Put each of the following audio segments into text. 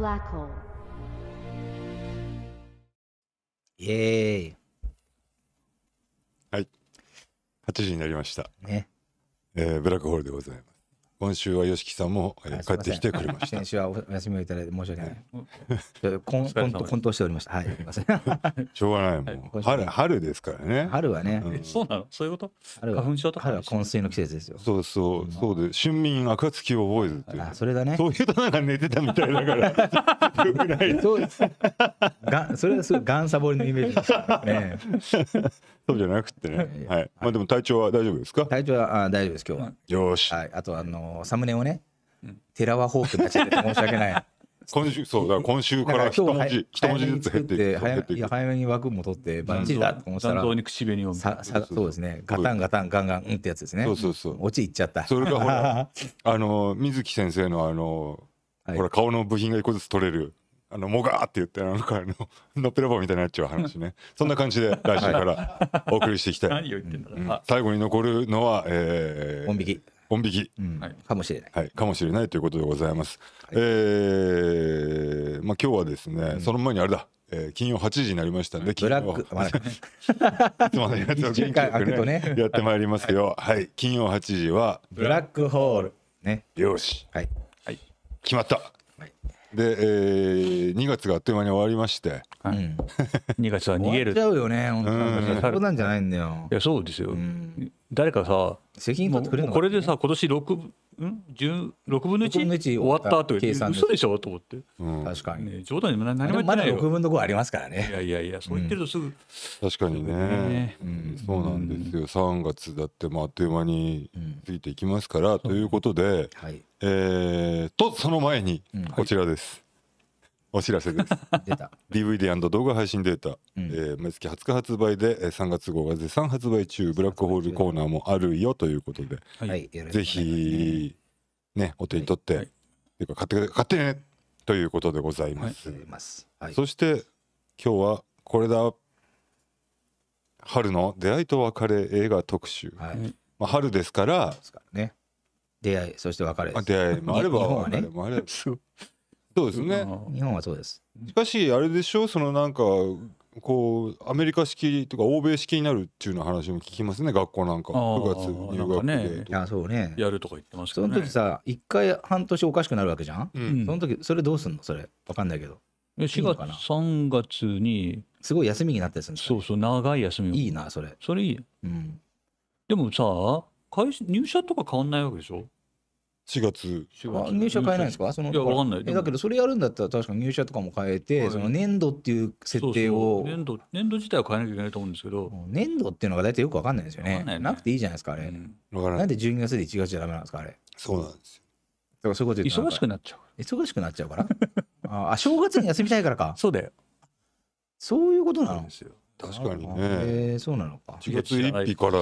black hole. イエーイ。はい。8時になりました。ね。えー、ブラックホールでございます。今週は吉木さんも、えー、帰ってきてくれました。先週はお休みをいただいて申し訳ない。混沌しておりました。はい、すみません。しょうがないもう、春春ですからね。春はね、うん。そうなのそういうこと？花粉症とか春は昏睡の季節ですよ。そうそうそうで春眠暁を覚えずあそれだね。そういうとなんか寝てたみたいだから。よくない。そうです。がそれはすごいガンサボりのイメージですね。そうじゃなくてね。はい。まあでも体調は大丈夫ですか体調はあ大丈夫です、今日は。よし。はい。あと、あのサムネをね、寺はホークになっちゃって申し訳ない。今週そうだ今週から一文字一文字ずつ減っていくていや早めに枠も取ってバッチリだと思ったら本当に口紅をささそうですねガタンガタンガンガンうんってやつですねそうそうそう落ちいっちゃったそれがほら あの水木先生のあの、はい、ほら顔の部品が一個ずつ取れるあの、もがーって言って、あの、あの、のっぺらぼうみたいになっちゃう話ね。そんな感じで来週からお送りしていきたい。最後に残るのは、えー、音引き。音引き、うん、かもしれない、はい、かもしれないということでございます。はい、えー、まあ今日はですね、うん、その前にあれだ。えー、金曜8時になりましたんで、金曜ブラック、まあ、いつもやね、やってまいりますけど、はい、はい、金曜8時はブラックホールね。よし、はい、はい、決まった。で、えー、2月があっという間に終わりまして、はい、2 月は逃げるちゃうよね本当に、うん、そうなんじゃないんだよいやそうですよ、うん、誰かさ責任取ってくれるのか、これでさ今年6ん6分の 1, 分の1終わったう計算嘘でしょと思って、うん、確かに、ね、冗談に何も言ってないよまだ6分の5ありますからねいやいやいやそう言ってるとすぐ、うん、確かにね、うん、そうなんですよ3月だってまああっという間に過ぎていきますから、ということで、はい、えー、とその前にこちらです、はいお知らせです 出た DVD& 動画配信データ、うん、えー、毎月20日発売で3月号が絶賛発売中ブラックホールコーナーもあるよということで、はい、ぜひねお手に取って、はい、っていうか買って買ってねということでございます、はい、そして今日はこれだ春の出会いと別れ映画特集、はい、まあ、春ですから、ね、出会いそして別れ出会いもあれば別れもあれば そうですね、日本はそうですしかしあれでしょそのなんかこうアメリカ式とか欧米式になるっていうの話も聞きますね学校なんか九月入学で、ね、いやそうねやるとか言ってました、ね、その時さ一回半年おかしくなるわけじゃん、うん、その時それどうすんのそれわかんないけど4月3月にすごい休みになったりするんですそうそう長い休みいいなそれそれいい、うん、でもさ会入社とか変わんないわけでしょ四月あ入社変えないですかそのいやわかんないえだけどそれやるんだったら確か入社とかも変えて、はいその年度っていう設定を年度年度自体は変えなきゃいけないと思うんですけど、年度っていうのが大体よくわかんないですよわねかんないねくていいじゃないですかあれ、うんからななんで12月で1月じゃダメなんですかあれそうなんですよだからそういうこと言うと忙しくなっちゃう忙しくなっちゃうからあ正月に休みたいからか そうだよそういうことなのですよ確かにね。えー、そうなのか。1月一日から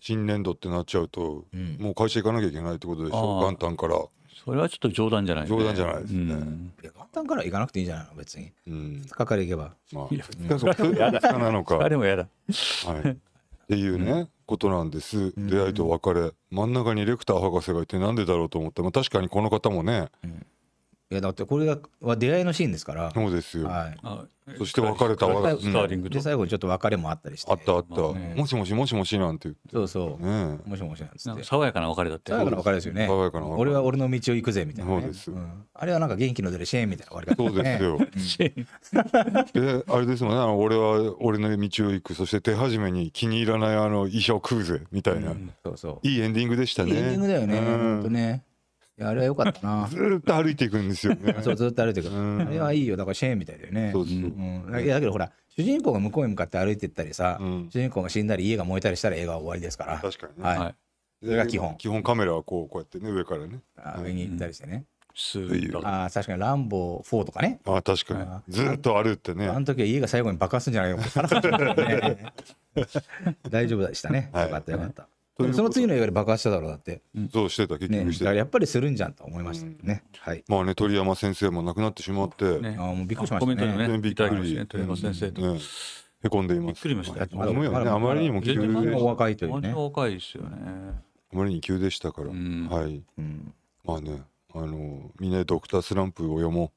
新年度ってなっちゃうと、うん、もう会社行かなきゃいけないってことでしょ、元旦から。それはちょっと冗談じゃない、ね、冗談じゃないですね、うん、元旦から行かなくていいじゃないの別に、うん、2日から行けばまあ二日日なのかあれもやだ、はい、っていうね、うん、ことなんです、出会いと別れ真ん中にレクター博士がいてなんでだろうと思って、まあ、確かにこの方もね、うんいやだってこれは出会いのシーンですからそうですよ、はい、そして別れたわけ、うん、で最後にちょっと別れもあったりしてあったあった、まあね、もしもしもしもしなんて言ってそうそう、ね、もしもしなんつって爽やかな別れだって爽やかな別れですよね爽やかな俺は俺の道を行くぜみたいな、ね、そうです、うん、あれはなんか元気の出るシェーンみたいな割わり方、そうですよ、シ ーであれですもんねあの俺は俺の道を行くそして手始めに気に入らないあの医者を食うぜみたいな、うん、そうそういいエンディングでしたねいいエンディングだよね、うん、ほんとねやあれは良かったな ずっと歩いていくんですよね そうずっと歩いていく、あれはいいよだからシェーンみたいだよねそうそう、うん、だけどほら主人公が向こうに向かって歩いてったりさ、主人公が死んだり家が燃えたりしたら映画は終わりですから確かにね、はい、それが基本基本カメラはこうこうやってね上からね上に行ったりしてね、ああ確かに「ランボー4」とかねああ確かにずっと歩いてねあの時は家が最後に爆発するんじゃないよ 大丈夫でしたね、よかったよかったその次のいわゆる爆発しただろうだって、うん、そうしてた結局してた、ね、やっぱりするんじゃんと思いましたね、うん、はい、まあね鳥山先生も亡くなってしまって、ね、あもうびっくりしましたねコメントねびっくり、ね、鳥山先生と、ね、へこんでいますびっくりましたねあまりにも急でお若いというね若いですよねあまりに急でしたから、うん、はい、うん、まあねあのみんなドクタースランプを読も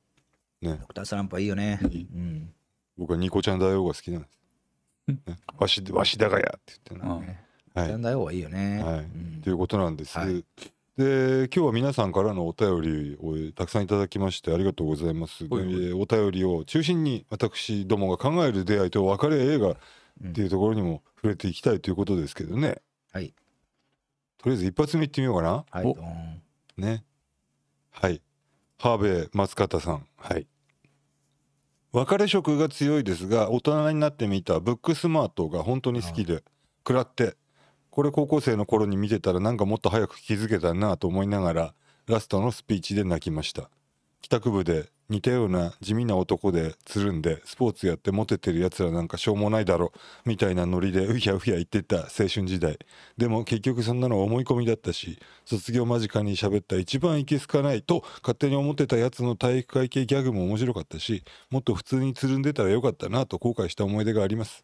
うねドクタースランプはいいよね、うん、僕はニコちゃん大王が好きなんです、ね、わしわしだがやって言ってな、ねはい、やんない方がいいよね。はい、うん、ということなんです。はいで今日は皆さんからのお便りをたくさんいただきましてありがとうございます。おお便りを中心に私どもが考える出会いと別れ映画っていうところにも触れていきたいということですけどね。うん、はい。とりあえず一発目いってみようかな。はい。ね。はい。ハーベー松方さん。はい。別れ色が強いですが大人になってみたブックスマートが本当に好きで食らってこれ高校生の頃に見てたらなんかもっと早く気づけたなと思いながらラストのスピーチで泣きました帰宅部で似たような地味な男でつるんでスポーツやってモテてるやつらなんかしょうもないだろみたいなノリでうひゃうひゃ言ってた青春時代でも結局そんなの思い込みだったし卒業間近に喋った一番いけすかないと勝手に思ってたやつの体育会系ギャグも面白かったしもっと普通につるんでたらよかったなと後悔した思い出があります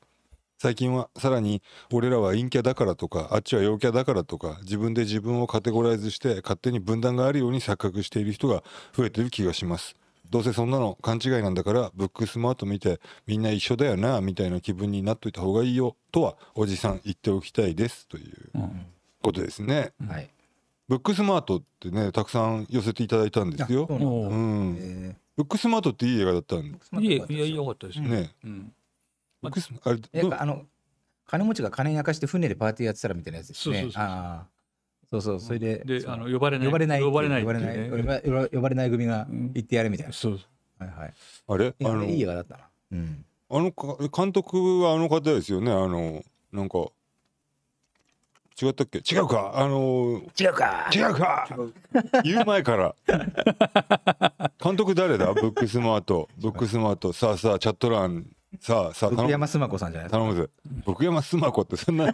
最近はさらに俺らは陰キャだからとかあっちは陽キャだからとか自分で自分をカテゴライズして勝手に分断があるように錯覚している人が増えてる気がしますどうせそんなの勘違いなんだからブックスマート見てみんな一緒だよなみたいな気分になっといた方がいいよとはおじさん言っておきたいですということですね、うんはい、ブックスマートってねたくさん寄せていただいたんですよ、うん、ブックスマートっていい映画だったんですいい映画かったですね、ねうんまあ、あれえあの金持ちが金やかして船でパーティーやってたらみたいなやつですね。そうそうそうあそうそうそれでであの呼ばれない呼ばれない呼ばれない呼ばれない、呼ばれない組が行ってやるみたいな、うん、そうはいはいあれあのいい映画だったな、うん、あの監督はあの方ですよねあのなんか違ったっけ違うかあのー、違うか違うか言う前から 監督誰だブックスマートブックスマートさあさあチャット欄さあさあ福山須磨子さんじゃない頼むぜ福山須磨子ってそんな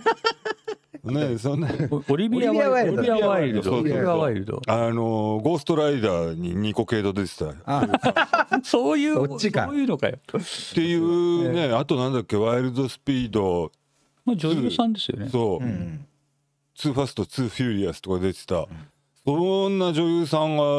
ねそんなオリビアワイルドオリビアワイルドオリビアワイルドあのゴーストライダーにニコ系ド出てた そういうそういうのかよっていうねあとなんだっけワイルドスピードまあ女優さんですよねそう、うん、ツーファストツーフューリアスとか出てた、うんそんな女優さんが、あ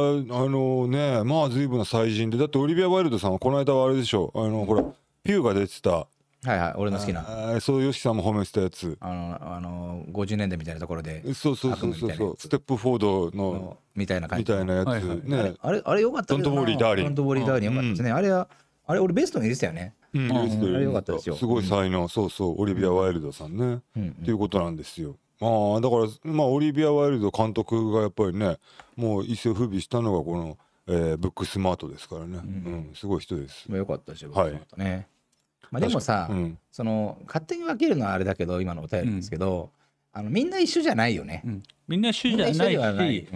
のね、まあ随分な才人で、だってオリビア・ワイルドさんはこの間はあれでしょ、あの、ほら、ピューが出てたはいはい俺の好きなあそう y o さんも褒めてたやつあのあの50年代みたいなところでそうそうそうそうステップフォードのみたいな感じみたいなやつ、はいはい、ねあれあれよかったけどドントボーリーダーリンドントボーリーダーリンよかったですね、うん、あれはあれ俺ベストに入れてたよねうん、あれ良かったですよすごい才能、うん、そうそうオリビア・ワイルドさんね、うん、っていうことなんですよまあだからまあオリビア・ワイルド監督がやっぱりねもう一世風靡したのがこの「えー、ブックスマートですからね、うん、うん、すごい人です。まあ、よかったですよ、はいまあ、でもさ、うん、その勝手に分けるのはあれだけど今のお便りですけど、あのみんな一緒じゃないよね。うんみんな主じゃないし、ないう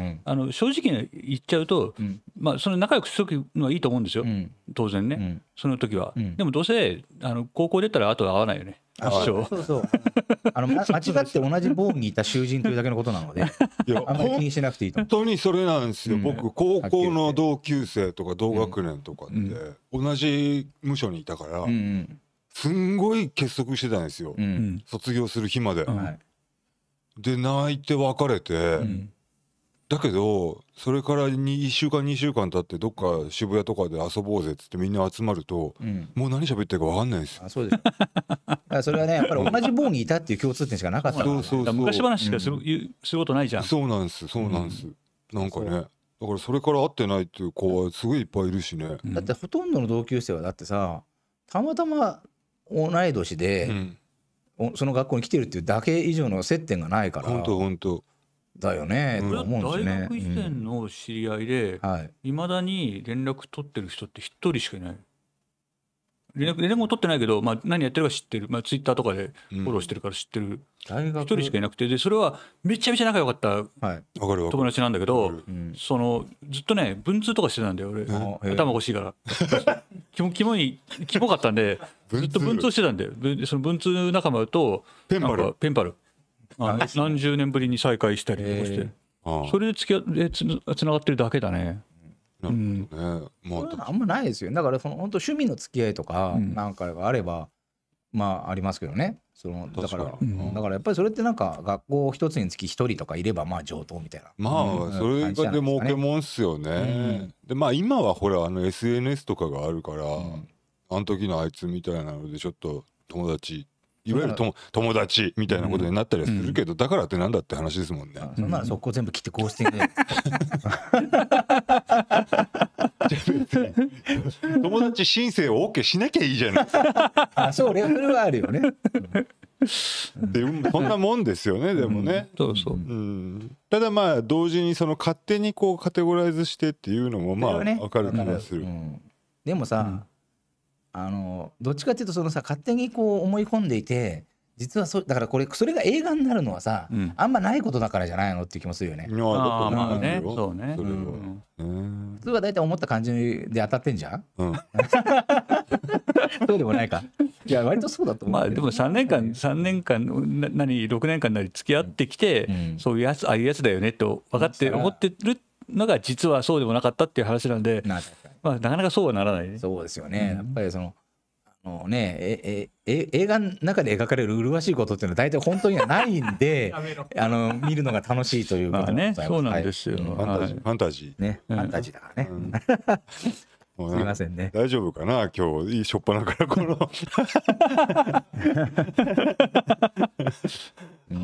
ん、あの正直言っちゃうと、うん、まあ、その仲良くするのはいいと思うんですよ、うん、当然ね、その時は、でもどうせあの高校出たらあとは会わないよね。あそうそう あの間違って同じ棒にいた囚人というだけのことなのでいやあんまり気にしなくていいと本当にそれなんですよ、僕高校の同級生とか同学年とかって同じ部署にいたから、すんごい結束してたんですよ、卒業する日まで、はいで泣いて別れて、うん、だけどそれから1週間2週間経ってどっか渋谷とかで遊ぼうぜっつってみんな集まると、うん、もう何喋ってるか分かんないですあそうですそれはねやっぱり同じ棒にいたっていう共通点しかなかったから、ね、そうそう昔話しかす,、うん、するないじゃんそうなんですそうなんです、うん、なんかねだからそれから会ってないっていう子はすごいいっぱいいるしね、だってほとんどの同級生はだってさたまたま同い年で、うんその学校に来てるっていうだけ以上の接点がないから本当本当だよね、うん、と思うんですね大学時点の知り合いでいま、うんはい、だに連絡取ってる人って一人しかいない連絡連絡も取ってないけど、まあ、何やってるか知ってる、まあ、ツイッターとかでフォローしてるから知ってる一、人しかいなくてでそれはめちゃめちゃ仲良かった友達なんだけど、そのずっとね文通とかしてたんだよ俺、頭欲しいから キモキモいキモかったんでずっと文通してたんだよその文通仲間とペンパルペンパル何十年ぶりに再会したりとかして、それでつきつつながってるだけだね。ね。まあ、あんまないですよ。だからその本当趣味の付き合いとかなんかがあれば、まあありますけどね。そのだからだからやっぱりそれってなんか学校一つにつき一人とかいればまあ上等みたいな。まあそれがでもうけもんっすよね。でまあ今はほらあの SNS とかがあるから、あの時のあいつみたいなのでちょっと友達いわゆると友達みたいなことになったりするけど、うん、だからってなんだって話ですもんね。そんなの速全部切ってこうして友達申請を OK しなきゃいいじゃないですか。あそうそれはあるよね。でそんなもんですよねでもね、そうそう、うん、ただまあ同時にその勝手にこうカテゴライズしてっていうのもまあわかる気がする、でもさ、あのどっちかっていうとそのさ勝手にこう思い込んでいて実はそだからこれそれが映画になるのはさ、うんあんまないことだからじゃないのって気もするよね。いやあまあねそうねれうん普通は大体思った感じで当たってんじゃんうん そうでもないか。いや割とそうだと思うまあでも3年間3年間な何6年間なり付き合ってきて、うんそういうやつああいうやつだよねと分かって思ってるっのが実はそうでもなかったっていう話なんで、まあ、なかなかそうはならない、ね、そうですよね、やっぱりそのあのねええ映画の中で描かれる麗しいことっていうのは大体本当にはないんで あの見るのが楽しいということでね、そうなんですよ、はい、ファンタジー、ファンタジーね、ファンタジーだからね、うんね、すみませんね。大丈夫かな今日、いいしょっぱなからこの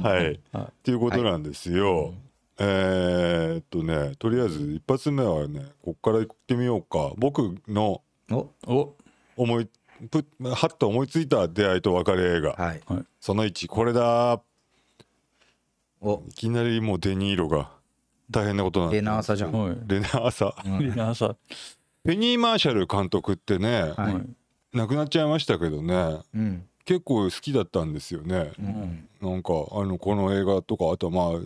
はい。っていうことなんですよ。はいえー、っとねとりあえず一発目はねこっから行ってみようか僕の思いぷはっと思いついた出会いと別れ映画、はい、その1これだおいきなりもうデニーロが大変なことなんレナーサじゃん、はい、レナーサ、レナーサペニー・マーシャル監督ってね、はい、亡くなっちゃいましたけどね、うん、結構好きだったんですよね、うん、なんかあのこの映画とかあとはまあ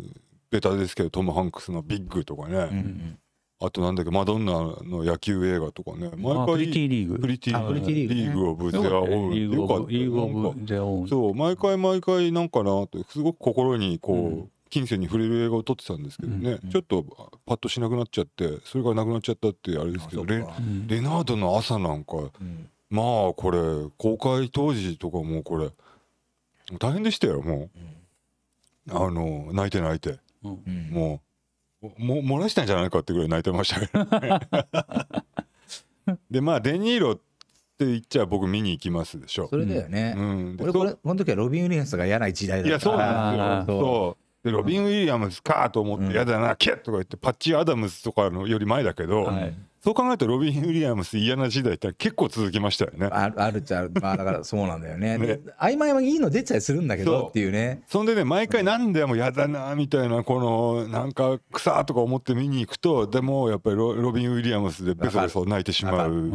ベタですけどトム・ハンクスの「ビッグ」とかね、うんうんあとなんだっけマドンナの野球映画とかね毎回プリティリーグプリティリーグオブ・ゼア・オンリーそう毎回毎回なんかなとすごく心にこう金銭に触れる映画を撮ってたんですけどねちょっとパッとしなくなっちゃってそれがなくなっちゃったってあれですけどレナードの朝なんかまあこれ公開当時とかもうこれ大変でしたよもうあの泣いて泣いて。もうも漏らしたんじゃないかってぐらい泣いてましたけど、でまあデ・ニーロって言っちゃ僕見に行きますでしょうそれだよね、うん、俺これこの時はロビン・ウィリアムスが嫌な時代だったいやそうなんですよそうでロビン・ウィリアムズかと思って、嫌ん、やだな、キャッとか言って、パッチ・アダムスとかのより前だけど、はい、そう考えるとロビン・ウィリアムス嫌な時代って結構続きましたよね。あるあるっちゃある、まあ、だから そうなんだよね。ね曖昧はいいの出ちゃいするんだけどっていうね。そんでね毎回なんでも嫌だなみたいなこのなんか草とか思って見に行くとでもやっぱりロビン・ウィリアムスでベソベソ泣いてしまう。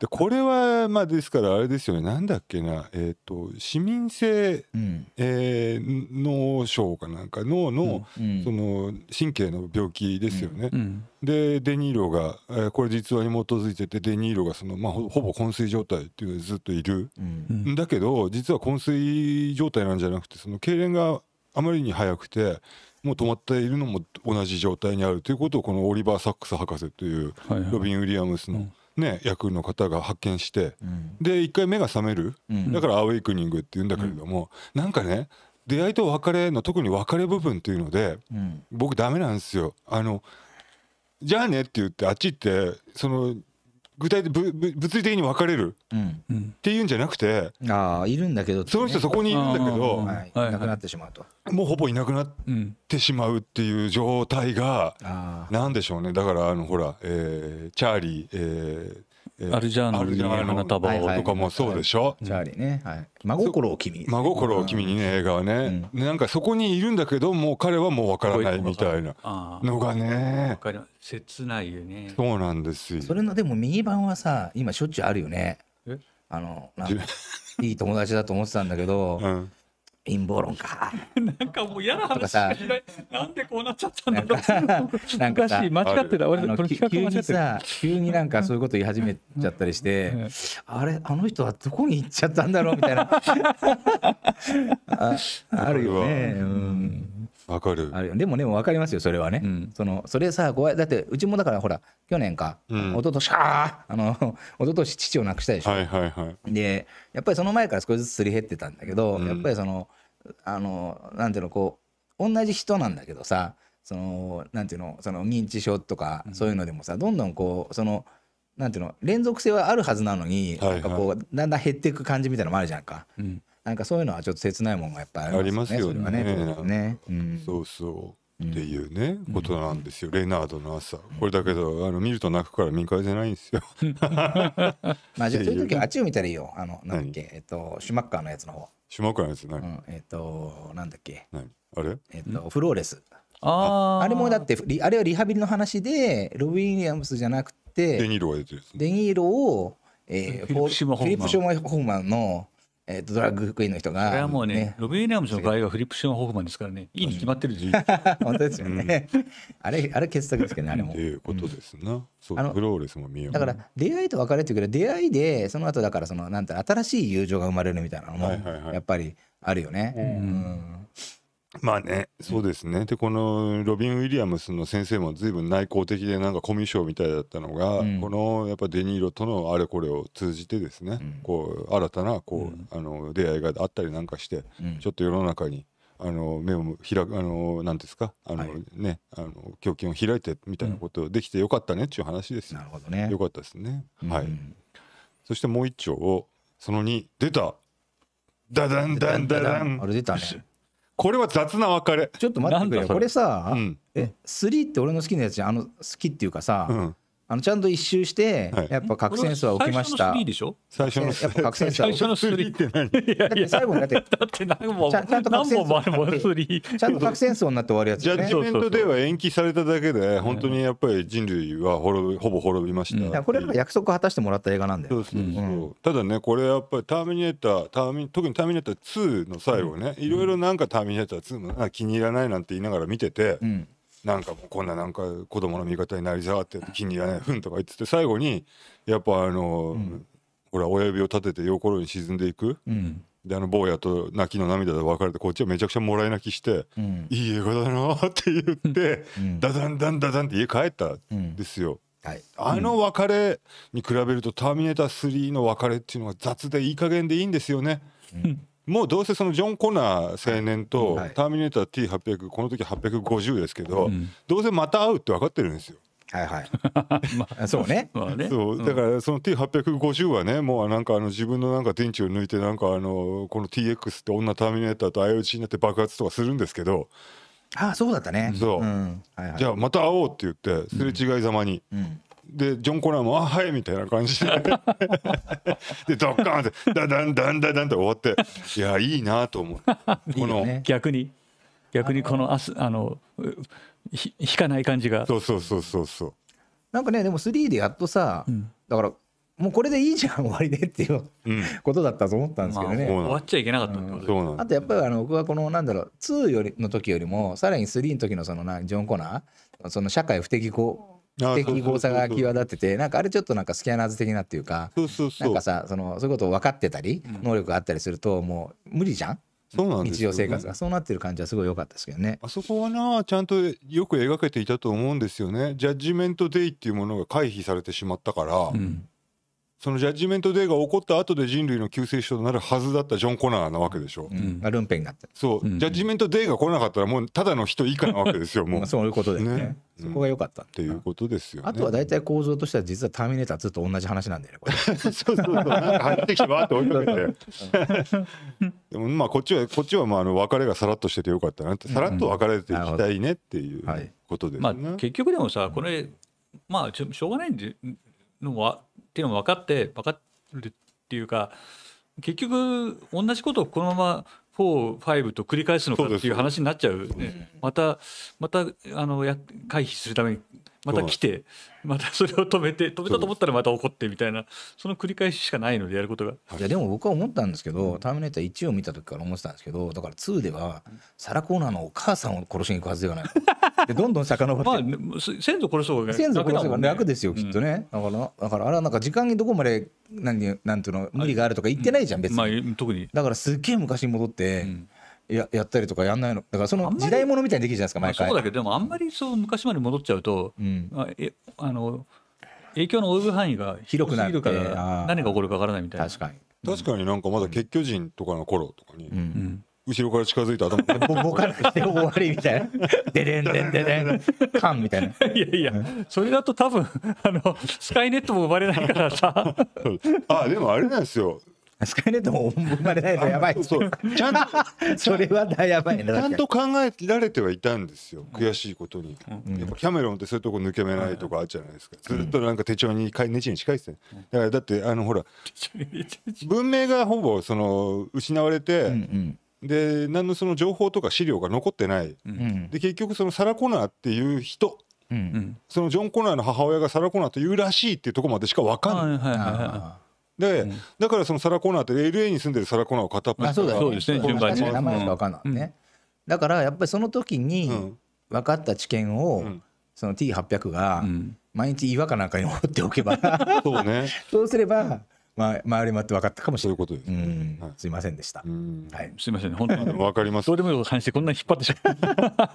でこれはまあですからあれですよねなんだっけな、えーと、市民性、うん、えー、脳症かなんか脳のうんうん、その神経の病気ですよね。うんでデ・ニーロが、えー、これ実話に基づいててデ・ニーロがその、まあ、ほぼ昏睡状態っていうのでずっといる、うん、だけど実は昏睡状態なんじゃなくてその痙攣があまりに早くてもう止まっているのも同じ状態にあるということをこのオリバー・サックス博士というロビン・ウィリアムスの、はいはいうん役の方が発見して、うん、で一回目が覚める、うん、だからアウェイクニングっていうんだけれども、うん、なんかね出会いと別れの特に別れ部分っていうので、うん、僕ダメなんですよあのじゃあねって言ってあっち行ってその具体的物理的に分かれるうんっていうんじゃなくてああいるんだけどねその人そこにいるんだけどはいなくなってしまうともうほぼいなくなってしまうっていう状態がああなんでしょうねだからあのほら、えーチャーリー、えーアルジャーノルの花束をとかもそうでしょ、チャーリーね、はい、真心を君、ね、真心を君にね映画はね、うん、なんかそこにいるんだけどもう彼はもうわからないみたいなのがね切ないよねそうなんですよそれのでも右版はさ今しょっちゅうあるよねあのいい友達だと思ってたんだけど、うん陰謀論か。なんかもう嫌な話しかしない。なんでこうなっちゃったんだろう。なんかさ、間違ってた。俺のこれ急にさ、急になんかそういうこと言い始めちゃったりして、あれあの人はどこに行っちゃったんだろうみたいな。ああるよね。うんわかるあるよでもでも分かりますよそれはね、うん、そのそれさ怖いだってうちもだからほら去年か、うん、一昨年ああの一昨年父を亡くしたでしょ、はいはいはい、でやっぱりその前から少しずつすり減ってたんだけど、うん、やっぱりそのあのなんていうのこう同じ人なんだけどさそのなんていうのその認知症とかそういうのでもさ、どんどんこうそのなんていうの連続性はあるはずなのに、はいはい、なんかこうだんだん減っていく感じみたいなのもあるじゃんか。うんなんかそういうのはちょっと切ないもんがやっぱりありますよね。ねそうそう。っていうね、うん、ことなんですよ、レナードの朝、これだけどあの見ると泣くから見返せないんですよ まあじゃあそういう時はあっちを見たらいいよあのなんだっけえっとシュマッカーのやつの方シュマッカーのやつ何、うん、えっとなんだっけ何あれえっとフローレスああれもだってあれはリハビリの話でロビン・ウィリアムスじゃなくてデニーロが出てるデニーロを、えー、フィリップ・ショーマンホーマンのえー、とドラッグクイーンの人が、ね、これはもうねロビー・ウィリアムズの場合はフリップ・ション・ホフマンですからねいいに決まってるでし本当ですよね、あれあれ傑作ですけどねあれも。ということですな、うん、そうフローレスも見ようだから出会いと別れっていうけど出会いでその後だからそのなんて新しい友情が生まれるみたいなのも、ははいいやっぱりあるよね。はいうんまあね、そうですね。で、このロビン・ウィリアムスの先生もずいぶん内向的で、なんかコミュ障みたいだったのが、うんこのやっぱデ・ニーロとのあれこれを通じてですね、うんこう新たなこう、うんあの出会いがあったりなんかして、うんちょっと世の中にあの目を開く、あのなんですか、あの、はいね、あの胸筋を開いてみたいなことをできてよかったねっていう話ですよ。なるほどねよ。かったですね。はい。そしてもう一丁をその2出たダダンダンダダンあれ出たね。これは雑な別れちょっと待ってくれよこれさ、うん、え3って俺の好きなやつじゃんあの好きっていうかさ、うん、あのちゃんと一周して、やっぱ核戦争は起きました。最初の3でしょ？最初のやっぱ核戦争最初の3って何？だって最後にだってだって何本ちゃんと何本もあるもん3。ちゃんと核戦争になって終わるやつ、ね。ジャッジメントでは延期されただけで本当にやっぱり人類は滅びほぼ滅びました。うん、これは約束果たしてもらった映画なんだよ。そうそう、うん、ただねこれやっぱりターミネーターターミ特にターミネーター2の最後ね、いろいろなんかターミネーター2も気に入らないなんて言いながら見てて。うんなんかもうこんななんか子供の味方になりさって気に入らないふんとか言ってて最後にやっぱあの、うん、ほら親指を立てて横に沈んでいく、うん、であの坊やと泣きの涙で別れてこっちはめちゃくちゃもらい泣きして、うん、いい映画だなって言って、ん、ダダンダンダダンって家帰ったんですよ。はい、あの別れに比べると「ターミネーター3」の別れっていうのは雑でいい加減でいいんですよね。もうどうせそのジョン・コナー青年と「ターミネーター T800」この時850ですけど、どうせまた会うって分かってるんですよ。はいはい。まあ、そうね。そうだからその T850 はねもうなんかあの自分のなんか電池を抜いてなんかあのこの TX って女ターミネーターと相打ちになって爆発とかするんですけど。ああそうだったね。そう。うんはいはい、じゃあまた会おうって言ってすれ違いざまに。うでジョン・コナーも「あはい」みたいな感じ ででドッカンってだんだんだんだんって終わっていやいいなと思う この、逆に逆にこのあすあのひ引かない感じがそうそうそうそうそうなんかねでも3でやっとさ、うん、だからもうこれでいいじゃん終わりでっていう、うん、ことだったと思ったんですけどね、まあ、終わっちゃいけなかった、うん、あとやっぱりあの僕はこのなんだろう2よりの時よりもさらに3の時のそのなジョン・コナーその社会不適合的に誤差が際立っててなんかあれちょっとなんかスキャナーズ的なっていうかなんかさそのそういうことを分かってたり能力があったりするともう無理じゃんそうなん、ね、日常生活がそうなってる感じはすごい良かったですけどねあそこはなちゃんとよく描けていたと思うんですよねジャッジメントデイっていうものが回避されてしまったから、うん、そのジャッジメントデーが起こった後で人類の救世主となるはずだったジョン・コナーなわけでしょ。うん、ルンペになってそう、うん、ジャッジメントデーが来なかったらもうただの人以下なわけですよ もう。そういうことですね。ねそこが良かった、っていうことですよ、ね、あとは大体構造としては実はターミネーターずっと同じ話なんだよねこれ そうそうそうなんか入ってきてばーって追いかけて でもまあこっちはこっちはまああの別れがさらっとしててよかったなってさらっと別れていきたいねっていうことで、ねうんはい、まあ結局でもさこれまあしょうがないのはっていうのも分かって分かるっていうか結局同じことをこのまま45と繰り返すのかっていう話になっちゃう、ね、またまたあのや回避するためにまた来てまたそれを止めて止めたと思ったらまた怒ってみたいなその繰り返ししかないのでやることが、い、やでも僕は思ったんですけど「ターミネーター1」を見た時から思ってたんですけどだから2ではサラ・コーナーのお母さんを殺しに行くはずではない でどんどん遡って、まあ、先祖殺そうが先祖殺そうが楽ですよ、きっとね、うん、だからだからあれはなんか時間にどこまで何何ていうの無理があるとか言ってないじゃん、別に、まあ、特にだからすっげえ昔に戻って、うんややったりとかやんないのだからその時代物みたいにできるじゃないですか毎回そうだけどでもあんまりそう昔まで戻っちゃうと、うん、あえあの影響の及ぶ範囲が広くなるから何が起こるか分からないみたいな確かに、うん、確かになんかまだ結巨人とかの頃とかに、うん、後ろから近づいて頭 う動かなくて終わりみたいな「ででんでんででん」「カン」みたいな いやいやそれだと多分あのスカイネットも生まれないからさ あでもあれなんですよスカイネットも生まれないとやばい そちゃんと それはだやばいちゃんと考えられてはいたんですよ悔しいことに、うん、やっぱキャメロンってそういうとこ抜け目ないとこあるじゃないですか、うん、ずっとなんか手帳にネチに近いですねだからだってあのほら文明がほぼその失われて、うんうん、で何のその情報とか資料が残ってない、うん、で結局そのサラ・コナーっていう人そのジョン・コナーの母親がサラ・コナーというらしいっていうとこまでしか分かんない。で、うん、だからそのサラ・コーナーって LA に住んでるサラ・コーナーを片っ端からそうだそうですね順番に名前しか分かんなかね、うん、だからやっぱりその時に分かった知見を、うん、その T800 が毎日岩かなんかに掘っておけばそうね そうすればまあ、周りもあって分かったかもしれない。そういうことです、ねはい、すいませんでした。はい、すいません、本当に。わかります。どうでもいい話でこんなに引っ張ってしま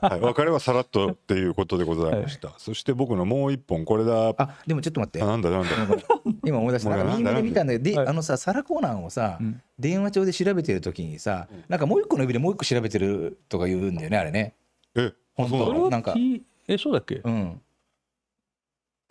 う。はい、別れはさらっとっていうことでございました。はい、そして僕のもう一本、これだ。あ、でもちょっと待って。なんだなんだ。今思い出したかミームで見たんだけど、あのさサラ・コーナンをさ、電話帳で調べてる時にさなんかもう一個の指でもう一個調べてるとか言うんだよねあれねえ本当なんかえそうだっけうん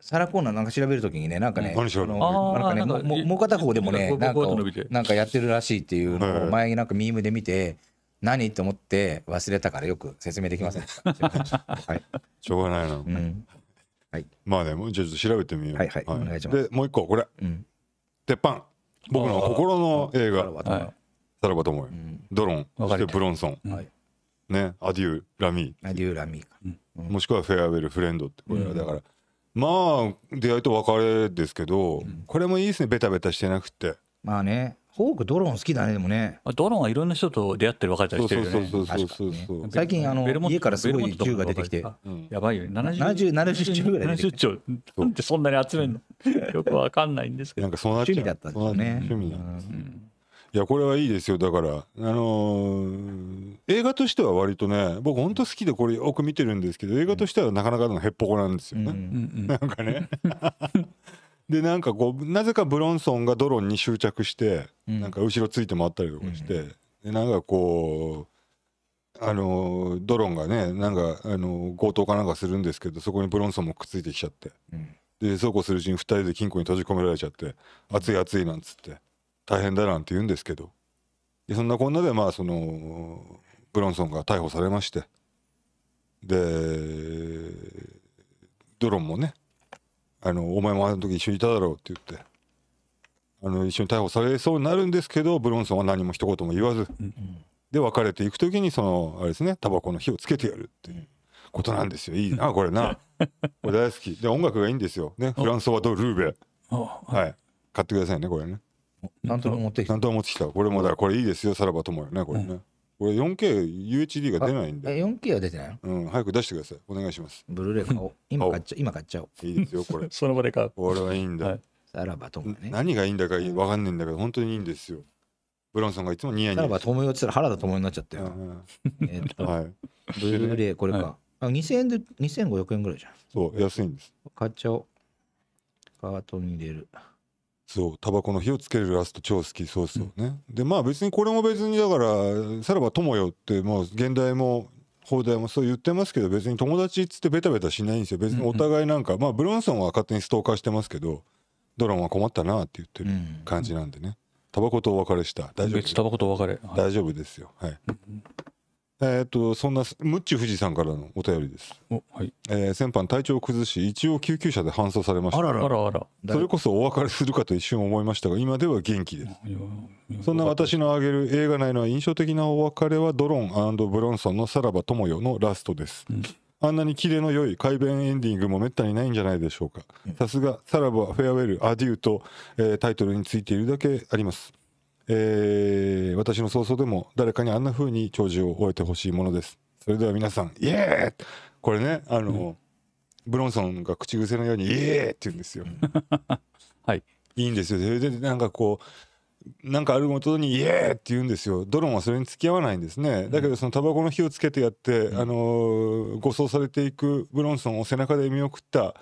サラコーナーなんか調べるときにね、なんかね、もう片方でもね、なんかやってるらしいっていうのを前になんかミームで見て、何と思って忘れたからよく説明できません。はい。しょうがないな。はい、まあねもうちょっと調べてみようはいはい、はい、お願いしますでもう一個これ、うん、鉄板僕の心の映画「さらばと思う、はい、ドロン」そして「ブロンソン」はい、ね「アデュー・ラミー」アデュー・ラミーうん、もしくは「フェアウェル・フレンド」ってこれはだから、うん、まあ出会いと別れですけど、これもいいですねベタベタしてなくてまあねフォークドローン好きだねでもねドローンはいろんな人と出会ってる別れたりしてるよね最近あの家からすごい銃が出てきて、やばいよね70 70丁ぐらい出てきてそんなに集めるの よくわかんないんですけどなんかそんな趣味だったんですね趣味うん、いやこれはいいですよだからあのー、映画としては割とね僕本当好きでこれよく見てるんですけど映画としてはなかなかのへっぽこなんですよね、うん、なんかね でなんかこうなぜかブロンソンがドローンに執着して、うん、なんか後ろついて回ったりとかして、うん、でなんかこうあのドローンがねなんかあの強盗かなんかするんですけどそこにブロンソンもくっついてきちゃって、うん、でそうこうするうちに2人で金庫に閉じ込められちゃって「熱い熱い」なんつって大変だなんて言うんですけどでそんなこんなでまあそのブロンソンが逮捕されましてでドローンもねあのお前もあの時一緒にいただろうって言ってあの一緒に逮捕されそうになるんですけどブロンソンは何も一言も言わず、で別れていく時にそのあれですねタバコの火をつけてやるっていうことなんですよいいなこれな これ大好きで音楽がいいんですよねフランソワ・ド・ルーベはい買ってくださいねこれねなんとか持ってきたなんとか持ってきたこれもだからこれいいですよさらばともよねこれね、うん俺 4KUHD が出ないんで。4K は出てないうん、早く出してください。お願いします。ブルーレイ 今買っちゃおう。今買っちゃおう。いいですよ、これ。その場で買う。俺はいいんだ。さらばともね。何がいいんだかわかんないんだけど、本当にいいんですよ。ブランさんがいつもニヤニヤ。さらばともよって言ったら原田ともになっちゃったよ。えっと、はい。ブルーレイ、これか。あ、2000円で、2500円ぐらいじゃん。そう、安いんです。買っちゃおう。カートに入れる。そうタバコの火をつけるラスト超好きそうそうね、うん、でまあ別にこれも別にだからさらば友よってもう現代も放題もそう言ってますけど別に友達っつってベタベタしないんですよ別にお互いなんか、うんうん、まあブロンソンは勝手にストーカーしてますけどドランは困ったなって言ってる感じなんでね、タバコとお別れした大丈夫別タバコとお別れ、大丈夫ですよはい、えー、っとそんなムッチ富士さんからのお便りです。はいえー、先般体調を崩し一応救急車で搬送されました。あららららそれこそお別れするかと一瞬思いましたが今では元気です。そんな私の挙げる映画内の印象的なお別れはドローンブロンソンの「さらば友よ」のラストです。うんあんなにキレの良い改弁エンディングもめったにないんじゃないでしょうか。さすが、さらば、フェアウェル、アデューと、えー、タイトルについているだけあります。えー、私の想像でも誰かにあんな風に長寿を終えてほしいものです。それでは皆さん、イエーこれね、あの、うん、ブロンソンが口癖のように、イエーって言うんですよ。はい。いいんですよ。それで、なんかこう、なんかあるごとに、イエーって言うんですよ。ドローンはそれに付き合わないんですね。だけど、そのタバコの火をつけてやって、うん、あのー、護送されていくブロンソンを背中で見送った、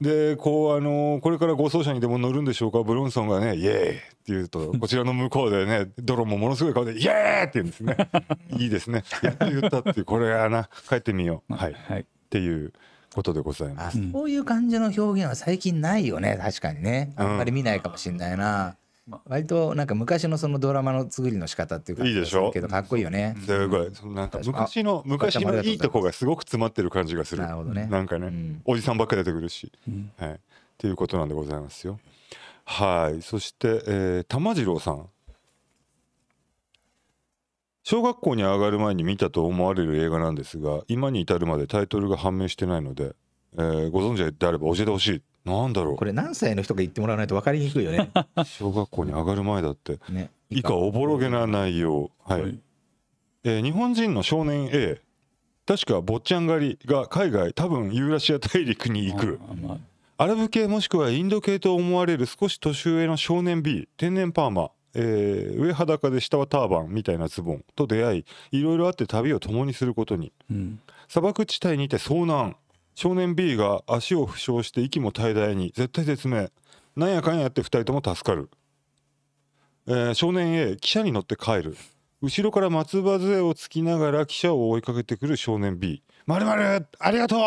でこうあのこれから護送車にでも乗るんでしょうかブロンソンがね「イエーイ!」って言うとこちらの向こうでねドローンもものすごい顔で「イエーイ!」って言うんですね いいですねやっと言ったってこれやな帰ってみよう、はい、はい、っていうことでございます、うそういう感じの表現は最近ないよね確かにねあんまり見ないかもしれないな、割となんか昔のそのドラマの作りの仕方っていうかいいでしょけどかっこいいよねすごいなんか昔の昔のいいとこがすごく詰まってる感じがするなるほどねなんかね、うん、おじさんばっか出てくるし、うん、はいっていうことなんでございますよはいそして、えー、玉次郎さん小学校に上がる前に見たと思われる映画なんですが今に至るまでタイトルが判明してないので、えー、ご存知であれば教えてほしいなんだろうこれ何歳の人が言ってもらわないと分かりにくいよね 小学校に上がる前だって、ね、以下おぼろげな内容はい、はい、えー、日本人の少年 A 確か坊ちゃん狩りが海外多分ユーラシア大陸に行く、アラブ系もしくはインド系と思われる少し年上の少年 B 天然パーマえー、上裸で下はターバンみたいなズボンと出会いいろいろあって旅を共にすることに、うん、砂漠地帯にいて遭難少年 B が足を負傷して息も怠惰に絶対絶命なんやかんやって2人とも助かる、えー、少年 A 汽車に乗って帰る後ろから松葉杖をつきながら汽車を追いかけてくる少年 B「まるまるありがとう!」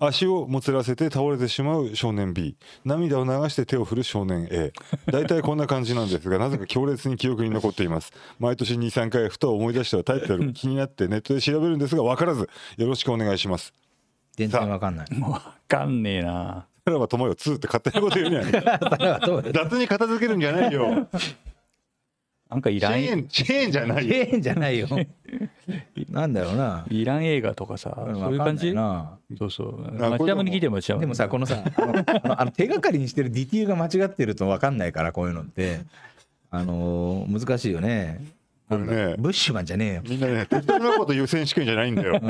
足をもつらせて倒れてしまう少年 B 涙を流して手を振る少年 A 大体こんな感じなんですが なぜか強烈に記憶に残っています毎年23回ふと思い出したらタイトル気になってネットで調べるんですが分からずよろしくお願いします全然わかんないもうわかんねえなさらば友よ2って勝手なこと言うね 雑に片付けるんじゃないよなんかいらん。チェーンチェーンじゃないよチェーンじゃないよ なんだろうなイラン映画とかさそういう感じそうそう町山に聞いても町山でもさこのさあの手がかりにしてるディティーが間違ってると分かんないからこういうのってあのー、難しいよねね、ブッシュマンじゃねえよ。みんなね、適当なこと言う選手権じゃないんだよ。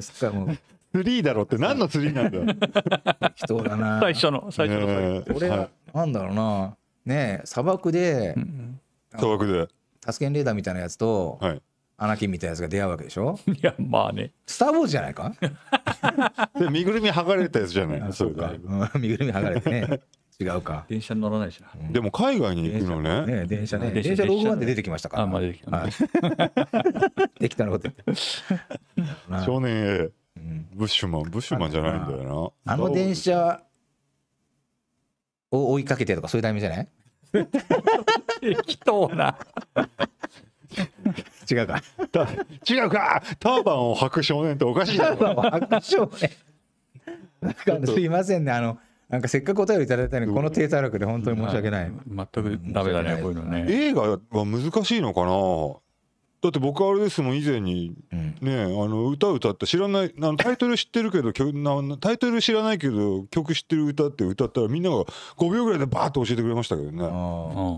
そっか、もう、スリーだろって何のスリーなんだ人だな最初の最初の最初俺はなんだろうなねえ砂漠で、うん、砂漠でタスケンレーダーみたいなやつと、はい、アナキンみたいなやつが出会うわけでしょいやまあねスター・ウォーズじゃないか で身ぐるみ剥がれたやつじゃないそうか、うん、身ぐるみ剥がれてね 違うか電車に乗らないしな、うん、でも海外に行くのねね電車ね電車ログワンで出てきましたからあまあ出てきた、は できたのこと少年 A、ブッシュマンブッシュマンじゃないんだよなあの電車を追いかけてとかそういうングじゃない 適当な 違うか違うかターバンを履く少年っておかしいターバンを履く少年なんかすいませんねあのなんかせっかくお便りいただいたのにこの低体力で本当に申し訳ない、全くダメだねこういうのね映画は難しいのかなだって僕あれですもん以前にね、うん、あの歌歌って知らないあのタイトル知ってるけど曲なタイトル知らないけど曲知ってる歌って歌ったらみんなが5秒ぐらいでバーッと教えてくれましたけどね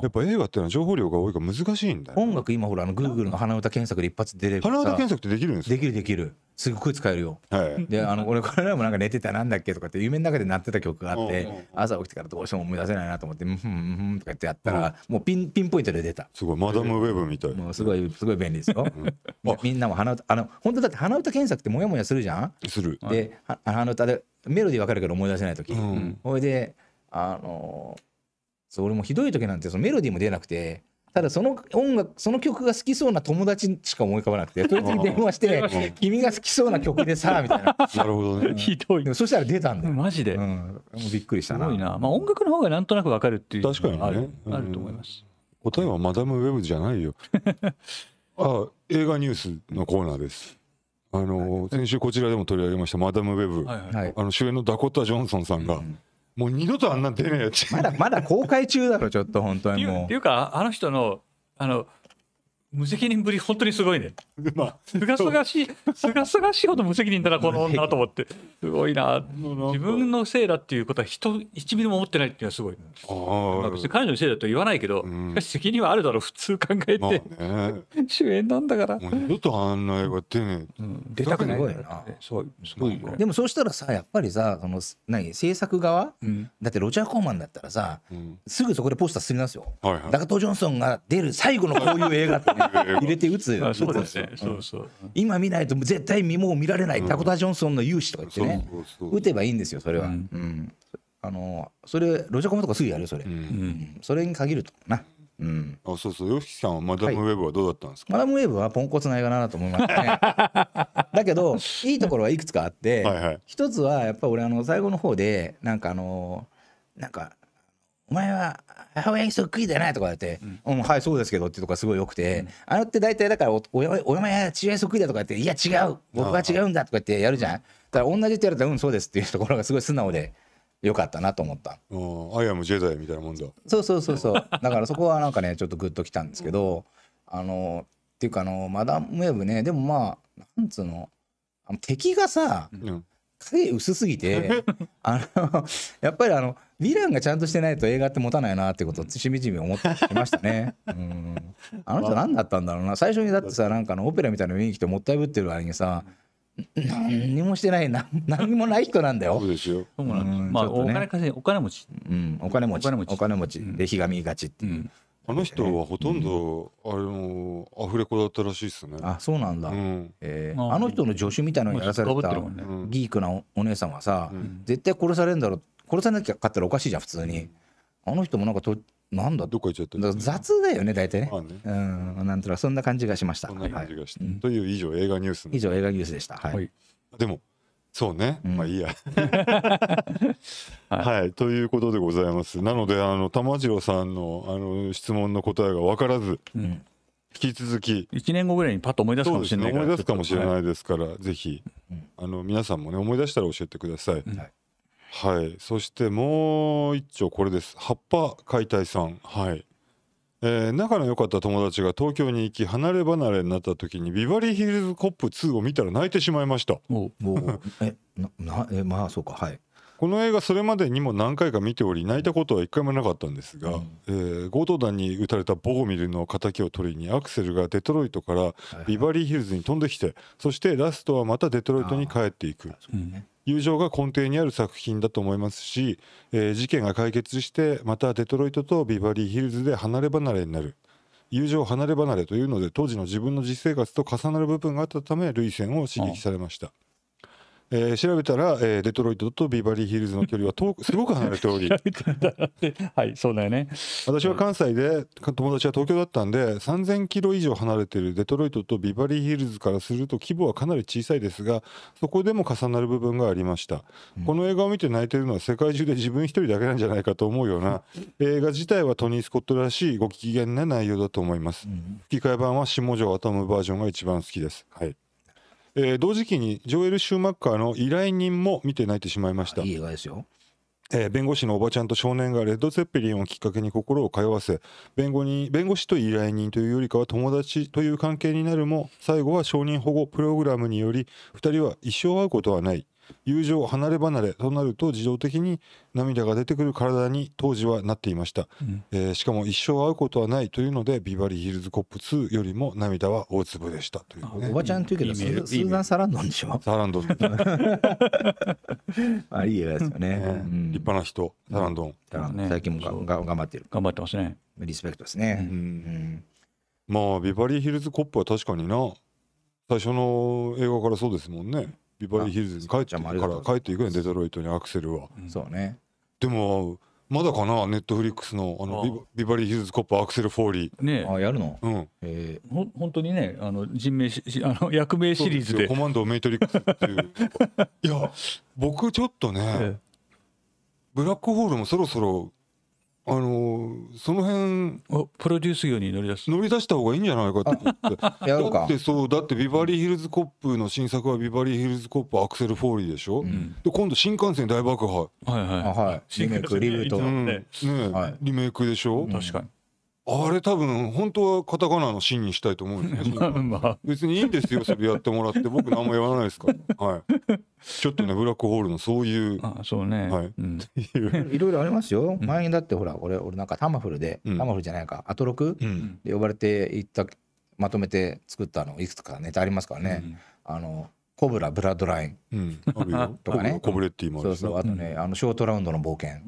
やっぱ映画ってのは情報量が多いから難しいんだよ、ね、音楽今ほらあの Google の鼻歌検索で一発出れる鼻歌検索ってできるんですかできるできるすっごく使えるよ、はい、であの俺これらもなんか寝てたなんだっけとかって夢の中で鳴ってた曲があって朝起きてからどうしても思い出せないなと思って「うんうんうん」とかってやったらもうピンピンポイントで出たすごいマダムウェブみたいもうすごいすごい便利ですよ、うん、みんなも鼻歌あの本当だって鼻歌検索ってモヤモヤするじゃんするでは鼻歌でメロディーわかるけど思い出せない時ほい、うん、であのー、そう俺もひどい時なんてそのメロディーも出なくてただその音楽その曲が好きそうな友達しか思い浮かばなくて そいつに電話して「君が好きそうな曲でさ」みたいななるほどね ひどいそしたら出たんだよマジで、うん、びっくりしたなすごいな、まあ、音楽の方がなんとなくわかるっていう確かにねあると思います答えはマダムウェブじゃないよ あ映画ニュースのコーナーですあの先週こちらでも取り上げましたマダムウェブ、はいはい、あの主演のダコタ・ジョンソンさんが、うんもう二度とあんなん出ねえよまだまだ公開中だろちょっと本当にもう。っていうかあの人のあの無責任ぶり、本当にすごいね。まあ、すがすがしい、すがすがしいほど無責任だな、この女と思って。すごいな。自分のせいだっていうことは、人、一ミリも思ってないっていうのはすごい。あ、まあ、別に彼女のせいだと言わないけど、うん、しかし責任はあるだろう、普通考えて。まあね、主演なんだから。もう二度とあんな映画出ねえ、うん。出たくない。すごい、すごいよ。でもそうしたらさ、やっぱりさ、その、何、制作側、うん、だってロジャー・コーマンだったらさ、すぐそこでポスターすりますよ。はいはい、ダカト・ジョンソンが出る最後のこういう映画って。入れて打つそうですねそうそう、今見ないと絶対見もう見られない、タコタ・ジョンソンの勇姿とか言ってね打てばいいんですよそれは、うんあのそれロジャコムとかすぐやるそれ、うんそれに限るとなうん、あそうそう y o さんはマダムウェーブはどうだったんですか、マダムウェーブはポンコツな映画だなと思いましたね だけどいいところはいくつかあって一つはやっぱ俺あの最後の方でなんかあのなんかお前は母親にそっくりだなとか言って、うん、うん、はいそうですけどっていうとこすごい良くて、うん、あのって大体だからおおお前は父親そっくりだとか言っていや違う僕は違うんだとか言ってやるじゃん、だから同じって言われうんそうですっていうところがすごい素直で良かったなと思ったあやもジェダイみたいなもんだそうそうそうそうだからそこはなんかねちょっとグッときたんですけど、うん、あのっていうかあのマダムウェブねでもまあなんつうのあの敵がさ、うん、影薄すぎて あのやっぱりあのヴィランがちゃんとしてないと映画って持たないなってことをしみじみ思ってましたね。うんあの人何だったんだろうな最初にだってさなんかのオペラみたいな雰囲気てもったいぶってるあれにさ何にもしてないな何もない人なんだよ。そうですよ。うん、まあ、ね、お金稼ぎお金持ち。うん、お金持ち。お金持ち。お金持ちでひがみがちってう。ん、あの人はほとんど、うん、あのアフレコだったらしいっすね。あ、そうなんだ。うん、えー、あの人の助手みたいなのにやらされた、ギークなお姉さんはさ、絶対殺されるんだろう殺さなきゃかったらおかしいじゃん普通に、あの人もなんかとなんだどっか行っちゃった雑だよね大体ね,、うんなんとなくそんな感じがしましたそんな感じがした、という以上映画ニュース以上映画ニュースでしたはいでもそうね、まあいいや。はい、ということでございます。なのであの玉城郎さんのあの質問の答えが分からず、引き続き1年後ぐらいにパッと思い出すかもしれない思い出すかもしれないですから、ぜひあの皆さんもね思い出したら教えてください。はいそしてもう一丁これです葉っぱ解体さんはい、えー、仲の良かった友達が東京に行き離れ離れになった時にビバリーヒルズコップ2を見たら泣いてしまいましたおお えななえまあそうかはいこの映画それまでにも何回か見ており泣いたことは一回もなかったんですが、うん、えー、強盗団に撃たれたボゴミルの敵を取りにアクセルがデトロイトからビバリーヒルズに飛んできてそしてラストはまたデトロイトに帰っていく、友情が根底にある作品だと思いますし、えー、事件が解決してまたデトロイトとビバリーヒルズで離れ離れになる友情離れ離れというので当時の自分の実生活と重なる部分があったため涙腺を刺激されました。うんえー、調べたら、えー、デトロイトとビバリーヒルズの距離は遠くすごく離れておりはいそうだよね私は関西で友達は東京だったんで3000キロ以上離れているデトロイトとビバリーヒルズからすると規模はかなり小さいですがそこでも重なる部分がありました、うん、この映画を見て泣いているのは世界中で自分一人だけなんじゃないかと思うような映画自体はトニー・スコットらしいご機嫌な内容だと思います、うん、吹き替え版は下條アトムバージョンが一番好きですはいえー、同時期にジョエル・シューマッカーの依頼人も見て泣いてしまいましたいい映画ですよえー、弁護士のおばちゃんと少年がレッド・ゼッペリンをきっかけに心を通わせ弁護人弁護士と依頼人というよりかは友達という関係になるも最後は証人保護プログラムにより2人は一生会うことはない友情離れ離れとなると自動的に涙が出てくる体に当時はなっていました、うん、えー、しかも一生会うことはないというのでビバリーヒルズコップ2よりも涙は大粒でしたという、ね、おばちゃんというけど、うスーザン・サランドンでしょサランドン あいい映画ですよね、うん、立派な人サランドン、最近もがが頑張ってる頑張ってますねリスペクトですね、うんまあビバリーヒルズコップは確かにな最初の映画からそうですもんねビバリーヒルズに帰ってから帰っていくねデトロイトにアクセルは、うん、そうねでもまだかなネットフリックスのあのビバリーヒルズコップアクセル・フォーリーねあやるのうん、えー、ほ本当にねあの人名しあの 役名シリーズでコマンドメイトリックスっていう いや僕ちょっとね、ええ、ブラックホールもそろそろあのその辺プロデュース業に乗り出す乗り出した方がいいんじゃないかって思ってだってそうだってビバリーヒルズコップの新作はビバリーヒルズコップアクセル・フォーリーでしょ、うん、で今度新幹線大爆破はいはいはいリメイクリブート、リメイクでしょ確かにあれ多分本当はカタカナの「シン」にしたいと思うんですけど、まあ、別にいいんですよそれやってもらって僕何も言わないですから、はい、ちょっとねブラックホールのそういうあそうね、はいいろいろありますよ、前にだってほら俺俺なんかタマフルで、タマフルじゃないかアトロク、で呼ばれていったまとめて作ったのいくつかネタありますからね、あのコブラブラッドライン、とかねコブレッティもあるそうそうあとね、あのショートラウンドの冒険、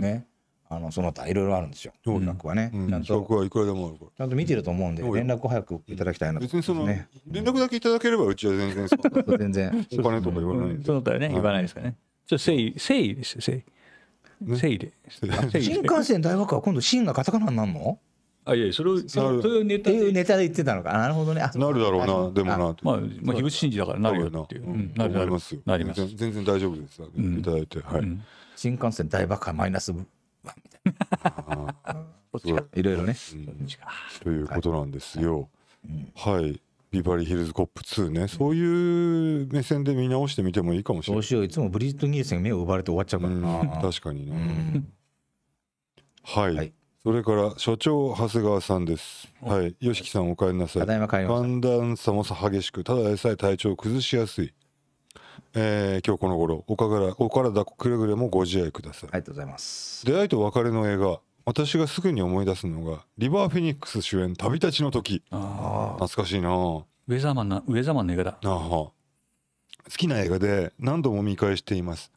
ねあのその他いろいろあるんですよ、連絡はね、うん、ちゃんと、はいくらでもあるちゃんと見てると思うんで、連絡を早くいただきたいな、ね、別にその、連絡だけいただければ、うちは全然、全然、お金とか言わないんで、その他ね、言わないですかね。ちょ誠意、誠意ですよ、誠意。誠意で。新幹線大学は今度、シンがカタカナになるのあいやそれをそういうネタでネタで言ってたのかなるほどねなるだろうなでもなまあ、まあ、樋口真嗣だからなるよっていううん、なりますなります全然大丈夫です、いただいてはい、新幹線大爆破マイナスわみたいな。いろいろね、ということなんですよ。はい、ビバリーヒルズコップ2ね、そういう目線で見直してみてもいいかもしれない。どうしよう、いつもブリジット・ニースセン目を奪われて終わっちゃうからな。確かにね。はい、はい、それから所長長谷川さんです。はい、吉木さんお帰りなさい。ただいま寒暖差も激しく、ただでさえ体調を崩しやすい。えー、今日この頃お体お体くれぐれもご自愛くださいありがとうございます出会いと別れの映画私がすぐに思い出すのがリバー・フェニックス主演「旅立ちの時」懐かしいなウェザーマンなウェザーマンの映画だあ好きな映画で何度も見返しています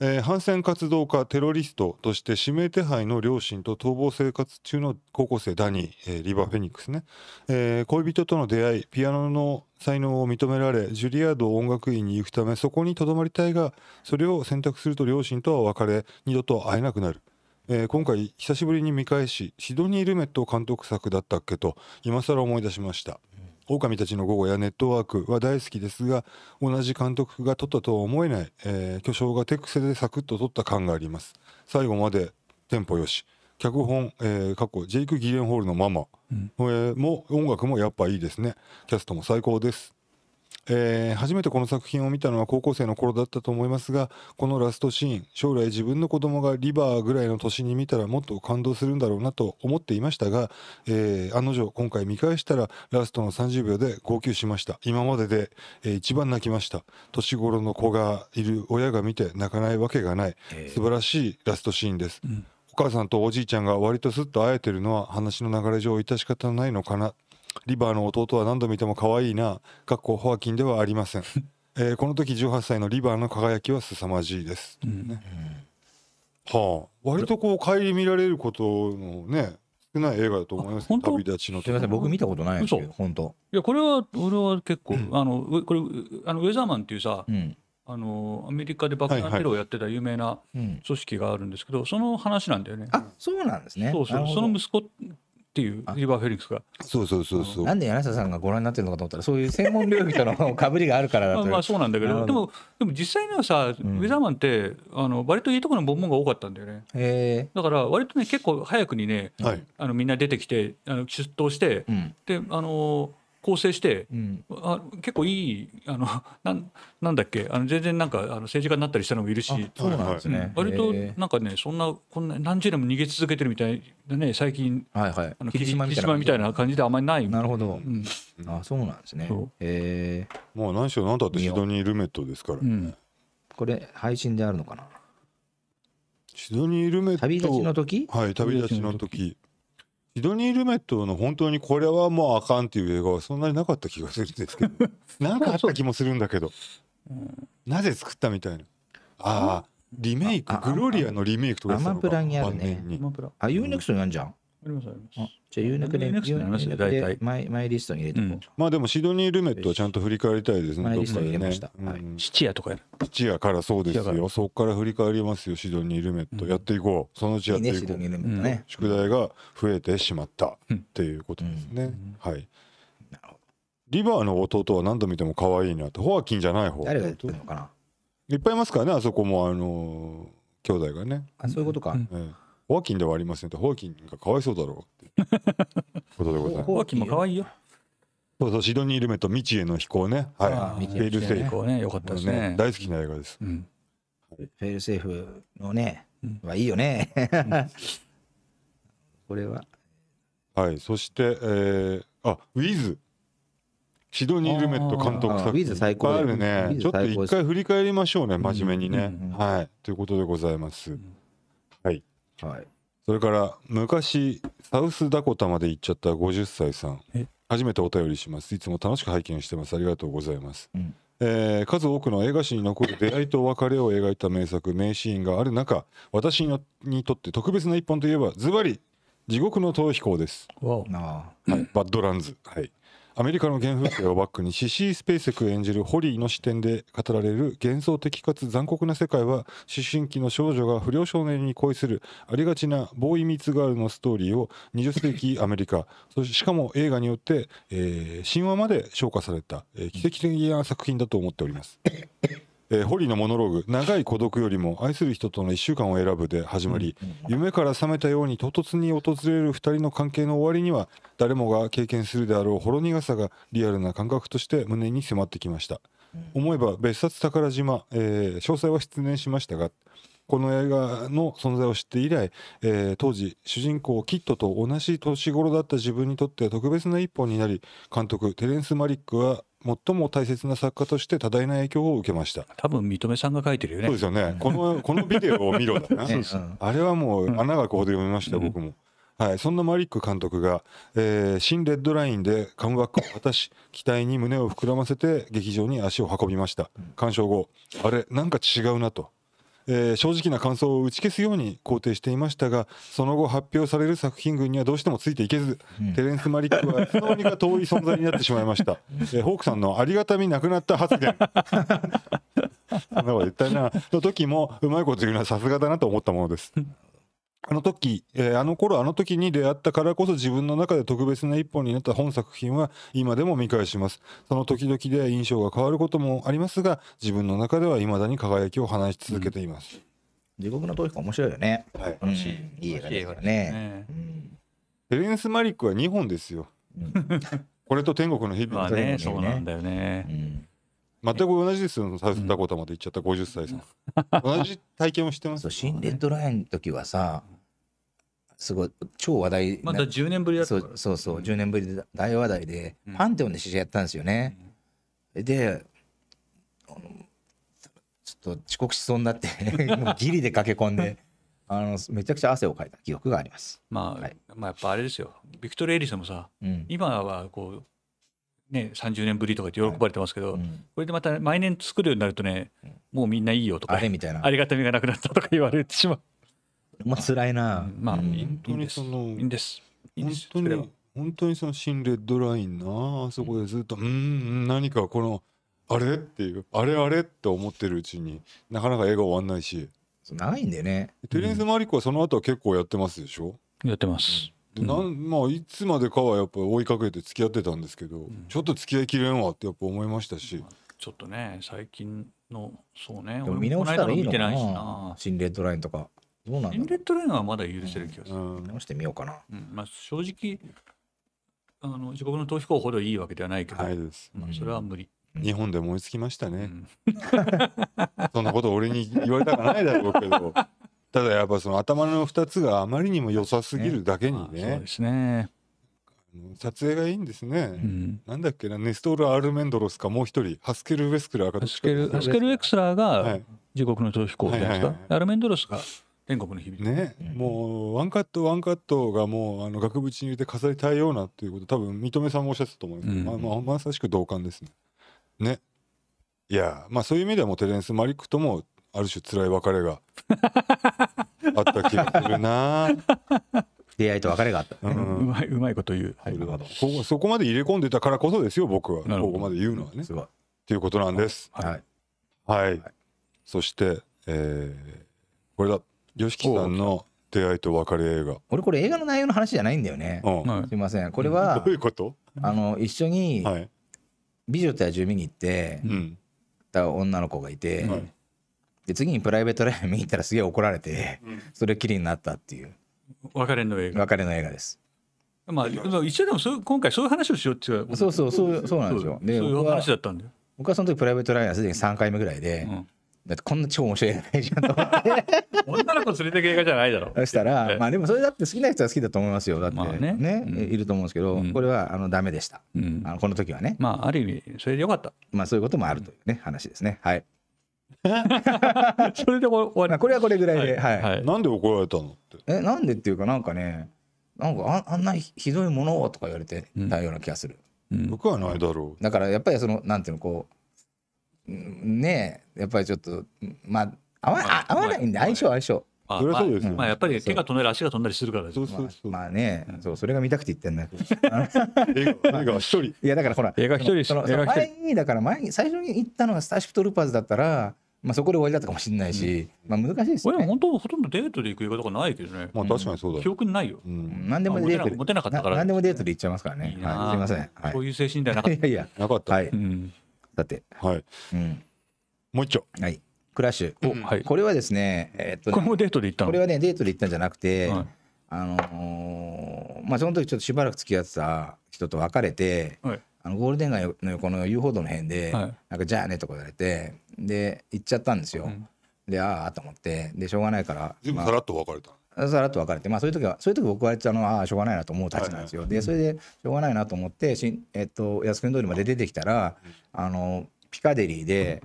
えー、反戦活動家テロリストとして指名手配の両親と逃亡生活中の高校生ダニー、えー、リバ・フェニックスね、えー、恋人との出会いピアノの才能を認められジュリアード音楽院に行くためそこにとどまりたいがそれを選択すると両親とは別れ二度と会えなくなる。えー、今回久しぶりに見返しシドニー・ルメット監督作だったっけと今更思い出しました狼たちの午後やネットワークは大好きですが、同じ監督が撮ったとは思えない、えー、巨匠が手癖でサクッと撮った感があります。最後までテンポよし。脚本、えー、過去ジェイク・ギレンホールのママ、うん、えー、も音楽もやっぱいいですねキャストも最高ですえー、初めてこの作品を見たのは高校生の頃だったと思いますがこのラストシーン将来自分の子供がリバーぐらいの年に見たらもっと感動するんだろうなと思っていましたが、えー、案の定今回見返したらラストの30秒で号泣しました今までで、えー、一番泣きました年頃の子がいる親が見て泣かないわけがない素晴らしいラストシーンです、うんお母さんとおじいちゃんが割とすっと会えてるのは話の流れ上致し方ないのかなリバーの弟は何度見ても可愛いな、かっこホアキンではありません。えー、この時18歳のリバーの輝きは凄まじいです。うんね、はあ、割とこう顧みられることのね、少ない映画だと思います。旅立ちの。すみません、僕見たことないですけど、本当。いや、これは、俺は結構、うん、あの、これ、あのウェザーマンっていうさ。うん、あのアメリカで爆弾テロをやってた有名な組織があるんですけど、はいはい、その話なんだよね。あそうなんですねそうそうその息子っていうリバー・フェリックスがそうそうそうそうなんで柳下さんがご覧になってるのかと思ったらそういう専門領域とのかぶりがあるからだとまあ、そうなんだけどでもでも実際にはさ、うん、ウェザーマンってあの割といいところのボンボンが多かったんだよねだから割とね結構早くにね、はい、あのみんな出てきてあの出頭して、うん、であのー構成して、うん、あ結構いいあの なんなんだっけあの全然なんかあの政治家になったりしたのもいるしそうなんですね、割となんかねそんなこんな何十年も逃げ続けてるみたいでね最近、はいはい、あの霧島みたいな感じであんまりないなるほど、うん、あそうなんですねええもう何しろ何だってシドニー・ルメットですから、うん、これ配信であるのかなシドニー・ルメット旅立ちの時はい旅立ちの時シドニー・ルメットの本当にこれはもうあかんっていう映画はそんなになかった気がするんですけど なんかあった気もするんだけど、うん、なぜ作ったみたいなああリメイクグロリアのリメイクとかアマプラにあるねアユーネクストにあるじゃん、うん、ありますありますじゃあ、有楽で、有楽で、大体マイ、マイリストに入れてこう。まあでも、シドニー・ルメットはちゃんと振り返りたいですね、どっかでね。に入質屋とかや質屋からそうですよ。そこから振り返りますよ、シドニー・ルメット。やっていこう。そのうちやっていこう。宿題が増えてしまったっていうことですね。はい。リバーの弟は何度見ても可愛いなって、ホアキンじゃない方。誰がやってるのかな。いっぱいいますからね、あそこも、あの、兄弟がね。あ、そういうことか。うんホアキンではありませんとホアキンがかわいそうだろうってことでございます ホアキンもかわいいよそうそうシドニー・ルメと未知への飛行ねはいフェールセーフ、ね、よかったですね大好きな映画です、うん、フェールセーフのね、うん、はいいよね これははいそしてえー、あウィズシドニー・ルメット監督作品最高あるねちょっと一回振り返りましょうね真面目にね、うんうんうん、はいということでございます、うはい、それから昔サウスダコタまで行っちゃった50歳さん初めてお便りしますいつも楽しく拝見してますありがとうございます、うん、えー、数多くの映画史に残る出会いと別れを描いた名作名シーンがある中私にとって特別な一本といえばズバリ地獄の逃避行です。はい、バッドランズ。はい。アメリカの原風景をバックにシシー・スペーセク演じるホリーの視点で語られる幻想的かつ残酷な世界は思春期の少女が不良少年に恋するありがちなボーイ・ミーツ・ガールのストーリーを20世紀アメリカそしてしかも映画によって、えー、神話まで昇華された、えー、奇跡的な作品だと思っております。えー、ホリーのモノローグ「長い孤独よりも愛する人との1週間を選ぶ」で始まり夢から覚めたように唐突に訪れる2人の関係の終わりには誰もが経験するであろうほろ苦さがリアルな感覚として胸に迫ってきました、思えば別冊宝島、えー、詳細は失念しましたがこの映画の存在を知って以来、えー、当時主人公キッドと同じ年頃だった自分にとって特別な一本になり監督テレンス・マリックは最も大切な作家として多大な影響を受けました多分三めさんが書いてるよねそうですよねこのこのビデオを見ろだな うあれはもう穴がこほど読みました、うん、僕も。はい、そんなマリック監督が、えー、新レッドラインでカムバックを果たし期待に胸を膨らませて劇場に足を運びました鑑賞後あれなんか違うなとえー、正直な感想を打ち消すように肯定していましたがその後発表される作品群にはどうしてもついていけず、うん、テレンス・マリックはいつの間にか遠い存在になってしまいました、えー、ホークさんのありがたみなくなった発言 そんな絶対なの時もうまいこと言うのはさすがだなと思ったものですあの時、えー、あの頃あの時に出会ったからこそ自分の中で特別な一本になった本作品は今でも見返します。その時々で印象が変わることもありますが、自分の中では未だに輝きを放し続けています。うん、地獄の逃避行面白いよね。はい。うん、いい映画ですよね。ねうん、レンス・マリックは2本ですよ。これと天国の日々、ね、まあね、そうなんだよね。全く同じですよ、サウスたコタまで行っちゃった50歳さん。同じ体験をしてます、ね。シンデッドラインの時はさ、すごい超話題まだ10年ぶりだったからそうそうそう10年ぶりで大話題で、うん、パンテオンで試合やったんですよね、うん、でちょっと遅刻しそうになって もうギリで駆け込んであのめちゃくちゃ汗をかいた記憶がありますまあ、はい、まあやっぱあれですよビクトリー・エリスもさ、うん、今はこうね、30年ぶりとか言って喜ばれてますけど、はいうん、これでまた毎年作るようになるとね、もうみんないいよとか、あれみたいなありがたみがなくなったとか言われてしまう。まあ辛いな。まあ、本当にそのいいんです。いいんです本当に本当にその新レッドラインなあそこでずっとうん何かこのあれっていうあれあれって思ってるうちになかなか映画終わんないし。ないんでね。テレンス・マリコはその後は結構やってますでしょ。やってます。なんまあいつまでかはやっぱ追いかけて付き合ってたんですけど、ちょっと付き合いきれんわってやっぱ思いましたし、ちょっとね最近のそうね俺も見直したらいいのかなな新レッドラインとかどうなんだレッドラインはまだ許せる気がする、うん見直してみようかなまあ、正直あの自国の投資行ほどいいわけではないけど、はいですまあ、それは無理、日本で燃え尽きましたね、そんなこと俺に言われたくないだろうけどただやっぱその頭の2つがあまりにも良さすぎるだけにね、そうですね撮影がいいんですね、うん、なんだっけなネストール・アルメンドロスかもう一人ハスケル・ウェスクラーかハスケル・ェクスラーが地獄の逃避行じゃないですか、はいはいはい、アルメンドロスが天国の日々ね、うん、もうワンカットワンカットがもうあの額縁に入れて飾りたいようなっていうこと多分三留さんもおっしゃってたと思うますけど、うんまあ、まさしく同感ですねねいやまあそういう意味ではもうテレンス・マリックともある種辛い別れが あった気がするな出会いと別れがあった、うん、うまいうまいこと言う、はい、そそこまで入れ込んでたからこそですよ僕はここまで言うのはねっていうことなんですはい、はいはい、そしてえー、これだ YOSHIKI さんの出会いと別れ映画俺これ映画の内容の話じゃないんだよね、うん、すいませんこれは、うん、どういうことあの一緒に「美女と野獣」見に行って、うん、た女の子がいて、はいで次にプライベートライブ見に行ったらすげえ怒られて、うん、それきりになったっていう別れの映画別れの映画ですまあ一応でもそう今回そういう話をしようっていうそうそうそうそうなんですよでそういう話だったんだよ僕はその時プライベートライブはすでに3回目ぐらいで、うん、だってこんな超面白い映画ないじゃんと 女の子連れてく映画じゃないだろそしたらまあでもそれだって好きな人は好きだと思いますよだってねね、うん、いると思うんですけど、うん、これはあのダメでした、あのこの時はねまあある意味それでよかったまあそういうこともあるというね、話ですねはい それで終わりこれはこれぐらいで、はいはい、なんで怒られたのってえなんでっていうかなんかねなんかああんなひどいものをとか言われてたような気がする、うん、僕はないだろうだからやっぱりそのなんていうのこうねえやっぱりちょっとまあ合わ合わないんで相性相性あ、そりゃそうですよまあやっぱり手が止める足が止んだりするからですそうそうそう。まあね、そう、それが見たくて言ってんだけど。映画一人。いや、だからほら、映画一人でしそ前に、だから前に、最初に行ったのがスターシップトルーパーズだったら、まあそこで終わりだったかもしれないし、まあ難しいですよ俺ね。本当ほとんどデートで行く映画とかないけどねまあ確かにそうだ記憶にないよ、うん。何でもデートで。モテなかったから何でもデートで行っちゃいますからね。いいはい、すみません。はい、こういう精神ではなかっい。いやいや、なかった。はい。うんだって、はい。うん、もう一丁。はい。クラッシュ、はい、これはですね,、えっとねこれもデートで行ったのこれはねデートで行ったんじゃなくて、はいあのーまあ、その時ちょっとしばらく付き合ってた人と別れて、はいあのゴールデン街の横の遊歩道の辺で「はいなんかじゃあね」とか言われてで行っちゃったんですよ。うんでああと思ってでしょうがないから、全部さらっと別れたあ、さらっと別れて、まあ、そういう時はそういう時僕はあのああしょうがないなと思うたちなんですよ。でそれでしょうがないなと思ってしん、えっと、靖国通りまで出てきたらあのピカデリーで。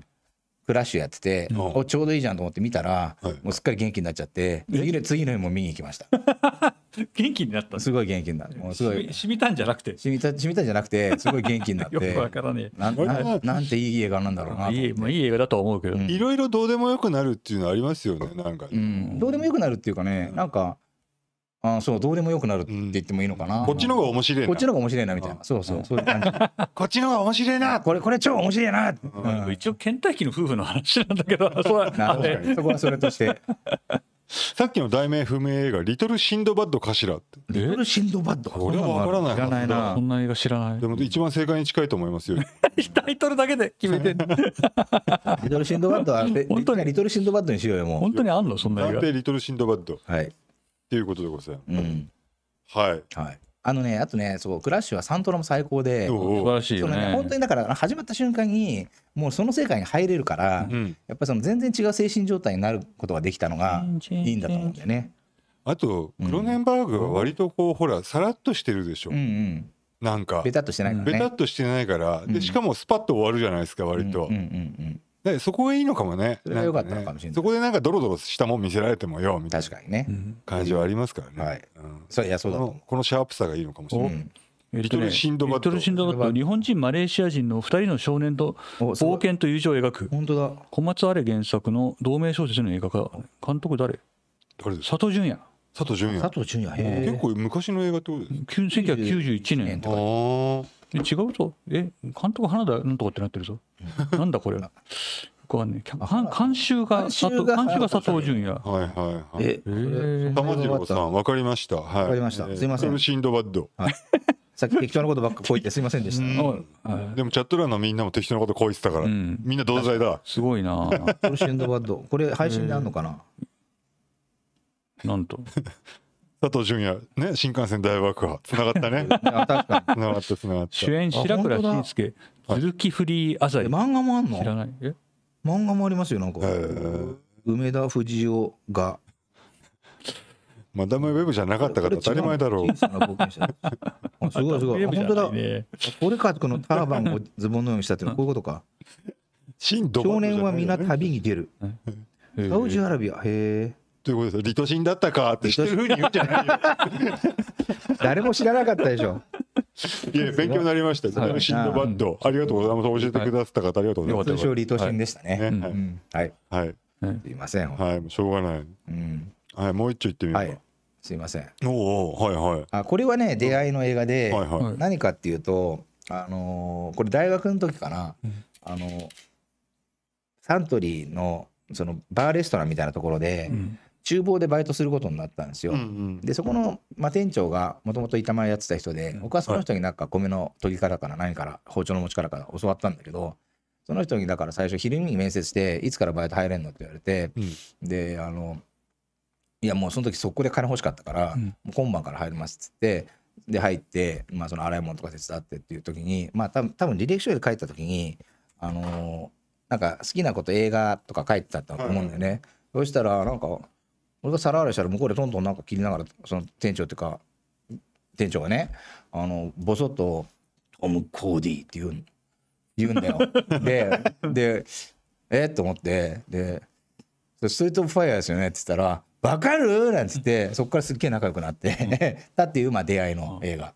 フラッシュやってて、ちょうどいいじゃんと思って見たら、もうすっかり元気になっちゃって次の次の日も見に行きました 元気になったすごい元気になっもうすごい染みたんじゃなくて染みた染みたんじゃなくてすごい元気になって よくわからねえなんていい映画なんだろうないい,、まあ、いい映画だと思うけどいろいろどうでもよくなるっていうのありますよねなんか、うん、どうでもよくなるっていうかねなんかあそうどうでもよくなるって言ってもいいのかな、うん、こっちの方が面白い こっちの方が面白いなみたいな、そうそうそういう感じこっちの方が面白いなこれこれ超面白いな、うん、一応倦怠期の夫婦の話なんだけど そな確かにそこはそれとして さっきの題名不明映画「リトルシンドバッドかしら」ってリトルシンドバッドこれは分からない知らないなそんな映画知らないでも一番正解に近いと思いますよタイトルだけで決めてリトルシンドバッドは本当にリトルシンドバッドにしようよもう本当にあんのそんな映画リトルシンドバッドはいっていうことでございます。うんはい。はい。あのね、あとね、そう、クラッシュはサントラも最高で、素晴らしいよね、ね、本当にだから、始まった瞬間に、もうその世界に入れるから、うん、やっぱその全然違う精神状態になることができたのがいいんだと思うんだよね。あと、クロネンバーグは割とこう、うん、ほら、さらっとしてるでしょ。うんうん、なんか、ベタっとしてないから、ね、ベタっとしてないから、でしかもスパッと終わるじゃないですか、割と。うんうんうんうんでそこがいいのかもねそれが良かったかもしれない、ね、そこでなんかドロドロしたもん見せられてもよみたいな感じはありますからね、うん、はい、うん、それいやそうだこのシャープさがいいのかもしれない、うんリトルシンドバッド、日本人マレーシア人の2人の少年と冒険と友情を描く本当だ小松あれ原作の同名小説の映画化監督誰誰佐藤淳也佐藤淳也佐藤淳也結構昔の映画ってことですか1991年とか違うぞえ監督花田なんとかってなってるぞなんだこれよくわかん監修が監修が佐藤純也はいはいはいえー、玉次郎さんわかりましたはいわかりました、すいませんシンドバッド、はい さっき適当なことばっかこいてすいませんでした。はい、でもチャット欄のみんなも適当なことこいてたから、うん、みんな同罪だ。すごいな。これシンドバッド、これ配信であんのかな。なんと。佐藤純也ね新幹線大爆破つながったね 確かつながったつながった主演白倉慎介ズルキフリーアザイ漫画もあんの知らないえ漫画もありますよなんか梅田藤夫がマダムウェブじゃなかったから当たり前だろう。うすごいすごい。本当だ。俺かこのターバンをズボンのようにしたって こういうことか。少年はみな旅に出る。サウジアラビア。へえ。ということですリトシンだったかって知ってるふうに言うんじゃないよ誰も知らなかったでしょいや勉強になりました、シンドバッド、ありがとうございます、教えてくださった方、ありがとうございます。私はリトシンでしたね。はい。はい。すいません。はい、しょうがない。はい、もう一丁行ってみようすいません。おお、はいはい。あ、これはね、出会いの映画で、ははいい、何かっていうと、あの、これ大学の時かな。あの、サントリーの、そのバーレストランみたいなところで、厨房でバイトすることになったんですよ。うんうん、でそこの、まあ、店長がもともと板前やってた人で僕はその人になんか米の研ぎ方から何から包丁の持ち方から教わったんだけどその人にだから最初昼に面接して「いつからバイト入れんの?」って言われて、うん、であのいやもうその時そこで金欲しかったから、うん、もう今晩から入りますっつってで入って、まあ、その洗い物とか手伝ってっていう時にまあ多分多分履歴書で書いた時にあのー、なんか好きなこと映画とか書いてたと思うんだよね。はい、そしたらなんか俺が皿洗いしたら向こうでトントンなんか切りながらその店長っていうか店長がねあのボソッと「トム・コーディ」って言う言うんだよ。ででえっと思ってで「ストリート・オブ・ファイヤーですよね」って言ったら「わかる?」なんつってそこからすっげえ仲良くなってだっていうまあ出会いの映画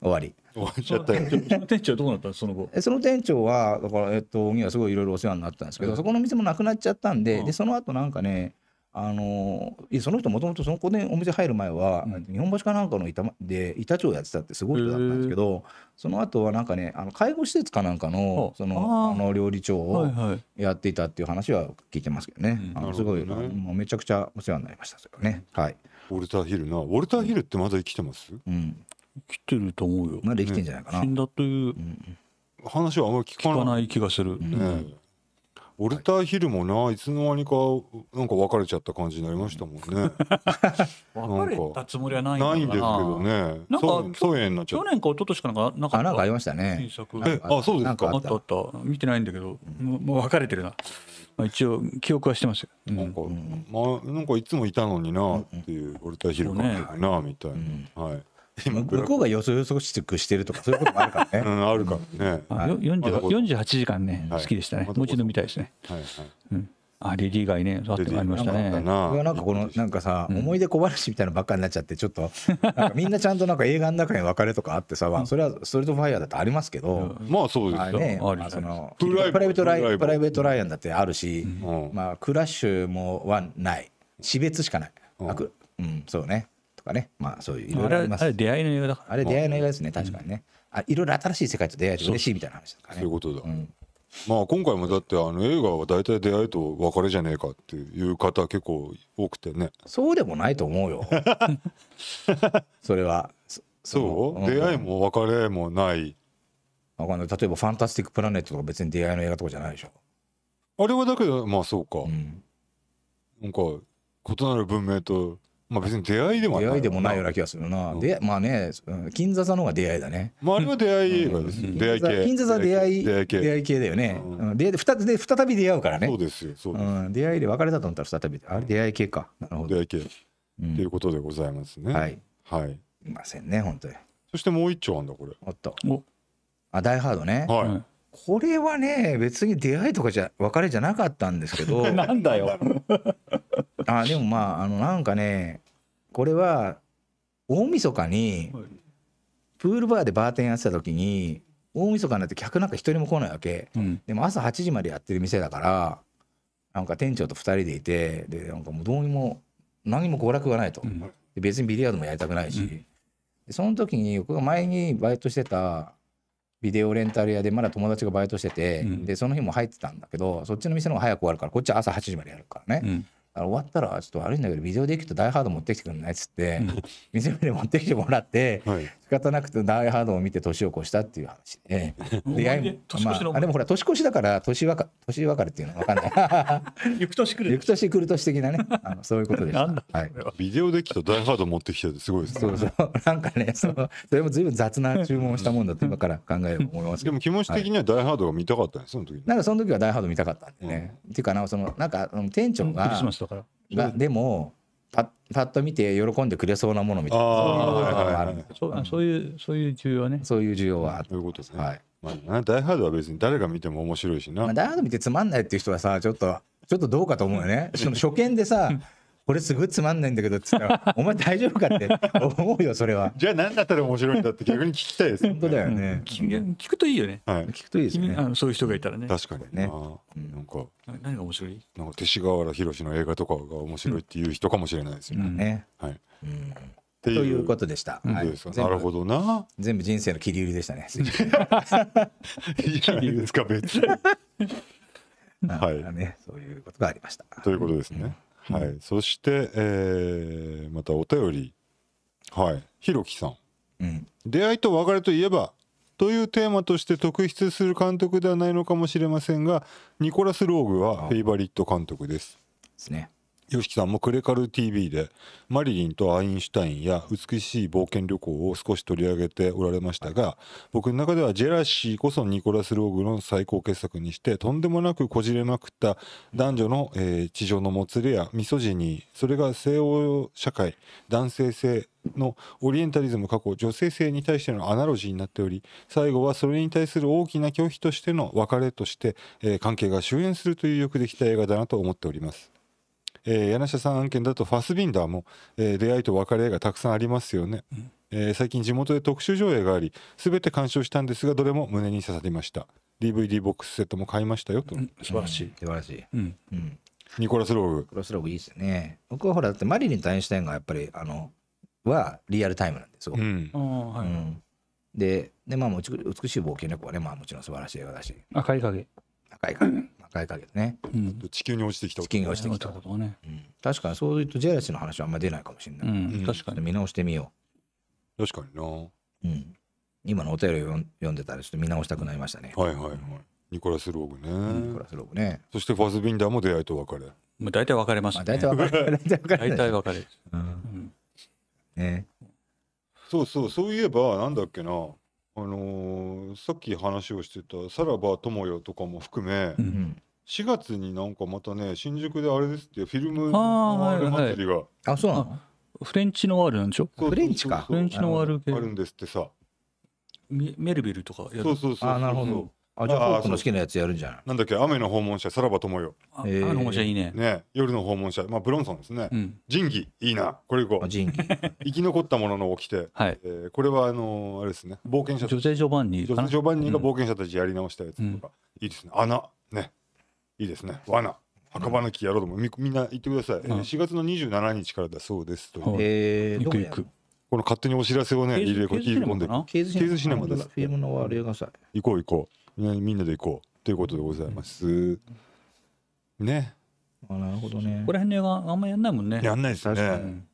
終わり。終わっちゃったよ。その店長どうなったその後。その店長はだからえっと鬼はすごいいろいろお世話になったんですけど、そこの店もなくなっちゃったんで、でその後なんかねあのいその人もともとその子でお店入る前は、うん、日本橋かなんかの板で板長やってたってすごい人だったんですけどその後はなんかねあの介護施設かなんかのそのあの料理長をやっていたっていう話は聞いてますけどね、はいはい、あのすごい、ね、もうめちゃくちゃお世話になりましたそれね、はい、ウォルターヒルなウォルターヒルってまだ生きてます、うん、生きてると思うよまだ生きてんじゃないかな、ね、死んだという、うん、話はあんまり聞かない気がする、うん、ねウォルターヒルもないつの間にかなんか別れちゃった感じになりましたもんね。別れたつもりはないないんですけどね。なんか去年か一昨年かなんかなかあなんかありましたね。えあそうですか。あったあった見てないんだけど、もうもう別れてるな。まあ一応記憶はしてますよ。なんか、まあなんかいつもいたのになっていうウォルターヒルがなみたいな、はい。向こうがよそよそしくしてるとかそういうこともあるからね、うん、あるからね、四十48時間ね好きでしたね、もう一度見たいですね、はいはいうんあレデーガいね、そってありましたね。なんかこのなんかさ、うん、思い出小話みたいなばっかになっちゃってちょっとんみんなちゃんとなんか映画の中に別れとかあってさ、それはストリートファイヤーだとありますけど、うん、まあそうですよ。ね、あまあそのプライベートライプライベートライアンだってあるし、うん、まあクラッシュもはない、死別しかない。あくうんそうね。とかねまあそういういろいろありますあれ出会いの映画だからあれ出会いの映画ですね確かにね、あいろいろ新しい世界と出会えて嬉しいみたいな話だかねそういうことだ、うんまあ今回もだってあの映画は大体出会いと別れじゃねえかっていう方結構多くてねそうでもないと思うよ それはそう、うん、出会いも別れもない分かんない例えば「ファンタスティック・プラネット」とか別に出会いの映画とかじゃないでしょあれはだけどまあそうか、うん、なんか異なる文明とまあ別に出会いでも出会いでもないような気がするな、うん、でまあね金座座の方が出会いだねまああれは出会い、うん、出会い系金座座出会い、出会い系出会い系だよね、うん、でで再び出会うからねそうですよそうです、うん、出会いで別れたと思ったら再びあれ出会い系かなるほど出会い系と、うん、いうことでございますねはいはいいませんね本当にそしてもう一丁あんだこれあったあダイハードねはいこれはね別に出会いとかじゃ別れじゃなかったんですけど なんだよあでもまああのなんかねこれは大晦日にプールバーでバーテンやってた時に大晦日になって客なんか一人も来ないわけ、うん、でも朝8時までやってる店だからなんか店長と2人でいてでなんかもうどうにも何も娯楽がないと、うん、別にビリヤードもやりたくないし、うん、でその時に僕が前にバイトしてたビデオレンタル屋でまだ友達がバイトしてて、でその日も入ってたんだけどそっちの店の方が早く終わるからこっちは朝8時までやるからね。終わったらちょっと悪いんだけどビデオデッキとダイハード持ってきてくんないっつって、ビデオで持ってきてもらって、方なくてダイハードを見て年を越したっていう話ええ。出会いも。まあ、でもほら年越しだから年別年別れっていうのはわかんない 行く年来る行く年来る年的なねあのそういうことでした、はい、ビデオデッキとダイハード持ってきてすごいですねそうそうなんかねそのそれも随分雑な注文をしたもんだと今から考えると思いますでも気持ち的にはダイハードが見たかったんですその時なんかその時はダイハード見たかったんでね、うん、っていうかなそのなんか店長が、うん、がでもパッパッと見て喜んでくれそうなものみたいなそういうそういうそううい需要ねそういう需要はあるということですね、はいまあ、ダイハードは別に誰が見ても面白いしな、まあ、ダイハード見てつまんないっていう人はさちょっとちょっとどうかと思うよね初見でさ これすごいつまんないんだけど」っつったら「お前大丈夫か?」って思うよそれはじゃあ何だったら面白いんだって逆に聞きたいですよ、ね、本当だよね、うん、聞くといいよね、はい、聞くといいですねあのそういう人がいたらね確かにねなんか何が面白いなんか勅使河原宏の映画とかが面白いっていう人かもしれないですよね、うん、はい、うんということでした。はい、なるほどな。全部人生の切り売りでしたね。いいじゃないですか別に。はい、ね、そういうことがありました。ということですね。はい、そして、えー、またお便りはいひろきさん、うん、出会いと別れといえば」というテーマとして特筆する監督ではないのかもしれませんがニコラス・ローグはフェイバリット監督です。ですね。y o さんもクレカル TV でマリリンとアインシュタインや美しい冒険旅行を少し取り上げておられましたが僕の中ではジェラシーこそニコラス・ローグの最高傑作にしてとんでもなくこじれまくった男女の、えー、地上のもつれやミソジニーそれが西欧社会男性性のオリエンタリズム過去女性性に対してのアナロジーになっており最後はそれに対する大きな拒否としての別れとして、えー、関係が終焉するというよくできた映画だなと思っております。えー、柳下さん案件だとファスビンダーも、えー、出会いと別れがたくさんありますよね、うんえー、最近地元で特集上映があり全て鑑賞したんですがどれも胸に刺さりました DVD ボックスセットも買いましたよと、うん、素晴らしい、素晴らしい、うんうん、ニコラス・ローグニコラス・ローグいいですよね僕はほらだってマリリン・タインシュタインがやっぱりあのはリアルタイムなんですよ、うんはいうんででまあ美しい冒険旅はねまあもちろん素晴らしい映画だし赤い影赤い影 変えたけね、うん、地球に落ちてきた地球に落ちてきたことね、うん、確かにそういうとジェラシーの話はあんま出ないかもしれない、うん、確かに見直してみよう確かになうん今のお便りを読んでたらちょっと見直したくなりましたねはいはいはいニコラス・ローグねニコラス・ローグねそしてファズビンダーも出会いと別れまあ大体別れました、ね、大体別れ 大体別れうん、ねそうそうそういえばなんだっけなあのーさっき話をしてたさらば友よとかも含めうん4月になんかまたね新宿であれですってフィルムああはいはい祭りが、あ、そうなのフレンチのワールなんでしょそうそうそうそうフレンチかフレンチのワール系あるんですってさメルベルとかやるそうそうそうそうあなるほどあじゃあフの好きなやつやるんじゃななんだっけ雨の訪問者さらば友よ、え雨の訪問者いいねね夜の訪問者まあブロンソンですね、うん、仁義いいなこれいこう仁義 生き残ったものの掟、はいえー、これはあのー、あれですね冒険者女性序盤人女性が冒険者たちやり直したやつとか、うん、いいですね穴ねいいですね罠墓場の木やろうともみみんな言ってください、うん、4月の27日からだそうですという、えー、く行くこの勝手にお知らせをね入れ込んでケーズシネマですフィルムの終わりがさ行こう行こうみんなで行こうということでございます。ね。あなるほどね。これ辺の映あんまやんないもんね。やんないですね。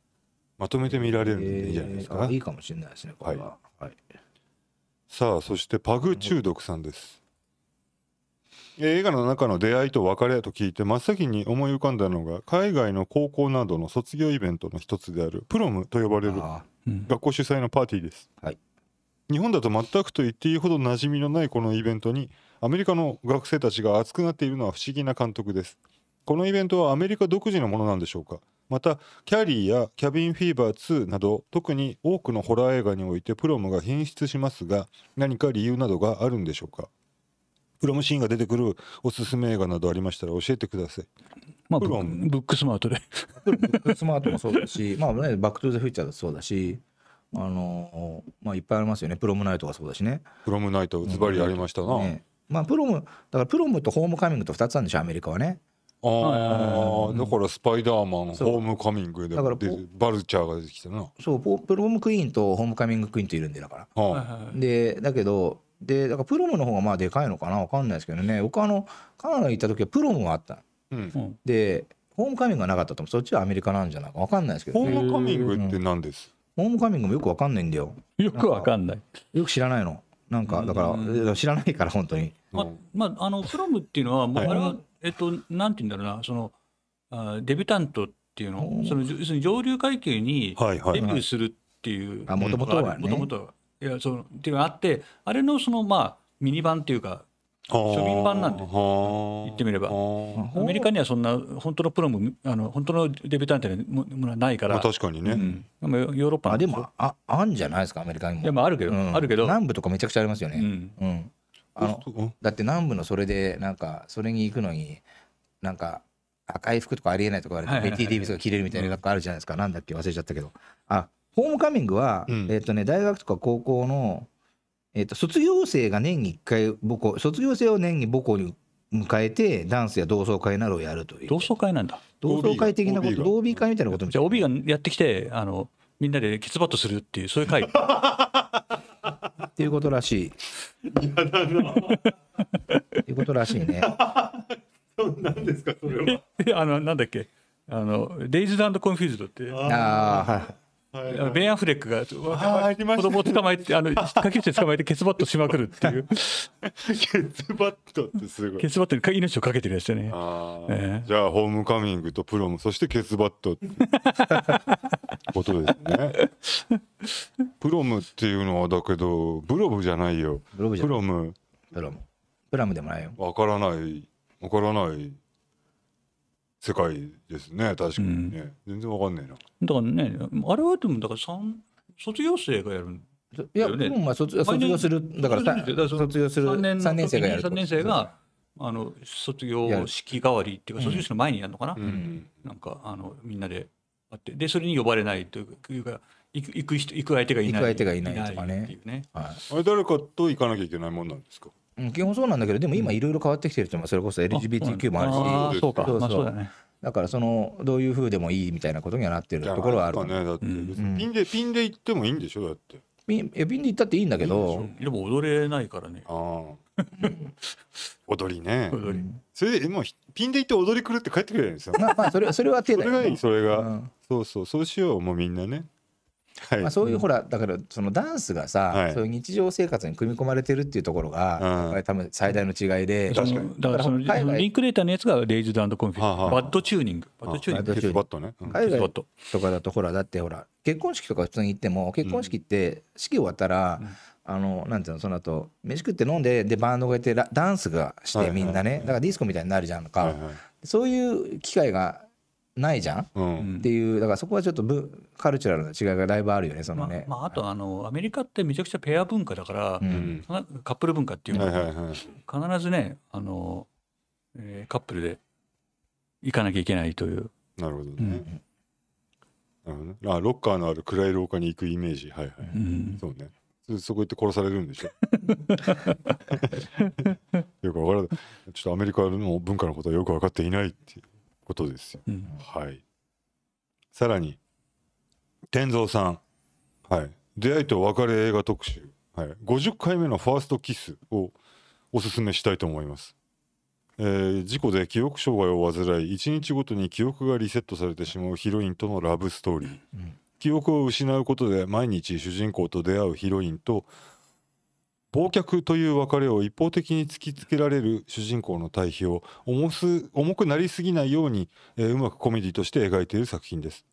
まとめて見られるんでいいじゃないですか。いいかもしれないですね。これは。はい。さあそしてパグ中毒さんです。映画の中の出会いと別れと聞いて真っ先に思い浮かんだのが海外の高校などの卒業イベントの一つであるプロムと呼ばれる学校主催のパーティーです。はい日本だと全くと言っていいほど馴染みのないこのイベントにアメリカの学生たちが熱くなっているのは不思議な監督ですこのイベントはアメリカ独自のものなんでしょうかまたキャリーやキャビンフィーバー2など特に多くのホラー映画においてプロムが変質しますが何か理由などがあるんでしょうかプロムシーンが出てくるおすすめ映画などありましたら教えてください。まあ、プロムブックスマートで。ブックスマートもそうだし、まあね、バック・トゥ・ザ・フューチャーもそうだし、あのー、まあいっぱいありますよねプロムナイトがそうだしねプロムナイトズバリありましたな、ね、まあプロムだからプロムとホームカミングと2つあるんでしょアメリカはねああ、だからスパイダーマン、ホームカミングでだからバルチャーが出てきてなそうプロムクイーンとホームカミングクイーンといるんでだから、はい、でだけどでだからプロムの方がまあでかいのかな分かんないですけどね僕あのカナダ行った時はプロムがあった、うん、でホームカミングがなかったと思うそっちはアメリカなんじゃないか分かんないですけど、ね、ホームカミングって何です、ホームカミングもよくわかんないんだよよくわかんないよく知らないのなんかだから知らないから本当にままああの「フロムっていうのはもうあれは、えっとなんて言うんだろうなそのあデビュタントっていうのその要するに上流階級にデビューするっていうもともとはねもともといやそのっていうのがあってあれのそのまあミニ版っていうか庶民版なんで言ってみればアメリカにはそんな本当のプロもあの本当のデビュータントものはないから、まあ、確かにね、うん、でもヨーロッパでもああんじゃないですかアメリカにもでもあるけど、うん、あるけど南部とかめちゃくちゃありますよね、うん、うん、あのだって南部のそれでなんかそれに行くのになんか赤い服とかありえないとかあ言われて、ベティ・デイビスが着れるみたいな学科あるじゃないですか、なんだっけ忘れちゃったけどあホームカミングは、えっ、とね大学とか高校のえっ、と、卒業生が年に1回母校、卒業生を年に母校に迎えて、ダンスや同窓会などをやるという。同窓会なんだ。同窓会的なこと、OB 会みたいなことじゃあ OB がやってきて、あの、みんなでケツバットするっていう、そういう会。っていうことらしい。いやだな。っていうことらしいね。何ですかそれは。あのなんだっけあのデイズダンドコンフューズドって。ああはい。はい、ベン・アフレックが子供を捕まえて、あの、かっけて捕まえて、ケツバットしまくるっていう。ケツバットってすごい。ケツバットに命をかけてるやつだね。えー、じゃあ、ホームカミングとプロム、そしてケツバットってことですね。プロムっていうのは、だけど、ブロムじゃないよ。ブロムプロム。プロム。プラムでもないよ。わからない。わからない。世界ですね確かにね、うん、全然わかんないなだからねあれはでもだから卒業生がやるいや、ね、まあ卒業するだから卒業する3年生がやる3年生があの卒業式代わりっていうか卒業式の前にやるのかな、うん、なんかあのみんなであってでそれに呼ばれないというか行く行く人行く相手がいない行く相手がいないとかね、ね、はい、あれ誰かと行かなきゃいけないもんなんですか基本そうなんだけどでも今いろいろ変わってきてるってそれこそ LGBTQ もあるしそうかそうそうだねだからそのどういうふうでもいいみたいなことにはなってるところはあるかねだって、ピンでピンで行ってもいいんでしょだってピンいピンで行ったっていいんだけどでも踊れないからねああ 踊りね踊りそれでもうピンで行って踊り狂って帰ってくれるんですよまあまあそれそれは手だよ、ね、それがいいそれが、そうそうそうしようもうみんなねはい、まあ、そういうほらだからそのダンスがさ、はい、そういう日常生活に組み込まれてるっていうところが、やっ多分最大の違いで確かにだからそのリンクレーターのやつがレイズドコンフィーバッドチューニングバッドチューニングバッドバットね、うん、海外とかだとほらだってほら結婚式とか普通に行っても結婚式って式終わったら、うんあのなんていうのその後飯食って飲んででバンドがやってダンスがしてみんなね、だからディスコみたいになるじゃんか、はいはい、そういう機会がないじゃん、うん、っていうだからそこはちょっとカルチュラルの違いがだいぶあるよねそのね、まあ、まあ、あとあのアメリカってめちゃくちゃペア文化だから、うん、カップル文化っていうのは必ずねあの、えー、カップルで行かなきゃいけないというなるほどね、うん、あ、ロッカーのある暗い廊下に行くイメージはいはい、そうねそこ行って殺されるんでしょ よく分からないちょっとアメリカの文化のことはよく分かっていないっていうことですよ、うん、はいさらに天蔵さんはい出会いと別れ映画特集、はい、50回目のファーストキスをおすすめしたいと思いますえー、事故で記憶障害を患い一日ごとに記憶がリセットされてしまうヒロインとのラブストーリー、うん、記憶を失うことで毎日主人公と出会うヒロインと忘却という別れを一方的に突きつけられる主人公の対比を重す重くなりすぎないように、えー、うまくコメディとして描いている作品です。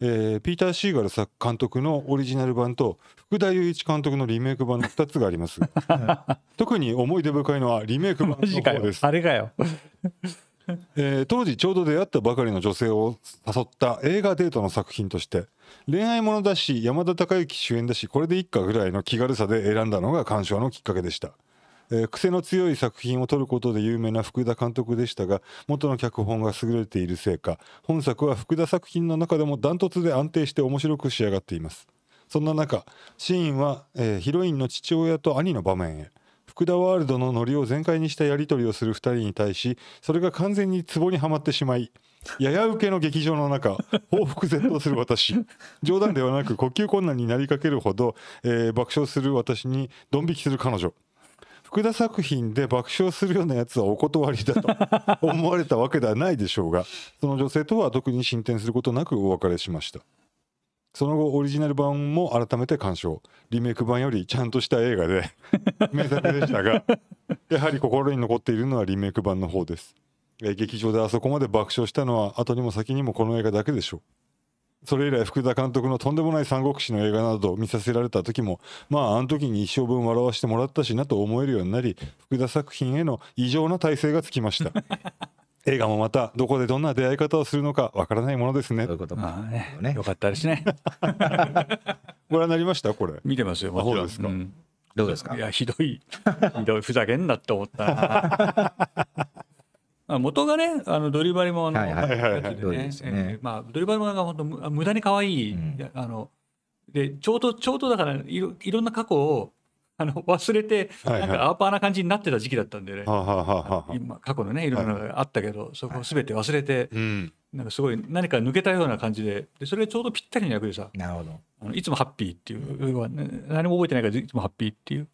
えー、ピーター・シーガル作監督のオリジナル版と福田雄一監督のリメイク版の2つがあります 特に思い出深いのはリメイク版の方ですあれかよ えー、当時ちょうど出会ったばかりの女性を誘った映画デートの作品として恋愛ものだし山田孝之主演だしこれでいっかぐらいの気軽さで選んだのが鑑賞のきっかけでした。えー、癖の強い作品を撮ることで有名な福田監督でしたが元の脚本が優れているせいか本作は福田作品の中でもダントツで安定して面白く仕上がっていますそんな中シーンは、えー、ヒロインの父親と兄の場面へ福田ワールドのノリを全開にしたやり取りをする2人に対しそれが完全にツボにはまってしまいやや受けの劇場の中往復絶倒する私冗談ではなく呼吸困難になりかけるほど、えー、爆笑する私にドン引きする彼女福田作品で爆笑するようなやつはお断りだと 思われたわけではないでしょうがその女性とは特に進展することなくお別れしましたその後オリジナル版も改めて鑑賞リメイク版よりちゃんとした映画で 名作でしたがやはり心に残っているのはリメイク版の方です劇場であそこまで爆笑したのは後にも先にもこの映画だけでしょう。それ以来福田監督のとんでもない三国志の映画などを見させられた時もまああの時に一生分笑わせてもらったしなと思えるようになり福田作品への異常な体制がつきました 映画もまたどこでどんな出会い方をするのかわからないものですねそういうこともね、ね、よかったですね ご覧になりましたこれ見てますよもちろんですか、うん、どうですかいやひどいひどいふざけんなって思ったあ元がねあのドリバリものやつでね、まあドリバリもな本当無駄に可愛い、うん、あのでちょうどちょうどだからいろいろんな過去をあの忘れてなんかアーパーな感じになってた時期だったんでね、はいはい、今過去のねいろんなのがあったけど、はい、そこを全て忘れて、なんかすごい何か抜けたような感じででそれがちょうどぴったりの役でさなるほどあのいつもハッピーっていう、うん、何も覚えてないからいつもハッピーっていう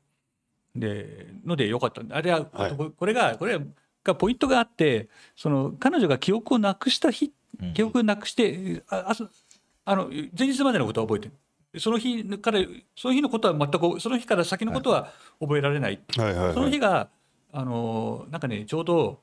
でのでよかったんであれは、はい、これがこれはがポイントがあってその彼女が記憶をなくした日記憶をなくして、うん、ああの前日までのことは覚えてるその日からその日のことは全くその日から先のことは覚えられないはい、その日があのなんかねちょうど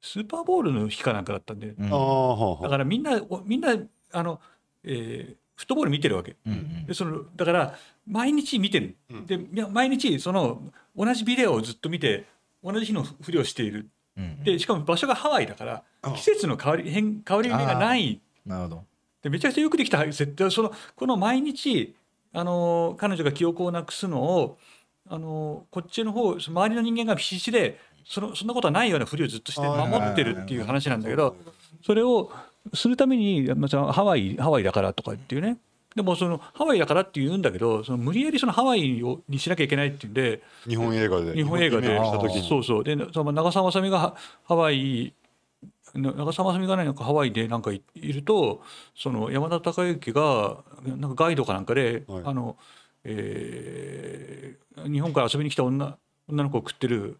スーパーボールの日かなんかだったんで、うん、だからみんなみんなあの、えー、フットボール見てるわけ、うんうん、でそのだから毎日見てる、うん、で毎日その同じビデオをずっと見て同じ日のふりをしている、うんうん、でしかも場所がハワイだから季節の変わり変変わり目がないなるほどでめちゃくちゃよくできた設定そのこの毎日あの彼女が記憶をなくすのをあのこっちの方周りの人間が必死でそのそんなことはないようなふりをずっとして守ってるっていう話なんだけどそれをするために、まあ、ハワイハワイだからとかっていうねでもそのハワイだからって言うんだけどその無理やりそのハワイにしなきゃいけないっていうんで日本映画で日本映画でそうそうでその長澤まさみがハワイ長澤まさみがなのかハワイでなんかいるとその山田孝之がなんかガイドかなんかで、はい、あのえー、日本から遊びに来た女女の子を食ってる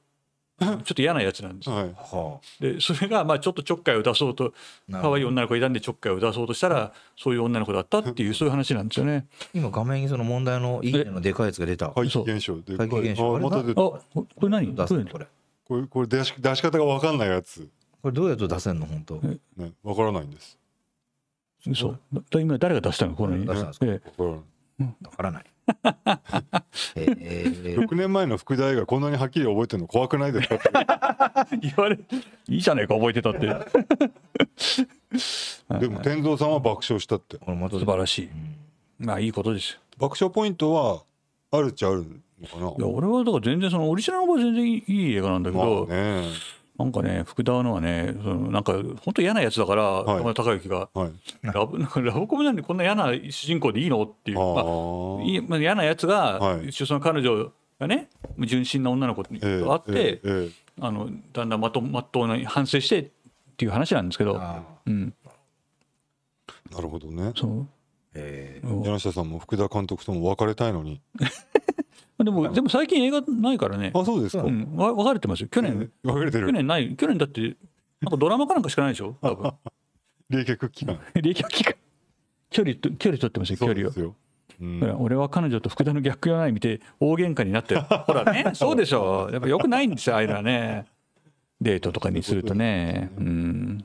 ちょっと嫌なやつなんです、はい、でそれがまあちょっとちょっかいを出そうと可愛い女の子がいたんでちょっかいを出そうとしたらそういう女の子だったっていうそういう話なんですよね今画面にその問題のいいのでかいやつが出た怪奇現象で怪奇現象あ,、ま、たあこれ何出すのこれこれこれ出し出し方が分かんないやつこれどうやって出せんの本当ね分からないんですそ嘘今誰が出したのこの出したんですか、分からないえ ー、6年前の副映がこんなにはっきり覚えてるの怖くないですか 言われいいじゃねえか覚えてたって でも天童さんは爆笑したって素晴らしい、うん、まあいいことです爆笑ポイントはあるっちゃあるのかな俺はだから全然そのオリジナルの方が全然いい映画なんだけど、まあね、なんかね福田のはねそのなんか本当嫌なやつだから、はい、高之が、はい、ラブ なんかラブコメなんでこんな嫌な主人公でいいのっていうまあ、嫌なやつが、はい、その彼女がね純真な女の子と会って、えーえー、あのだんだんまとまっとうな反省してっていう話なんですけど、うん、なるほどねそう、えー、柳下さんも福田監督とも別れたいのに。でも、でも最近映画ないからね。あ、そうですか。うん、分かれてますよ。去年。分かれてる。去年ない。去年だって、なんかドラマかなんかしかないでしょ。多分。冷却期間。冷却期間。距離と、距離取ってますよ、距離を。うん、俺は彼女と福田の逆用ない見て大喧嘩になってる ほらねそうでしょやっぱよくないんですよあいはねデートとかにするとね、ね、うん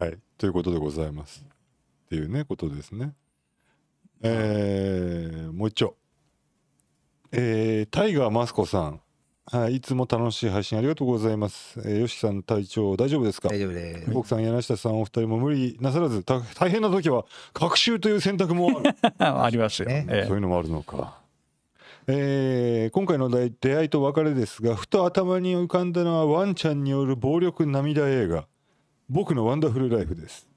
はいということでございますっていうねことですねえー、もう一丁えー、タイガーマスコさん。はい、いつも楽しい配信ありがとうございます。えー、よしさん体調大丈夫ですか大丈夫です。僕さん、柳下さん、お二人も無理なさらず、大変な時は、隔週という選択もある。ありますよ、ね、そういうのもあるのか。えー、今回の出会いと別れですが、ふと頭に浮かんだのはワンちゃんによる暴力涙映画、僕のワンダフルライフです。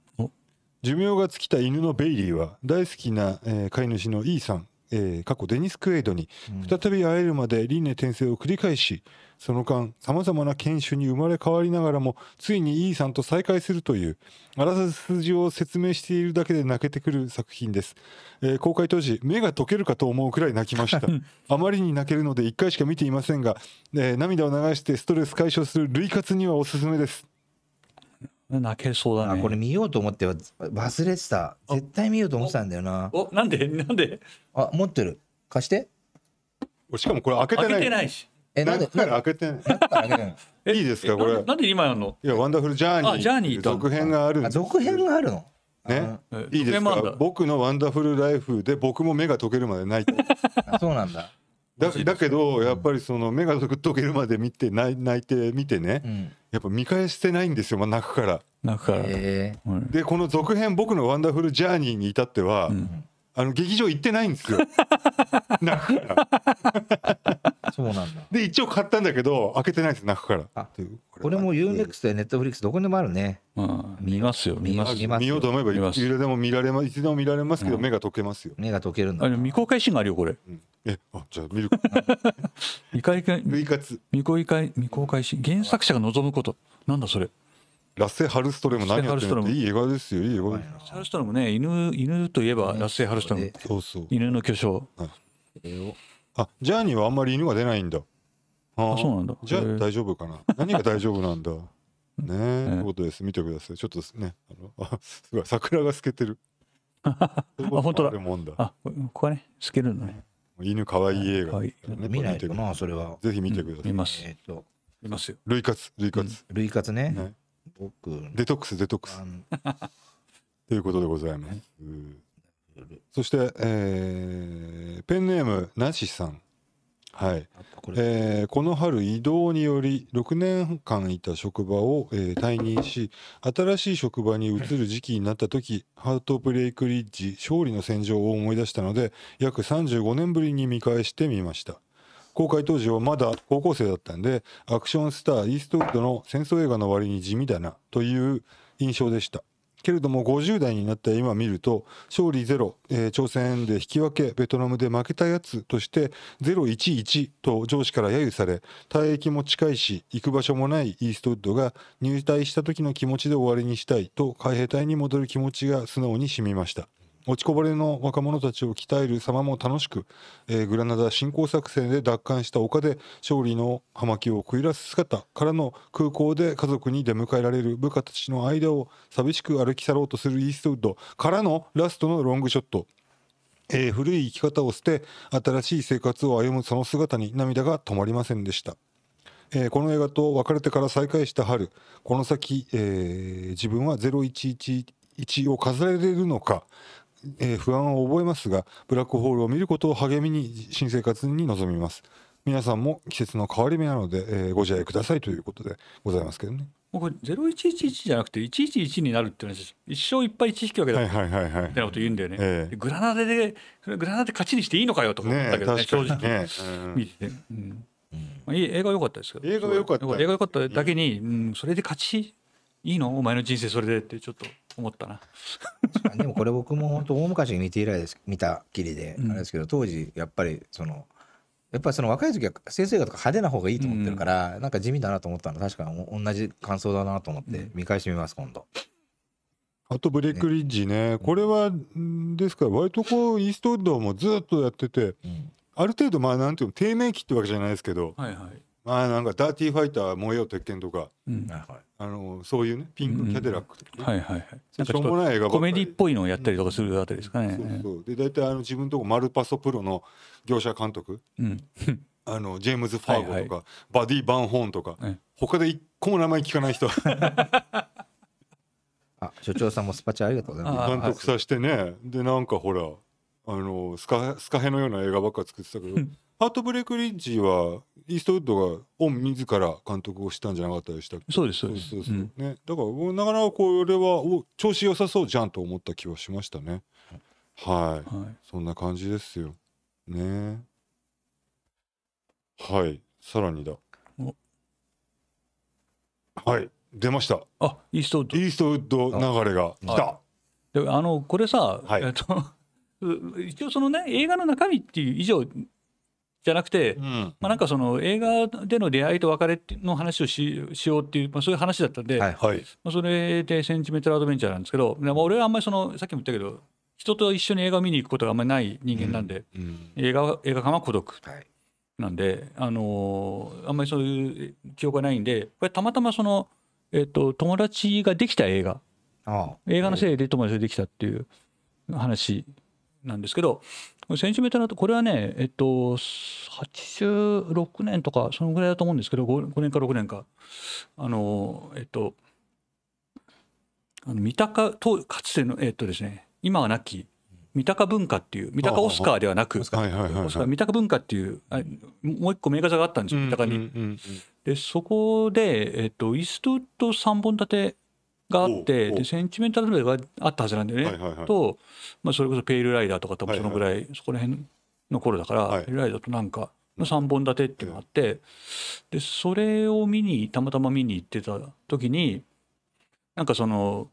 寿命が尽きた犬のベイリーは、大好きな、えー、飼い主の E さん、えー、過去デニス・クエイドに再び会えるまで輪廻転生を繰り返し、その間さまざまな犬種に生まれ変わりながらもついに E さんと再会するというあらすじを説明しているだけで泣けてくる作品です、えー、公開当時目が溶けるかと思うくらい泣きました あまりに泣けるので1回しか見ていませんが、えー、涙を流してストレス解消する涙活にはおすすめです泣けそうだね。あこれ見ようと思っては忘れてた。絶対見ようと思ってたんだよな。おなんでなんであ、持ってる。貸して。しかもこれ開けてない。開けてないし。え、なんで開けてない。いいですかこれ。なんで今やるのいや、ワンダフルジャーニー。ジャーニー。続編がある続編があるのね、いいですか僕のワンダフルライフで僕も目が溶けるまで泣いて。そうなんだ。だだけどやっぱりその目がとけるまで見て泣いて見てね、うん、やっぱ見返してないんですよ、まあ、泣くから。泣くから、えー、でこの続編「僕のワンダフルジャーニー」に至っては、うあの劇場行ってないんですよ。そうなんだ。で一応買ったんだけど開けてないです泣くから。これもユーネクストやネットフリックスどこにでもあるね。うん、見ますよ見ます見ようと思えばいつでも見られますいつでも見られますけど、目が溶けますよ。目が溶けるんだ。未公開シーンがあるよこれ。え、あ、じゃ見る未公開、未公開、未公開、原作者が望むこと。なんだそれ。ラッセ・ハルストレム何やってるのいい映画ですよいい映画ですよ、ハルストレムね犬犬といえばラッセ・ハルストレムそうそう犬の巨匠、はい、あジャーニーはあんまり犬が出ないんだああそうなんだじゃあ大丈夫かな何が大丈夫なんだ ねえ、といことです見てくださいちょっとすねあのあ すごい桜が透けてる あ本当だあこれね透けるのね犬可愛い映画、ね、見ないとなそれはぜひ見てください、うん、見ます、えー、見ますよ類活類活、類活ね、ね僕デトックスデトックスと いうことでございます、そして、えー、ペンネームなしさんはい、こえー、この春移動により6年間いた職場を、えー、退任し新しい職場に移る時期になった時ハートブレイクリッジ勝利の戦場を思い出したので約35年ぶりに見返してみました公開当時はまだ高校生だったんでアクションスターイーストウッドの戦争映画の割に地味だなという印象でしたけれども50代になった今見ると勝利ゼロ、えー、朝鮮で引き分けベトナムで負けたやつとして011と上司から揶揄され退役も近いし行く場所もないイーストウッドが入隊した時の気持ちで終わりにしたいと海兵隊に戻る気持ちが素直にしみました落ちこぼれの若者たちを鍛える様も楽しく、えー、グラナダ侵攻作戦で奪還した丘で勝利の葉巻を食い出す姿からの空港で家族に出迎えられる部下たちの間を寂しく歩き去ろうとするイーストウッドからのラストのロングショット。えー、古い生き方を捨て新しい生活を歩むその姿に涙が止まりませんでした、えー、この映画と別れてから再会した春この先、えー、自分は0111を飾れるのかえー、不安を覚えますがブラックホールを見ることを励みに新生活に臨みます皆さんも季節の変わり目なので、えー、ご自愛くださいということでございますけどねこれ0111じゃなくて111になるっては一生いっぱい1引き分けだみたいなこと言うんだよね、ええ、グラナダでグラナダで勝ちにしていいのかよとか思ったけどね、ね、正直、ね、見て、うんまあ、いい映画良かったですけど映画良かった映画良かっただけに、うん、それで勝ちいいのお前の人生それでってちょっと思ったな でもこれ僕も本当大昔に見て以来です見たきりで、あれですけど当時やっぱりそのやっぱりその若い時は先生がとか派手な方がいいと思ってるから、うん、なんか地味だなと思ったの確かに同じ感想だなと思って見返してみます、うん、今度。あとブレイクリッジね、ね、これはですから割とこうイーストウッドもずっとやってて、うん、ある程度まあなんていうの低迷期ってわけじゃないですけど、はいはい、まあなんかダーティーファイター燃えよ鉄拳とか、うん、はいはいあのそういうねピンクキャデラックとか、ねうん、はいはいはい、しょうもない映画コメディっぽいのをやったりとかするあたりですかね、うん、そうそうで大体あの自分とこマルパソプロの業者監督、うん、あのジェームズ・ファーゴとか、はいはい、バディ・バンホーンとか、はい、他で一個も名前聞かない人 あ所長さんもスパチャありがとうございます監督させてねでなんかほらあのスカスカヘのような映画ばっか作ってたけど「ハートブレイク・リッジ」はイーストウッドがオン自ら監督をしたんじゃなかったでしたっけそうですそうですね、だからなかなかこれはお調子良さそうじゃんと思った気はしましたねはい、はい、そんな感じですよねはいさらにだはい出ましたあイーストウッドイーストウッド流れが来たであのこれさ、はい、えっと 一応そのね映画の中身っていう以上じゃなくて、うん、まあ、なんかその映画での出会いと別れの話をししようっていう、まあ、そういう話だったんで、はいはい、まあ、それで「センチメートル・アドベンチャー」なんですけど、まあ、俺はあんまりそのさっきも言ったけど人と一緒に映画を見に行くことがあんまりない人間なんで、うん、映画映画館は孤独。なんで、あのー、あんまりそういう記憶がないんでこれたまたまその、えーと、と友達ができた映画映画のせいで友達ができたっていう話なんですけど、センチメートルとこれはねえっと86年とかそのぐらいだと思うんですけど 5, 5年か6年かあのえっとあの三鷹とかつてのえっとですね今は亡き三鷹文化っていう三鷹オスカーではなく三鷹文化っていうもう一個名画座があったんですよ三鷹に。でそこで、えっと、イーストウッド3本立てがあってでセンチメンタルベがあったはずなんでね、はいはいはい、と、まあ、それこそペイルライダーとか多分そのぐらい、はいはい、そこら辺の頃だから、はい、ペイルライダーとなんかまあ、3本立てっていうのがあって、でそれを見にたまたま見に行ってた時になんかその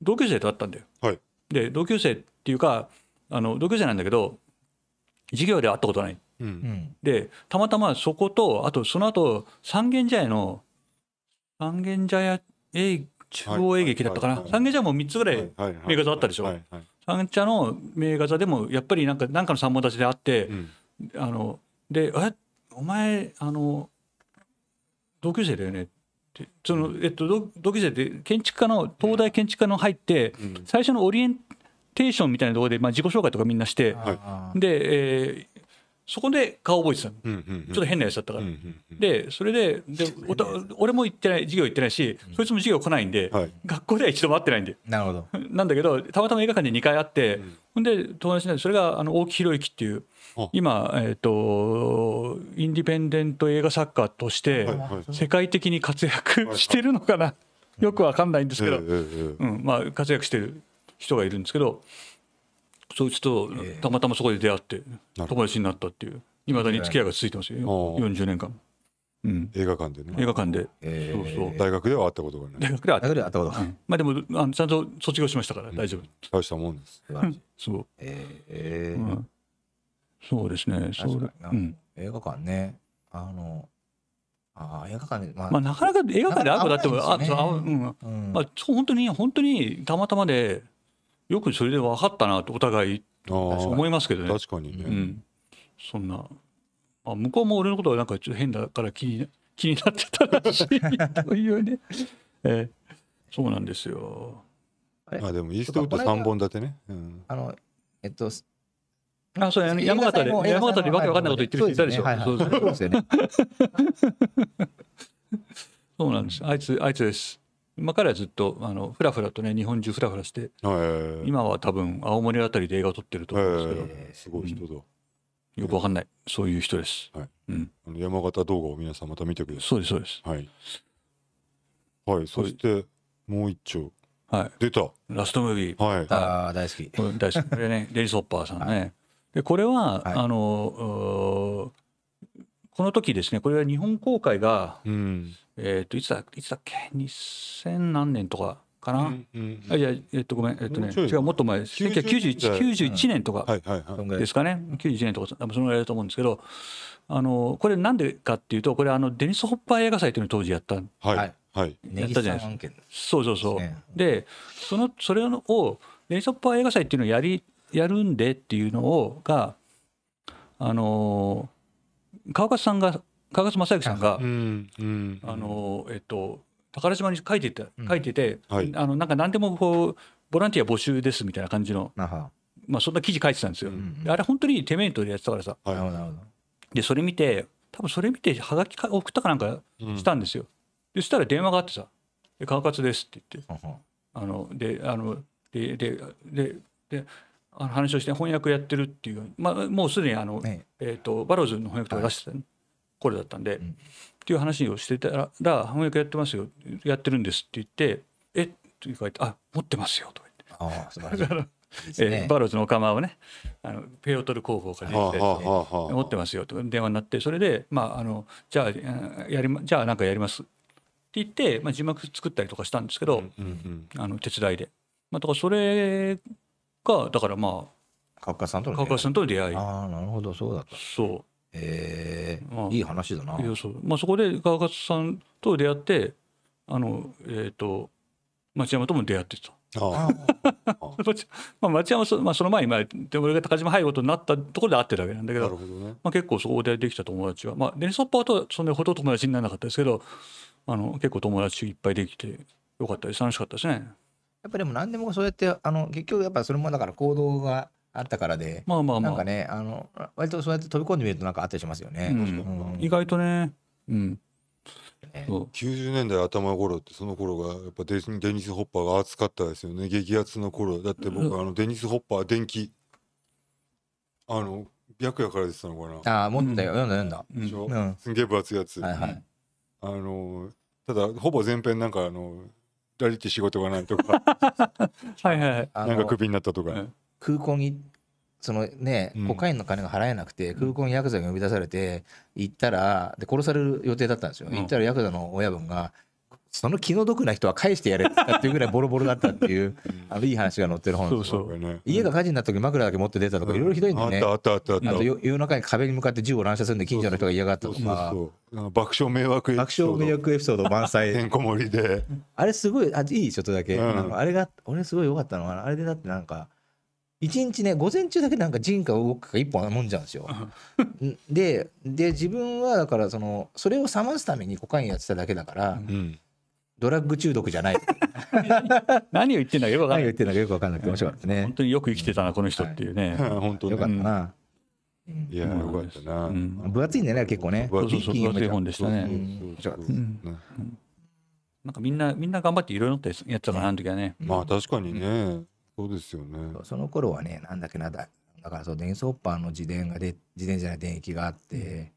同級生と会ったんだよ。はい、で同級生っていうかあの同級生なんだけど授業で会ったことない。うん、でたまたまそことあとその後三軒茶屋の三軒茶屋営中央営劇だったかな、三軒茶屋も3つぐらい名画座あったでしょ、三軒茶屋の名画座でもやっぱりなんかなんかの三本立ちであって、うん、あので「えお前あの同級生だよね」ってその、えっと、同級生って建築家の東大建築家の入って、うん、最初のオリエンテーションみたいなところで、まあ、自己紹介とかみんなして、で、えー、そこで顔覚えてたの、うんうんうん、ちょっと変なやつだったから、うんうんうん、でそれででおた俺も行ってない授業行ってないし、うん、そいつも授業来ないんで、はい、学校では一度も会ってないんでなるほど なんだけどたまたま映画館で2回会って、ほ、うんで友達なんでそれがあの大木宏之っていう今、えーと、インディペンデント映画作家として世界的に活躍してるのかな、よくわかんないんですけど、うん、うん、まあ、活躍してる人がいるんですけど。そいつとたまたまそこで出会って友達になったっていういまだに付き合いが続いてますよ、えー、40年間、うん、映画館でね映画館で、えー、そうそう大学では会ったことがない大学では会ったことがないまあでもあちゃんと卒業しましたから大丈夫、うん、大したもんですそうええーうん、そうですねそうん、映画館ねあのあ映画館で、まあ、まあ、なかなか映画館で会うことあっても、ね、あ、うん、うん、まあ、本当に、本当にたまたまで、よくそれで分かったなとお互い思いますけどね確かにね、うん、そんなあ向こうも俺のことはなんかちょっと変だから気に 気になってたらしいというね、えー、そうなんですよあでもイーストウッド3本立てね、うん、あのえっとあ、そうや、山形で、山形でわけわかんないこと言ってる人いたでしょ。う そうなんです。あいつ、あいつです。今からずっとあのフラフラとね日本中フラフラして、今は多分青森あたりで映画を撮ってると思うんですけど、すごい人だ、うん、よくわかんないそういう人です、はいうん、山形動画を皆さんまた見てくださいそうですそうですはい、はい、そしてもう一丁はい、出たラストムービー、はい、ああ大好き大好きこれね デリス・オッパーさんね、でこれは、あのこの時ですねこれは日本公開が、うん、えっ、といつだいつだっけ2000何年とかかな、あいやえっとごめんえっとね違うもっと前です1991十一年とかですかね、九十一91年とかそのぐらいだと思うんですけどあのこれなんでかっていうとこれあのデニス・ホッパー映画祭というのを当時やった、はい、はい、やったじゃないですか。そうそうそう。で、そのそれをデニソッパー映画祭っていうのをやりやるんでっていうのをがあのー川勝さんが川勝正行さんが、うんうん、あのえっと宝島に書いてて書いてて、はい、あのなんか何でもこうボランティア募集ですみたいな感じのまあそんな記事書いてたんですよ。あれ本当にテメントでやってたからさ。でそれ見て多分それ見てはがき送ったかなんかしたんですよ。でそしたら電話があってさ「川勝です」って言って。あのであのでででであの話をして翻訳やってるっていう、まあ、もうすでにあの、ね、えーとバローズの翻訳とか出してた頃だったんで、はい、っていう話をしてたら「翻訳やってますよやってるんです」って言って「えっ?」て書いて「あ持ってますよ」と言って。あ素晴らしい えーね、バローズのお釜をねあのペオトル工房から出て、ね、持ってますよと電話になってそれで、まあ、あのじゃあやり、ま、じゃあなんかやりますって言って、まあ、字幕作ったりとかしたんですけど、うんうんうん、あの手伝いで。まあ、とかそれがだからまあカッさんとの川川さんとの出会いああなるほどそうだったそうへえまあいい話だないやそうまあ、そこで川勝さんと出会ってあの、えっ、と町山とも出会ってた。ああ まあ、町山そ,、まあ、その前に、まあ、で俺が高島入ることになったところで会ってるわけなんだけなどるほどねまあ、結構そこでできた友達は、まあ、デニスホッパーとはそんなほとんど友達にならなかったですけどあの結構友達いっぱいできてよかったで楽しかったですね。やっぱでも何でもそうやってあの結局やっぱそれもだから行動があったからでまあまあまあなんかねあの割とそうやって飛び込んでみるとなんかあったりしますよね、うんうん、意外とねうんね、90年代頭頃ってその頃がやっぱデニス・ホッパーが熱かったですよね激熱の頃だって僕、あのデニス・ホッパー電気あの白夜から出てたのかなああ持ってたよ、うん、読んだ読んだうん、すんげえ分厚いやつ、はいはい、あのただほぼ全編なんかあのれて仕事がないとか はいはいなんかクビになったとか、空港にそのね、コカインの金が払えなくて、空港にヤクザが呼び出されて、行ったら、で、殺される予定だったんですよ。行ったらヤクザの親分が、その気の毒な人は返してやれっていうぐらいボロボロだったっていうあのいい話が載ってる本そうそう家が火事になった時枕だけ持って出たとかいろいろひどいんでねあったあったあったあったあと夜中に壁に向かって銃を乱射するんで近所の人が嫌がったとか爆笑迷惑エピソード爆笑迷惑エピソード満載てんこ盛りであれすごいあいいちょっとだけ、うん、あれが俺すごい良かったのはあれでだってなんか一日ね午前中だけなんか人か動くか一本もんじゃうんですよ。でで自分はだからそのそれを冷ますためにコカインやってただけだから、うんドラッグ中毒じゃ ない。何を言ってんだかよくわかんない。よくわかんなく面白かったね。本当によく生きてたな、この人っていうね。本当よかったな。いや、よかったな。分厚いんだよね、結構ね。分厚い本でしたね。なんかみんな、みんな頑張っていろいろってやったから、あの時はね。まあ確かにね。そうですよね。その頃はね、なんだっけなんだ。だからそう、電装パーの自伝がで、自伝じゃない電気があって、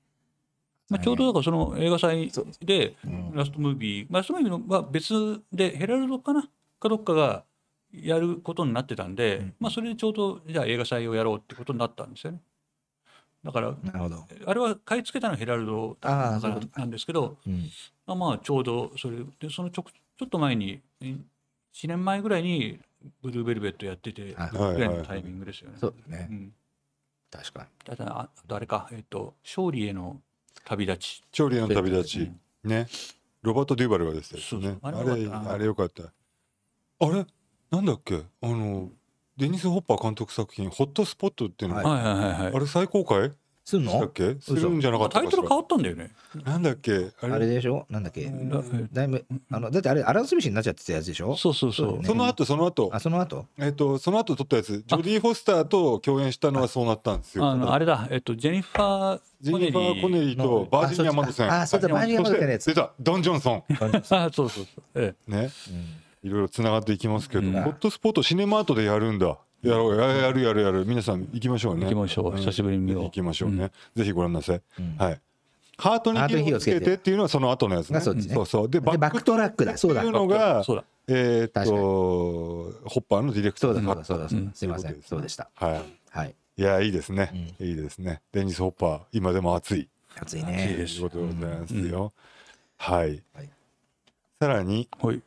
まあ、ちょうどだからその映画祭でラストムービー、まあ、ラストムービーは別でヘラルドかなかどっかがやることになってたんで、まあ、それでちょうどじゃあ映画祭をやろうってことになったんですよね。だからあれは買い付けたのはヘラルドなんですけど、まあ、まあちょうどそれでそのちょちょっと前に4年前ぐらいにブルーベルベットやっててぐらいのタイミングですよね。そうね、確かにただあ誰か、えっと、勝利への旅立ち調理の旅立ち、ねロバート・デュバルがですねそうねあれあれよかったあれなんだっけあのデニス・ホッパー監督作品「ホットスポット」っていうのが、はい、あれ最高回すんのだっけするんじゃなかったタイトル変わったんだよねなんだっけあれでしょなんだっけだいぶあのだってあれアラン・スミシになっちゃってたやつでしょそうそうそう、その後その後あその後えっ、ー、とその後撮ったやつジョディ・フォスターと共演したのはそうなったんですよあれだえっ、ー、とジェニファー・ジェニファー・コネリーとバージニア・マドセンあそうだバージニア・マドセンのやつ出たドン・ジョンソンあそうそうそうええね、うんいろいろつながっていきますけど、うん、ホットスポットシネマートでやるんだやろうやるやるやる皆さん行きましょうね行きましょう久しぶりに見よう行きましょうねぜひご覧なさいはいハートに火をつけてっていうのはその後のやつね。そねそうそうでバックトラックだ。そうだ。っていうのがえっとホッパーのディレクターそうだそうだそうだ。すみません。そうでした。はいはいいやいいですね。いいですね。デニスホッパー今でも熱い。熱いね。いいことでございますよ。はい。さらに。はい。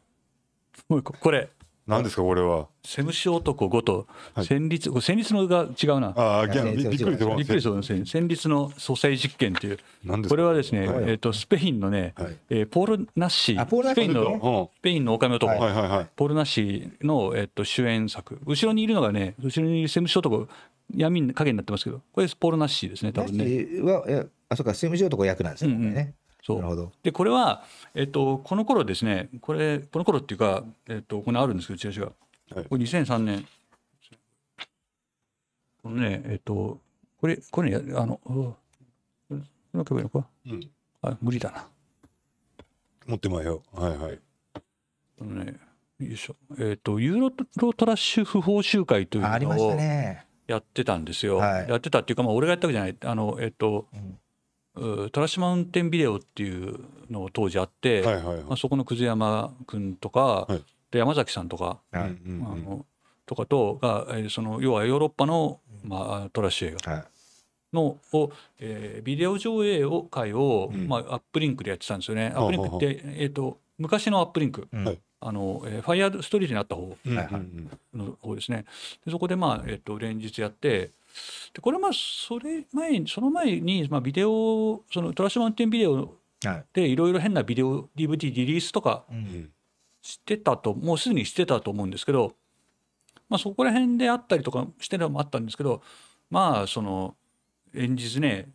これ。何ですかこれは。セムシ男ごと、戦慄、はい、戦慄のが違うな。ああ、びっくりびっくりしたですね。戦慄の蘇生実験という。これはですね、えっと、スペインのね、はえポール・ナッシー、スペインの、スペインのお金男、ポール・ナッシーの、えっと、主演作。後ろにいるのがね、後ろにいるセムシ男、闇影になってますけど、これポール・ナッシーですね、多分ね。は、え、あ、そうか、セムシ男役なんですね。うそうでこれは、えっと、この頃ですねこれこの頃っていうか、えっと、ここにあるんですけどチラシがはい、これ2003年。このね、えっと、これ、これ、あの、これ、こいのか、うん、あ、無理だな。持ってまえよ。はいはい。このね、よいしょ。えっ、と、ユーロトラッシュ不法集会というのをやってたんですよ。ね、やってたっていうか、まあ、俺がやったわけじゃない。あの、えっ、と、うん、トラッシュマウンテンビデオっていうのを当時あって、はいはいはい、まあ、そこの久世山君とか、はいで山崎さんとか、はい、あのとかとがえその要はヨーロッパの、まあ、トラッシュ映画のを、えー、ビデオ上映を会を、まあ、アップリンクでやってたんですよね。アップリンクって、えー、と昔のアップリンク、あのえー、ファイアストリートにあった方の方ですね。でそこで、まあえー、と連日やってでこれまあそれ前その前に、まあ、ビデオそのトラッシュマウンテンビデオでいろいろ変なビデオ DVD リリースとかうんしてたともうすでにしてたと思うんですけど、まあ、そこら辺であったりとかしてるのもあったんですけどまあその連日ね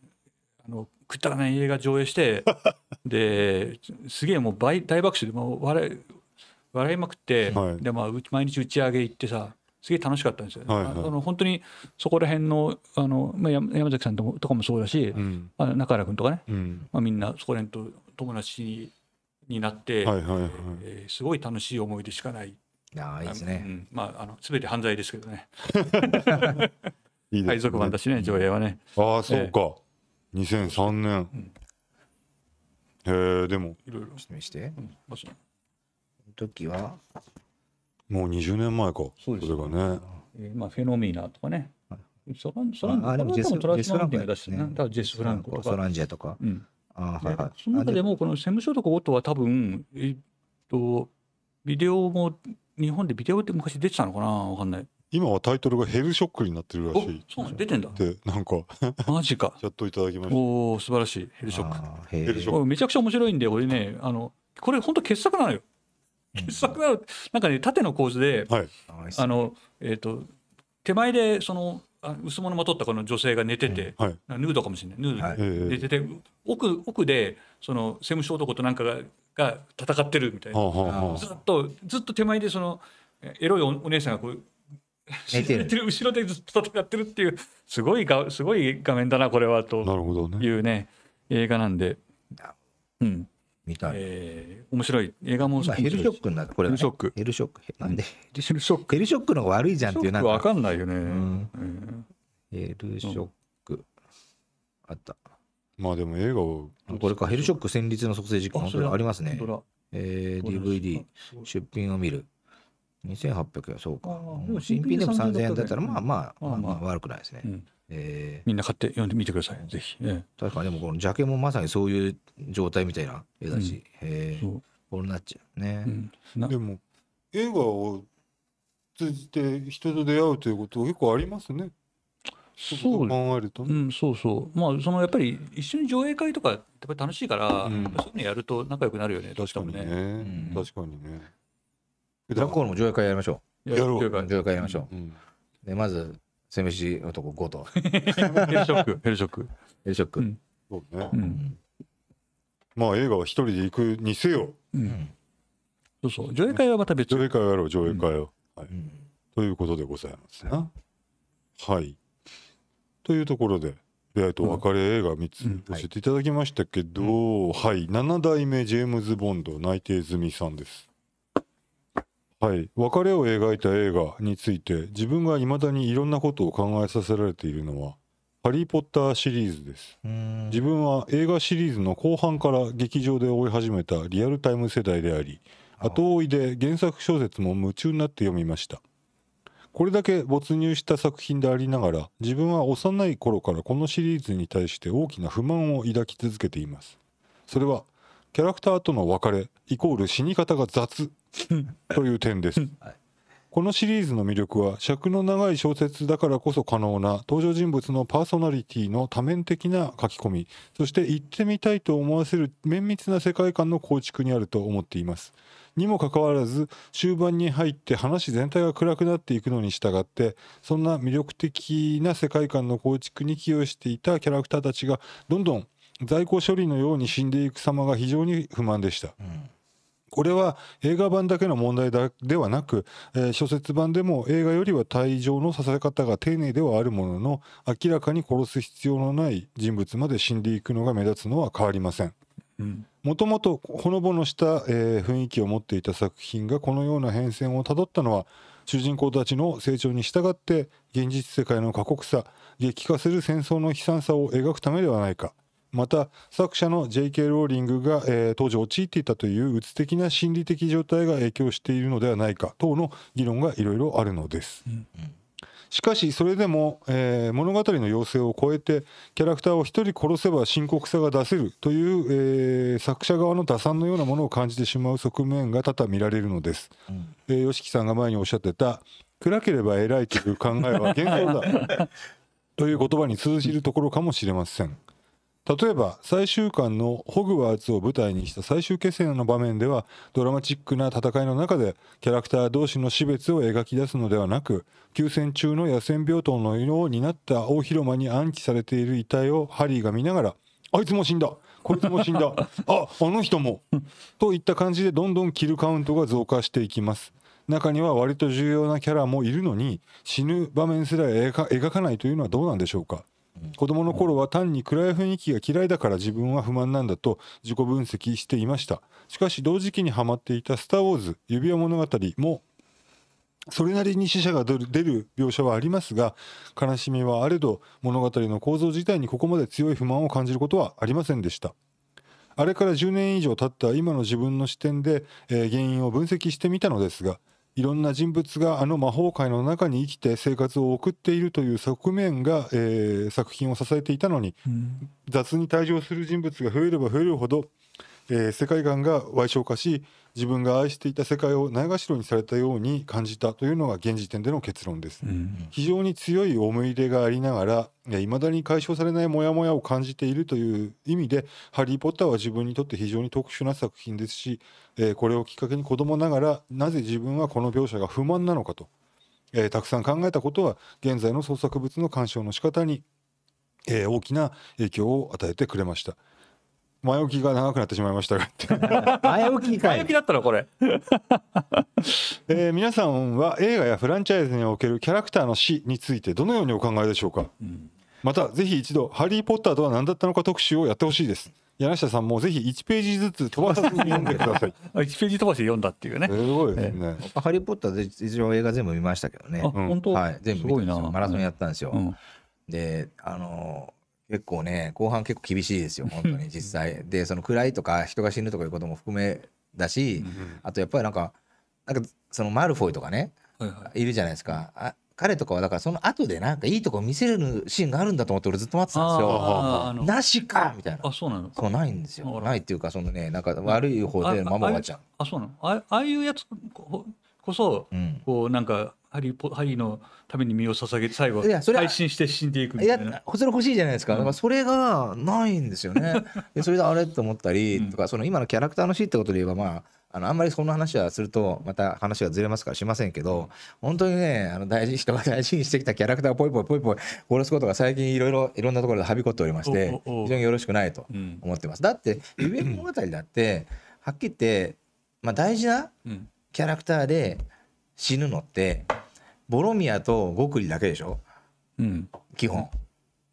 あのくだらない映画上映して ですげえもう大爆笑でもう笑い笑いまくって、はい、でまあ、毎日打ち上げ行ってさすげえ楽しかったんですよ、はいはい、あの本当にそこら辺のあの、まあ、山崎さんとかもそうだし、うん、まあ、中原君とかね、うん、まあ、みんなそこら辺と友達になって、はいはいはいえー、すごい楽しい思い出しかない。あいいですね。うん、まああの全て犯罪ですけどね。いいね。海賊版だしね上映はね。ああそうか。二千三年。うん、へえでも。いろいろ。説明して。うん、時は。もう二十年前か。そうです、ね、れがね。えー、まあフェノミーナとかね。ソランソランジェスフランクとか、ね、ジェスフランクソランジェとか、はいはい、その中でもこの専務所得とは多分、えっと、ビデオも日本でビデオって昔出てたのかなわかんない今はタイトルがヘルショックになってるらしいそう出てんだでなんかマジかチャットいただきましたおお素晴らしいヘルショックヘルショックめちゃくちゃ面白いんで俺ねあのこれ本当傑作なのよ傑作なの、うん、なんかね縦の構図で、はい、あのえっ、ー、と手前でそのあ薄物まとったこの女性が寝てて、はい、ヌードかもしれないヌード、はい、寝てて、奥奥でそのセムシ男となんかがが戦ってるみたいな、はあ、ずっとずっと手前でそのエロいお姉さんがこう寝てる 後ろでずっと戦ってるっていうすごいがすごい画面だなこれはというね、映画なんで。うんみたいな、えー、面白い映画も今ヘルショックになっこれ、ね、ヘルショックヘルショックなんでヘルショックヘルショックの方が悪いじゃんっていうなんかわかんないよね、うんえー、ヘルショック、うん、あったまあでも映画をこれかヘルショック戦慄の促成実行ありますねえー、DVD 出品を見る2800円そうか新品でも3000円だったらまあまあまあ悪くないですね、うんえー、みんな買って読んでみてくださいぜひ、えー、確かにでもこのジャケもまさにそういう状態みたいな絵だし、うん、えー、こなっちゃうね、うん、でも映画を通じて人と出会うということ結構ありますねそう考えると、ね、うん、そうそうまあそのやっぱり一緒に上映会とかやっぱり楽しいから、うん、そういうのやると仲良くなるよねどうしてもね、ね、確かにねブラックホールも上映会やりましょうやろう上映会やりましょう、でまず攻めし男5と ヘルショックヘルショックヘルショック、そうね、うん、まあ映画は一人で行くにせよ、うん、そうそう上映会はまた別上映会をやろう上映会を、うん、はいということでございますな、はいというところで出会いと別れ映画3つ教えていただきましたけど、はい、はい、7代目ジェームズ・ボンド内定済みさんですはい、別れを描いた映画について自分が未だにいろんなことを考えさせられているのは「ハリー・ポッター」シリーズです自分は映画シリーズの後半から劇場で追い始めたリアルタイム世代であり後追いで原作小説も夢中になって読みましたこれだけ没入した作品でありながら自分は幼い頃からこのシリーズに対して大きな不満を抱き続けていますそれはキャラクターとの別れイコール死に方が雑 という点です。はいこのシリーズの魅力は尺の長い小説だからこそ可能な登場人物のパーソナリティの多面的な書き込みそして行ってみたいと思わせる綿密な世界観の構築にあると思っていますにもかかわらず終盤に入って話全体が暗くなっていくのに従ってそんな魅力的な世界観の構築に寄与していたキャラクターたちがどんどん在庫処理のように死んでいく様が非常に不満でした、うんこれは映画版だけの問題だではなく、えー、小説版でも映画よりは退場のさせ方が丁寧ではあるものの明らかに殺す必要のない人物まで死んでいくのが目立つのは変わりません。もともとほのぼのした、えー、雰囲気を持っていた作品がこのような変遷をたどったのは主人公たちの成長に従って現実世界の過酷さ激化する戦争の悲惨さを描くためではないか。また作者の J.K. ローリングが、えー、当時陥っていたといううつ的な心理的状態が影響しているのではないか等の議論がいろいろあるのです。うんしかしそれでも、えー、物語の要請を超えてキャラクターを1人殺せば深刻さが出せるという、えー、作者側の打算のようなものを感じてしまう側面が多々見られるのです。うん、えー、吉木さんが前におっしゃってた「暗ければ偉い」という考えは幻想だという言葉に通じるところかもしれません。例えば最終巻のホグワーツを舞台にした最終決戦の場面ではドラマチックな戦いの中でキャラクター同士の死別を描き出すのではなく休戦中の野戦病棟の色を担った大広間に安置されている遺体をハリーが見ながら「あいつも死んだこいつも死んだ ああの人も」といった感じでどんどんキルカウントが増加していきます。中には割と重要なキャラもいるのに死ぬ場面すら描かないというのはどうなんでしょうか子供の頃は単に暗い雰囲気が嫌いだから自分は不満なんだと自己分析していましたしかし同時期にはまっていた「スター・ウォーズ指輪物語」もそれなりに死者が出る描写はありますが悲しみはあれど物語の構造自体にここまで強い不満を感じることはありませんでしたあれから10年以上経った今の自分の視点で、えー、原因を分析してみたのですがいろんな人物があの魔法界の中に生きて生活を送っているという側面が、えー、作品を支えていたのに、うん、雑に退場する人物が増えれば増えるほど、えー、世界観が矮小化し自分が愛していた世界をないがしろにされたように感じたというのが現時点での結論です、うん、非常に強い思い入れがありながらいまだに解消されないモヤモヤを感じているという意味で「ハリー・ポッター」は自分にとって非常に特殊な作品ですし、えー、これをきっかけに子供ながらなぜ自分はこの描写が不満なのかと、えー、たくさん考えたことは現在の創作物の鑑賞の仕方にえー、大きな影響を与えてくれました、前置きが長くなってしまいましたが前置き前置きだったのこれ え皆さんは映画やフランチャイズにおけるキャラクターの死についてどのようにお考えでしょうか、うん、またぜひ一度「ハリー・ポッター」とは何だったのか特集をやってほしいです柳下さんもぜひ1ページずつ飛ばさずに読んでください1 ページ飛ばして読んだっていうねすごいですね、えー、ハリー・ポッター一応映画全部見ましたけどねあ、うん、はい全部見たんですよマラソンやったんですよ、うん、であのー結構ね後半結構厳しいですよ本当に実際でその暗いとか人が死ぬとかいうことも含めだし、うん、あとやっぱりなんかなんかそのマルフォイとかね、はいはい、いるじゃないですかあ彼とかはだからその後でなんかいいとこ見せるシーンがあるんだと思って俺ずっと待ってたんですよ。なしかみたいな。あそうなのそうないんですよ。ないっていうかそのねなんか悪い方でまま終わっちゃう。あそうなのあああいうやつこそ、うん、こうなんかハリポハリーのために身を捧げて最後いやそれ配信して死んでいくみたいないやそれ欲しいじゃないですかうん、かそれがないんですよね でそれであれと思ったりとか、その今のキャラクターの死ってことで言えばまああのあんまりその話はするとまた話がずれますからしませんけど本当にねあの大事人が大事にしてきたキャラクターをぽいぽいぽいぽい殺すことが最近いろいろいろんなところではびこっておりまして非常によろしくないと思ってます。うん、だって夢物語だってはっきり言って、まあ、大事な、うんキャラクターで死ぬのってボロミアとゴクリだけでしょ、うん、基本、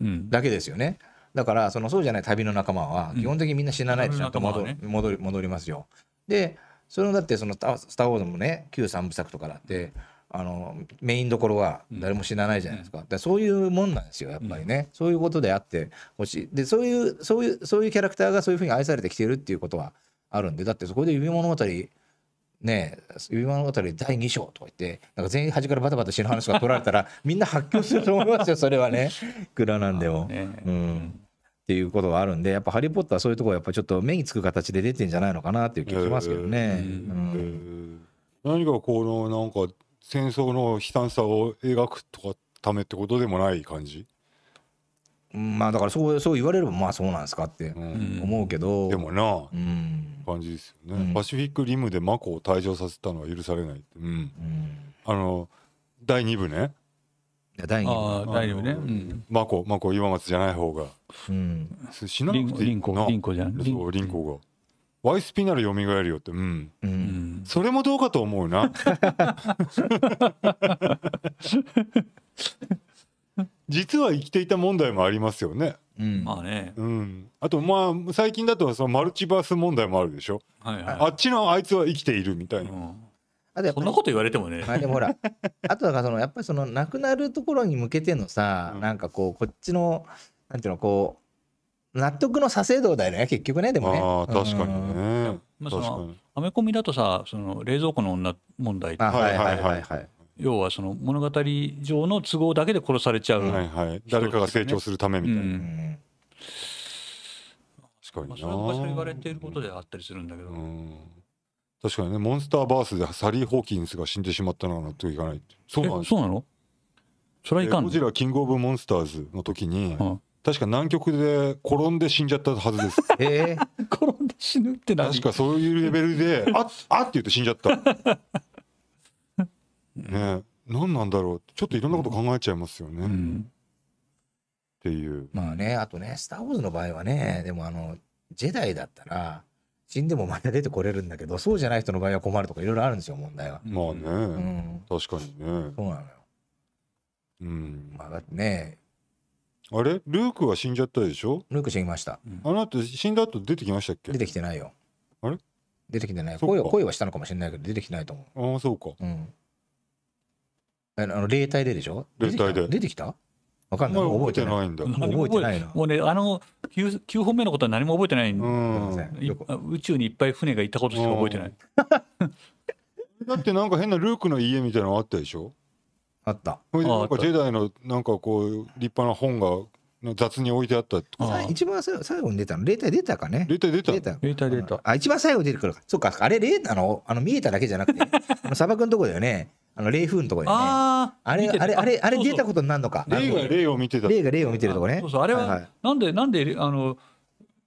うん、だけですよねだからそのそうじゃない旅の仲間は基本的にみんな死なないでちゃんと戻,、戻り戻りますよでそれもだってその「スター・ウォーズ」もね旧三部作とかだってあのメインどころは誰も死なないじゃないですか,、だそういうもんなんですよやっぱりね、そういうことであってほしいでそういうそういうそういうキャラクターがそういうふうに愛されてきてるっていうことはあるんでだってそこで「指物語」ね指輪語り第2章とか言ってなんか全員端からバタバタ死ぬ話が取られたら みんな発狂すると思いますよそれはねいくらなんでも。ね、うんっていうことがあるんでやっぱ「ハリー・ポッター」はそういうところやっぱちょっと目につく形で出てんじゃないのかなっていう気がしますけどね。何かこのなんか戦争の悲惨さを描くとかためってことでもない感じまあだからそうそう言われればまあそうなんですかって思うけど、うん、でもな、うん、感じですよね、うん、パシフィックリムでマコを退場させたのは許されないって、うん、あの第2部ね第2部第2部ね、うん、マコマコ岩松じゃない方が、うん、しなくていいリンコじゃんリンコが。ワイスピナルよみがえるよってうん、うん、それもどうかと思うな 実は生きていた問題もありますよね。うん、まあね、うん、あとまあ最近だとそのマルチバース問題もあるでしょ、はいはい、あっちのあいつは生きているみたいな、うん、あそんなこと言われてもね、まあ、でもほら あとだからそのやっぱりその亡くなるところに向けてのさ、うん、なんかこうこっちのなんていうのこう納得のさせ度だよね結局ねでもねあ確かにね、まあ、そのアメコミだとさその冷蔵庫の女問題はいはいはい、はい要はその物語上の都合だけで殺されちゃう、はいはい、誰かが成長するためみたいな、うん、確かにな、昔言われていることであったりするんだけど、うん、確かにねモンスターバースでサリー・ホーキンスが死んでしまったのは納得いかないそうなのそうなのそれはいかんゴジラキングオブモンスターズの時に、うん、確か南極で転んで死んじゃったはずです。えー、転んで死ぬって何確かそういうレベルで、あっ、あっって言って死んじゃった。ね何なんだろうってちょっといろんなこと考えちゃいますよね。うん、っていう。まあねあとね「スター・ウォーズ」の場合はねでもあのジェダイだったら死んでもまた出てこれるんだけどそうじゃない人の場合は困るとかいろいろあるんですよ問題は。まあね、うん、確かにね。そうなのよ。うん、まあだってねあれルークは死んじゃったでしょルーク死にました。あの後死んだ後出てきましたっけ出てきてないよ。あれ出てきてない声は。声はしたのかもしれないけど出てきてないと思う。ああそうか。うんあの霊体ででしょ霊体で出てきたわかんない覚えてないんだ覚えてないもうねあの 9, 9本目のことは何も覚えてない宇宙にいっぱい船がいったことしか覚えてない だってなんか変なルークの家みたいなのあったでしょあったなジェダイのなんかこう立派な本がの雑に置いてあったとか一番最後に出たの霊体出たかね霊体出た霊体出たあ一番最後出てくるかそうかあれ霊あのあの見えただけじゃなくて あの砂漠のとこだよねあの霊風のとこだよねああれあれあれあれ出たことになるのか霊が霊を見てた霊が霊を見てるとこねそうそうあれは、はいはい、なんでなんであの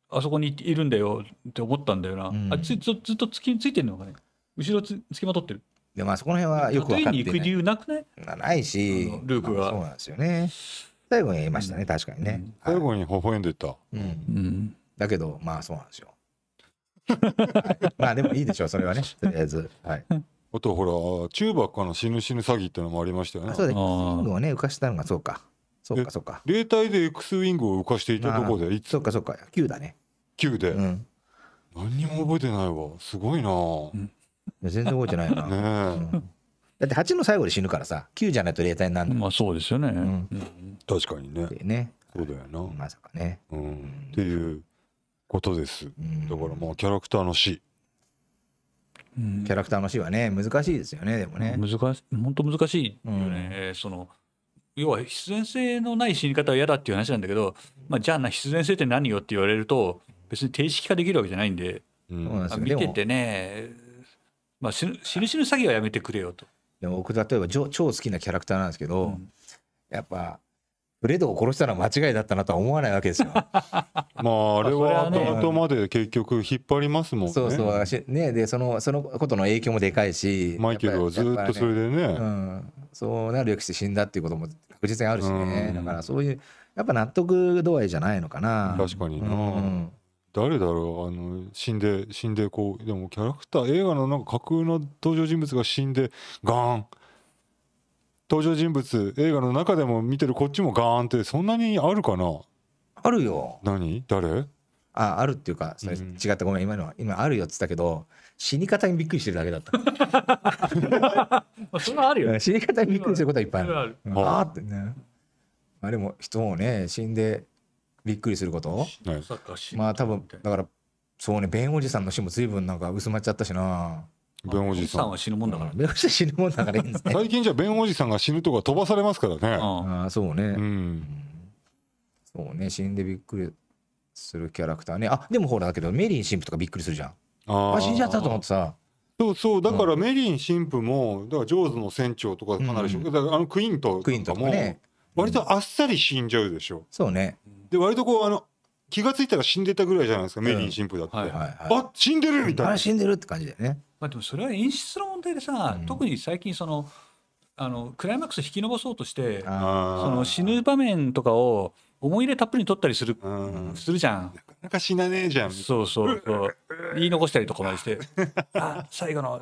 あそこにいるんだよって思ったんだよな、うん、あつずずっとつきついてるのかね後ろつつきまとってるでまあそこの辺はよく分かってない。に行く理由なくないないし、ルークが。そうなんですよね。最後に言いましたね、確かにね、最後に微笑んでた、うん、だけどまあそうなんですよ、はい、まあでもいいでしょうそれはねとりあえずはいあとほらチューバからの死ぬ死ぬ詐欺ってのもありましたよねそうだキングをね浮かしたのがそうかそうかそうか霊体で X ウィングを浮かしていたとこでそうかそうか9だね9で、うん何にも覚えてないわすごいな、全然覚えてないなねえだって8の最後で死ぬからさ9じゃないと霊体になるまあそうですよね、うん確かにねねそうだよな、まさかね、うん、っていうことです、うん、だからまあキャラクターの死キャラクターの死はね難しいですよねでもね難し本当難しいよね、その要は必然性のない死に方は嫌だっていう話なんだけど、まあ、じゃあな必然性って何よって言われると別に定式化できるわけじゃないんで、うん、見ててね、まあ、死ぬ死ぬ詐欺はやめてくれよと。でも僕例えば超好きなキャラクターなんですけど、うん、やっぱブレドを殺したら間違いだったなとは思わないわけですよ。まああれは後々まで結局引っ張りますもんね。そうそうねでそのそのことの影響もでかいしマイケルはずっとそれでね、ね、うん、そうなるよくして死んだっていうことも確実にあるしね、うん、だからそういうやっぱ納得度合いじゃないのかな。確かにな、うん誰だろうあの死んで死んでこうでもキャラクター映画のなんか架空の登場人物が死んでガーン登場人物映画の中でも見てるこっちもガーンってそんなにあるかなあるよ何誰ああるっていうかそれ違った、ごめん今のは今あるよっつったけど死に方にびっくりしてるだけだった そんなあるよ、死に方にびっくりすることはいっぱいあるああってねあれも人もね死んでびっくりすることまあ多分だからそうね弁おじさんの死も随分なんか薄まっちゃったしな弁おじさんは死ぬもんだから、弁おじさん死ぬもんだからいいんですね 最近じゃ弁おじさんが死ぬとか飛ばされますからねああそうね、うん、そうね死んでびっくりするキャラクターねあでもほらだけどメリー神父とかびっくりするじゃんああ死んじゃったと思ってさそうそうだからメリー神父もだからジョーズの船長とかかなり、うん、だからあのクイーントとかも割とあっさり死んじゃうでしょ、うん、そうねで割とこうあの気が付いたら死んでたぐらいじゃないですか、メリー新婦だって、はいはいはい、あ死んでるみたいな、死んでるって感じだよね、まあ、でもそれは演出の問題でさ、うん、特に最近そのあのクライマックス引き延ばそうとしてその死ぬ場面とかを思い入れたっぷりに撮ったりする,、するじゃんなんか死なねえじゃんそうそうそう言い残したりとかまでして あ最後の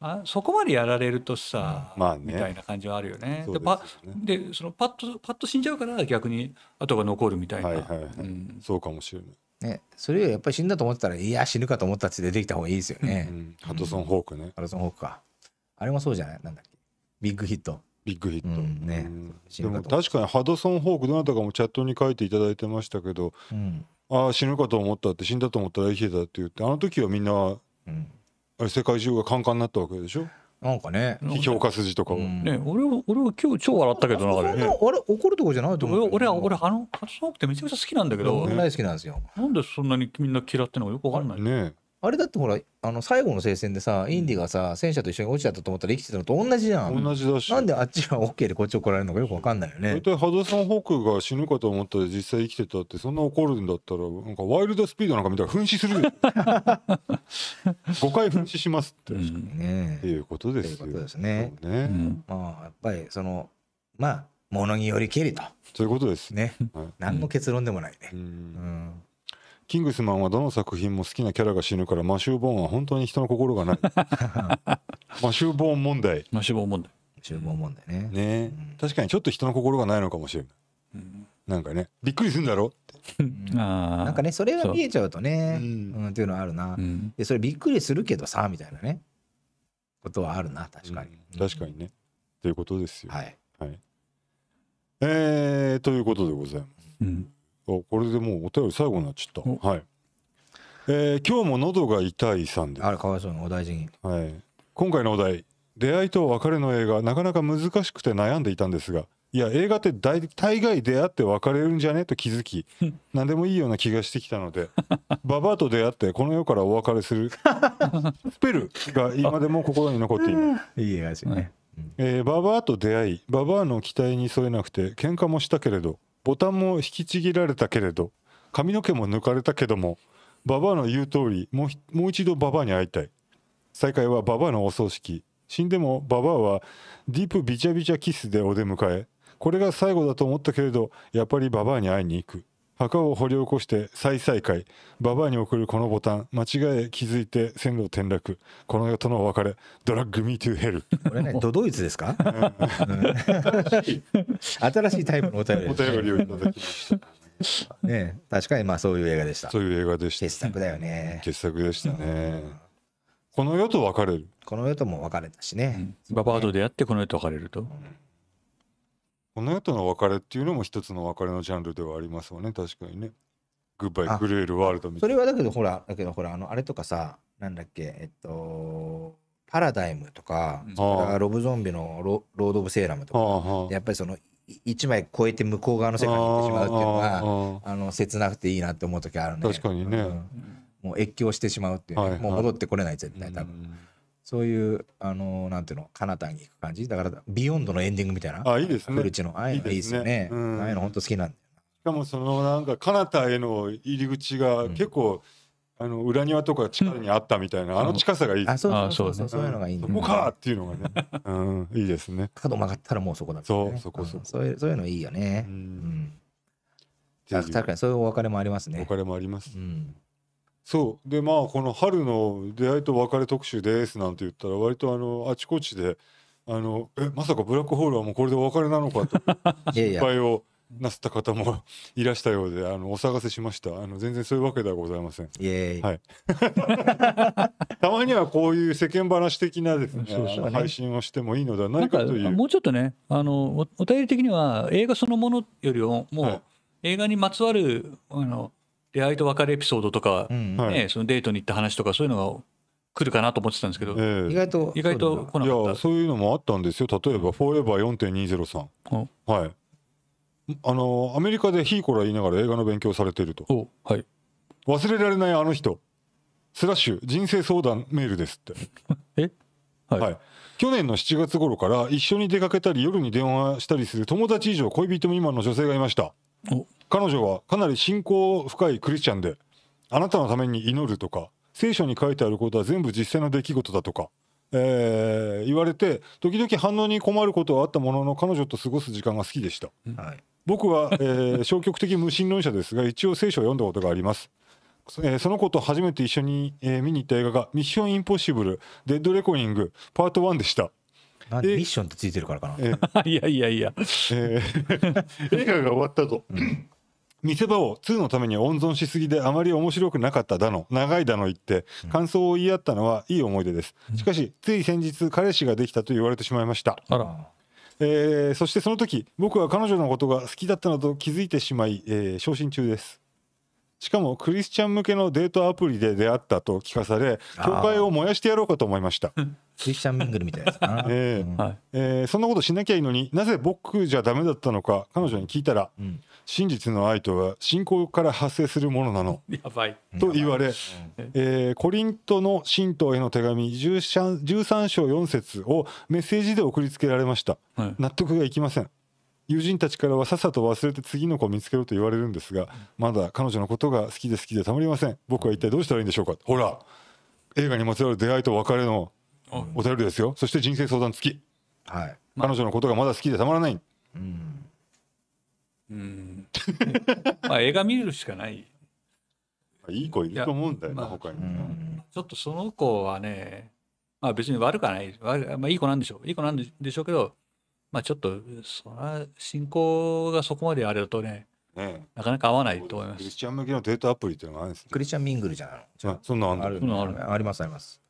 あそこまでやられるとさ、まあね、みたいな感じはあるよね。でパでそのパッとパッと死んじゃうから逆に後が残るみたいな、はいはいはいうん、そうかもしれない。ね、それよりやっぱり死んだと思ってたらいや死ぬかと思ったって出てきた方がいいですよね、ハトソン・ホークねハトソン・ホークかあれもそうじゃないなんだっけビッグヒットビッグヒット、うん、ね、でも確かにハドソン・ホークどなたかもチャットに書いていただいてましたけど、うん、ああ死ぬかと思ったって死んだと思ったら生きてたって言ってあの時はみんな世界中がカンカンになったわけでしょなんかね評価筋とかを、ね俺は俺は今日超笑ったけどなあれあれ怒るとこじゃないと思う俺は俺あの話しなくてめちゃくちゃ好きなんだけど、大好きなんですよなんでそんなにみんな嫌ってのかよくわかんないねあれだってほらあの最後の聖戦でさインディがさ戦車と一緒に落ちちゃったと思ったら生きてたのと同じじゃん同じだしなんであっちは OK でこっち怒られるのかよく分かんないよね大体ハドソン・ホークが死ぬかと思ったら実際生きてたってそんな怒るんだったらなんかワイルドスピードなんか見たら噴死する五回 噴死しますって、うん、ねっていうことですよねね、ねうん、まあやっぱりそのまあものによりけりとということですね、はい、何の結論でもないねうんキングスマンはどの作品も好きなキャラが死ぬからマシュー・ボーンは本当に人の心がないマシュー・ボーン問題マシューボーン問題マシュー・ボーン問題ねね、うん、確かにちょっと人の心がないのかもしれない、うん、なんかねびっくりするんだろって、うなんかねそれが見えちゃうとねうんっていうのはあるな、でそれびっくりするけどさみたいなねことはあるな確かに、確かにねということですよはい、はい、えー、ということでございます、うんこれでもうお便り最後になっちゃった。はい。えー、今日も喉が痛いさんです。あら、かわいそうなお大事に。はい。今回のお題、出会いと別れの映画、なかなか難しくて悩んでいたんですが、いや、映画って大大概出会って別れるんじゃねと気づき、何でもいいような気がしてきたので、ババアと出会ってこの世からお別れする スペルが今でも心に残っています。いい映画ですよね。えーババアと出会いババアの期待に添えなくて喧嘩もしたけれどボタンも引きちぎられたけれど髪の毛も抜かれたけどもババアの言う通りもうもう一度ババアに会いたい再会はババアのお葬式死んでもババアはディープビチャビチャキスでお出迎えこれが最後だと思ったけれどやっぱりババアに会いに行く墓を掘り起こして再再開ババアに送るこのボタン間違え気づいて線路転落この世との別れドラッグミートゥーヘルこれねドドイツですか、新しいタイプのお便りお便りをいただきましたね確かにまあそういう映画でしたそういう映画でした傑作だよね傑作でしたね、この世と別れるこの世とも別れたしね、ババアと出会ってこの世と別れると、この後の別れっていうのも一つの別れのジャンルではありますよね、確かにね。グッバイ、グレールワールドみたそいな。れはだけどほらだけどほらあのあれとかさなんだっけえっとパラダイムとか、うんロブゾンビのロロード・オブ・セーラムとか、はあやっぱりその一枚超えて向こう側の世界に行ってしまうっていうのはあああの切なくていいなって思う時あるね確かにねうんもう越境してしまうっていうね、はいはいもう戻ってこれない絶対多分、うんそういう、あのー、なんていうの、かなたに行く感じ。だから、ビヨンドのエンディングみたいな。あ、いいですね。フルチの。ああいうのいいですよね。いいねうん、ああいうの本当好きなんだよしかも、その、なんか、かなたへの入り口が結構、うん、あの裏庭とか近くにあったみたいな、あの近さがいい。あ、そうそうそう、そういうのがいいんだ、そこかっていうのがね、うん、いいですね。角曲がったらもうそこだ、ね、そう、そこそこ。そういう、そういうのいいよね。うん。確かにそういうお別れもありますね。お別れもあります。うん。そうでまあこの春の出会いと別れ特集ですなんて言ったら割とあのあちこちであのえまさかブラックホールはもうこれでお別れなのかと心配をなすった方も いらしたようであのお探せしましたあの全然そういうわけではございませんイエーイ、はい、たまにはこういう世間話的なですねそうそうね配信をしてもいいのではないかというもうちょっとねあのお便り的には映画そのものよりももう、はい、映画にまつわるあの出会いと別れエピソードとか、うんはいね、そのデートに行った話とかそういうのが来るかなと思ってたんですけど、え意外と意外と来なかいやそういうのもあったんですよ例えば「フォーエバー4.203」ん。はいあのアメリカでヒーコラ言いながら映画の勉強されてるとはい忘れられないあの人スラッシュ人生相談メールですって えはい、はい去年の7月頃から一緒に出かけたり夜に電話したりする友達以上恋人未満の女性がいました彼女はかなり信仰深いクリスチャンであなたのために祈るとか聖書に書いてあることは全部実際の出来事だとか、えー、言われて時々反応に困ることはあったものの彼女と過ごす時間が好きでした、はい、僕は、えー、消極的無神論者ですが一応聖書を読んだことがありますえー、その子と初めて一緒に、えー、見に行った映画が「ミッションインポッシブル」「デッドレコニング」パート1でした。ミッションってついてるからかな。え いやいやいや、えー、映画が終わったと、うん、見せ場を2のために温存しすぎであまり面白くなかっただの長いだの言って感想を言い合ったのはいい思い出ですしかしつい先日彼氏ができたと言われてしまいましたあらえー、そしてその時僕は彼女のことが好きだったのと気づいてしまい、えー、昇進中ですしかもクリスチャン向けのデートアプリで出会ったと聞かされ教会を燃やしてやろうかと思いました クリスチャンミングルみたいなすな、そんなことしなきゃいいのになぜ僕じゃダメだったのか彼女に聞いたら、うん真実の愛とは信仰から発生するものなのと言われ、えー、コリントの神道への手紙 13, 章4節をメッセージで送りつけられました、はい、納得がいきません友人たちからはさっさと忘れて次の子を見つけろと言われるんですがまだ彼女のことが好きで好きでたまりません僕は一体どうしたらいいんでしょうかほら映画にまつわる出会いと別れのお便りですよそして人生相談付き、はい、彼女のことがまだ好きでたまらない、うん。まあ映画見るしかない。いい子いると思うんだよな、まあ、他に、うん、ちょっとその子はね、まあ別に悪くはない。悪まあいい子なんでしょう。いい子なんでしょうけど、まあちょっと、そら、進行がそこまであれだとね、ねなかなか合わないと思います。クリスチャン向けのデートアプリっていうのがあるんです、ね、クリスチャンミングルじゃないのそんなあるのあるありますあります。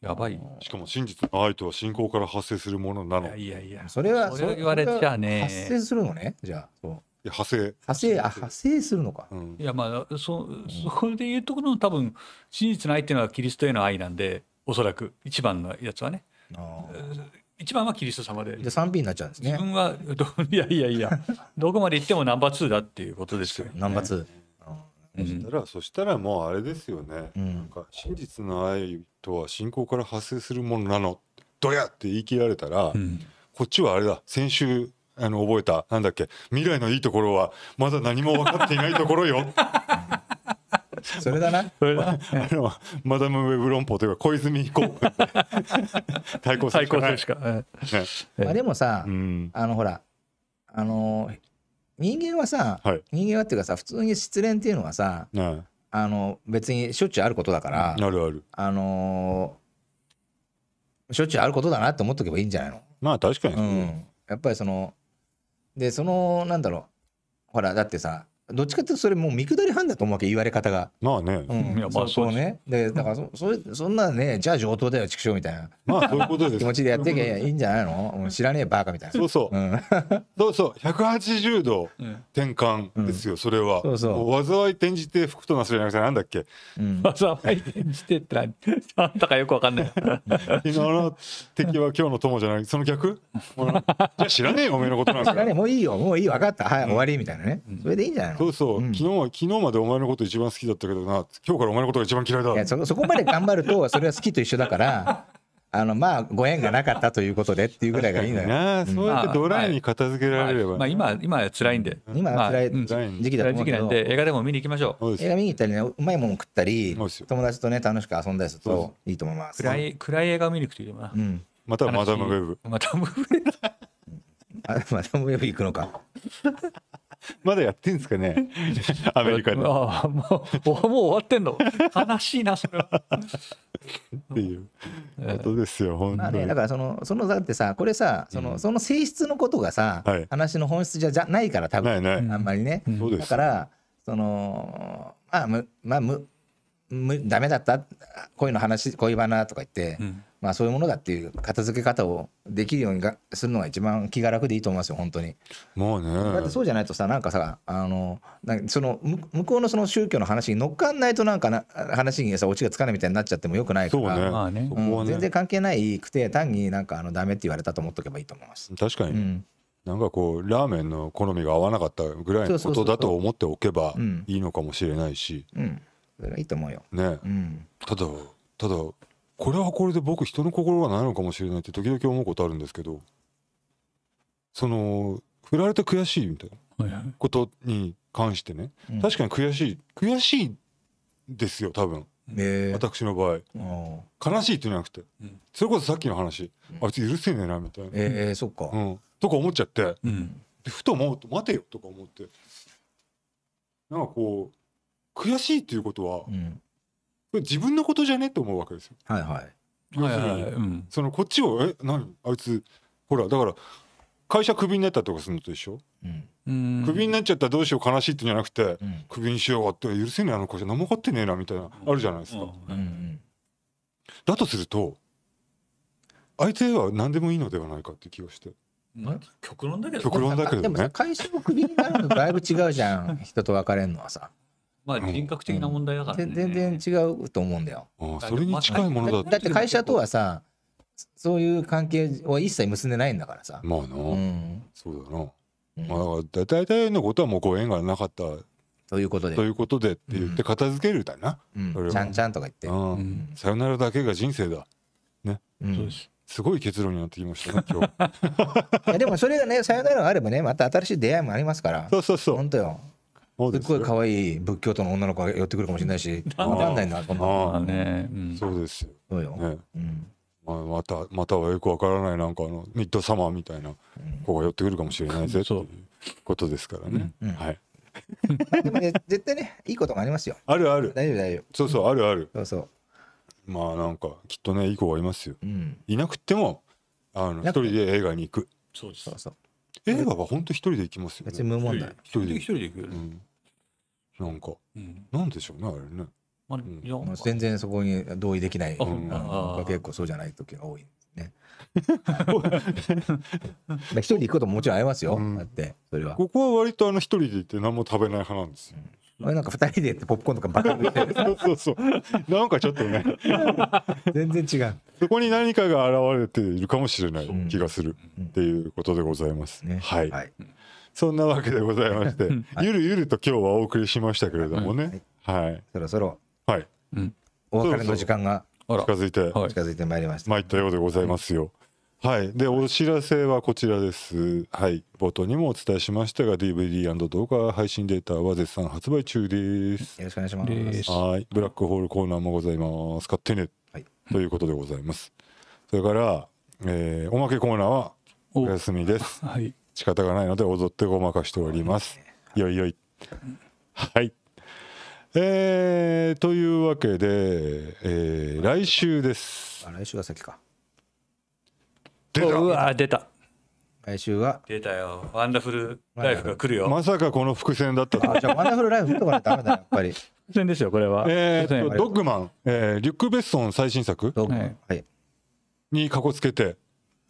やばい。しかも真実の愛とは信仰から発生するものなの。いやいやいや、それは、それ言われちゃね。発生するのね、じゃあ。そう派生派生あ派生するのか、うん、いやまあそそこで言うところの多分真実の愛っていうのはキリストへの愛なんでおそらく一番のやつはね一番はキリスト様でで賛美になっちゃうんですね自分はどいやいやいやどこまで行ってもナンバー2だっていうことですよね ナンバー2そしたら、そしたらもうあれですよね、うん、なんか真実の愛とは信仰から発生するものなのどやって言い切られたら、こっちはあれだ先週あの覚えたなんだっけ未来のいいところはまだ何も分かっていないところよ。それだな。それだ。あの、マダムウェブ論法というか、小泉公文。対抗するしかしか。まあ、でもさ、あの、ほら、あの人間はさ、人間はっていうかさ、普通に失恋っていうのはさ、あの、別にしょっちゅうあることだから、あるある。あのしょっちゅうあることだなって思っとけばいいんじゃないのまあ確かに、うん、やっぱりそので、その、なんだろう、ほら、だってさ、どっちかっていうとそれもう見下り派だと思うわけ言われ方がまあね、うん、やっぱそうねでだからそそれそんなねじゃあ上等だよ畜生みたいなまあそういうことです気持ちでやってきゃいいんじゃないのう知らねえバカみたいなそうそう、うん、そうそう180度転換ですよ、うん、それは、そうそう災い転じて服となすりゃなくてなんだっけ、う 災い転じてって何なんだかよくわかんない昨日 の敵は今日の友じゃないその逆 じゃあ知らねえよおめえのことなんだから、ね、え、もういいよもういい分かったはい、終わりみたいなね、うん、それでいいんじゃないのそうそう、うん、昨日は昨日までお前のこと一番好きだったけどな今日からお前のことが一番嫌いだいやそそこまで頑張ると それは好きと一緒だからあのまあご縁がなかったということでっていうぐらいがいいのよ。なそうやってドライに片付けられれば、ねまあまあ、今今は辛いんで。今は辛い時期だと思うけど。時期なんで映画でも見に行きましょう。映画見に行ったりねうまいもの食ったり友達とね楽しく遊んだりするといいと思います。暗い暗い映画見に行くといいな。うん。またマダムウェブ。マダムウェブ。あマダムウェブ行くのか。まだやってんですかね アメリカでああもうもう終わってんの悲しいなそれはっていうことですよ、本当に、ね、だからそのそのだってさこれさその,、その性質のことがさ、うん、話の本質じゃじゃないから多分ないないあんまりね、うん、だからそのまあむまあむむダメだったこういうの話恋バナとか言って、うんまあ、そういうものだっていう片付け方をできるようにがするのが一番気が楽でいいと思いますよ本当に。もうね。だってそうじゃないとさなんかさあのなんかその向こうのその宗教の話に乗っかんないとなんかな話にさオチがつかないみたいになっちゃってもよくないから、全然関係ないくて単になんかあのダメって言われたと思っとけばいいと思います。確かに、うん、なんかこうラーメンの好みが合わなかったぐらいのことだと思っておけばいいのかもしれないし、うん、それがいいと思うよ。ね、うん、ただただこれはこれで僕人の心がないのかもしれないって時々思うことあるんですけどその振られて悔しいみたいなことに関してね、はいはい、確かに悔しい、悔しいですよ多分、えー、私の場合悲しいって言うじゃなくて、うん、それこそさっきの話、うん、あいつ許せねえなみたいな、えー、そっか、うん、とか思っちゃって、ふと思うと「待てよ」とか思ってなんかこう悔しいっていうことは、れ自分のことじゃねと思うわけですよ。はいはい。はいはい、うん、そのこっちをえ何あいつほらだから会社クビになったとかするのと一緒、うん、クビになっちゃったらどうしよう悲しいってんじゃなくて、うん、クビにしようって許せねえあの会社何も分かってねえなみたいなあるじゃないですか。うん、だとするとあいつは何でもいいのではないかって気がして。極論だけど極論だけどね。会社もクビになるのだいぶ違うじゃん人と別れるのはさ。まあ人格的な問題だから、ね、全然違うと思うんだよあそれに近いものだってだって会社とはさそういう関係は一切結んでないんだからさまあな、うん、そうだな、うん、まあだから大体のことはもうご縁がなかったということでということでって言って片付けるだな、うん、ちゃんちゃんとか言って、うん、さよならだけが人生だね、うん、すすごい結論になってきましたね今日 でもそれがねさよならがあればねまた新しい出会いもありますからそうそうそう本当よすっごい可愛い仏教徒の女の子が寄ってくるかもしれないし分かんないなこのあね、うん、そうですそうよ、ねうんまあ、またまたはよくわからないなんかあのミッドサマーみたいな子が寄ってくるかもしれないぜ、うん、ということですからね、うんうん、はい でもね絶対ねいいことがありますよあるある大丈夫大丈夫そうそうあるあるそうそうまあなんかきっとねいい子がいますよ、うん、いなくてもあの一人で映画に行くそうですそうそう映画は本当一人で行きますよ、ね、別に無問題。一人で一人で行くよね、ねなんか、うん、なんでしょうね、あれね。あうん、全然そこに同意できない。うん、結構そうじゃない時が多いね。一人で行くことももちろんありますよ、うん、ってそれはここは割とあの一人で行って何も食べない派なんですよ、俺なんか2人でってポップコーンとかバカにしてそうそうそうなんかちょっとね 全然違うそこに何かが現れているかもしれない気がするっていうことでございます、ね、はい、はい、そんなわけでございまして、はい、ゆるゆると今日はお送りしましたけれどもね、はい、はい、そろそろはい、うん、お別れの時間が近づいて、はい、近づいてまいりました参ったようでございますよ、はい、で、お知らせはこちらです、はい、冒頭にもお伝えしましたが DVD& 動画配信データは絶賛発売中ですよろしくお願いしますはいブラックホールコーナーもございます買ってね、はい、ということでございますそれから、えー、おまけコーナーはお休みです、はい、仕方がないので踊ってごまかしております、いよいよいはいえー、というわけで、えー、来週です来週が先か出たうわ出た来週は出たよワンダフルライフが来るよまさかこの伏線だったあじゃあワンダフルライフとかないダメだやっぱり 伏線ですよこれはえー、っとドッグマン、えー、リュック・ベッソン最新作はいにかこつけて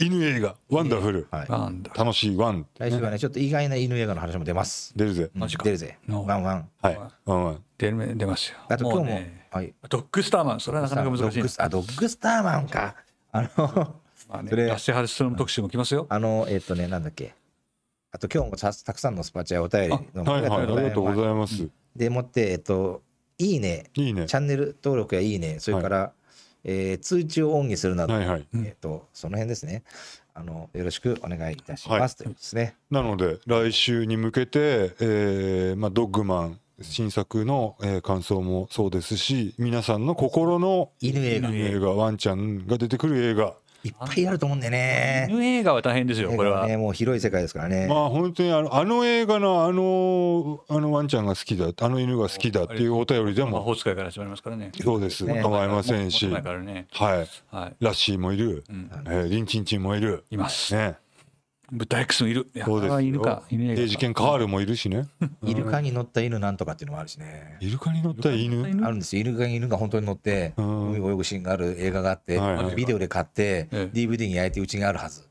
犬映画ワンダフル、はい、楽しいワン来週はねちょっと意外な犬映画の話も出ます出るぜ、うん、出るぜワンワンはいワンワン出出ますよあと今日も、ね、はい、ドッグスターマンそれはなかなか難しいあドッグスターマンかあのまあね、それラッシュハルスロム特集も来ますよ。あの、えっ、ー、とね、なんだっけ。あと今日もたくさんのスパチャお便りのあ,、はいはい、ありがとうございます。でもって、えっ、ー、と、いいねいいね、チャンネル登録やいいね、それから、はい、えー、通知をオンにするなど、はいはい、えーと、その辺ですねあの、よろしくお願いいたします、はい、ということですね。なので、来週に向けて、えーまあ、ドッグマン、新作の、えー、感想もそうですし皆さんの心の犬映画ワンちゃんが出てくる映画いっぱいあると思うんでね犬映画は大変ですよこれはねもう広い世界ですからねまあ本当にあのあの映画のあのあのワンちゃんが好きだあの犬が好きだっていうお便りでも魔法使いから始まりますからねそうです構いませんしはいはラッシーもいるええリンチンチンもいるいますねブッダ X もいる。いそうですよあいるか、いか。で事件カールもいるしね。イルカに乗った犬なんとかっていうのもあるしね。イルカに乗った犬。あるんですよ。イルカに犬が本当に乗って、泳ぐシーンがある映画があって、はいはいビデオで買って、ええ DVD に焼いてうちにあるはず。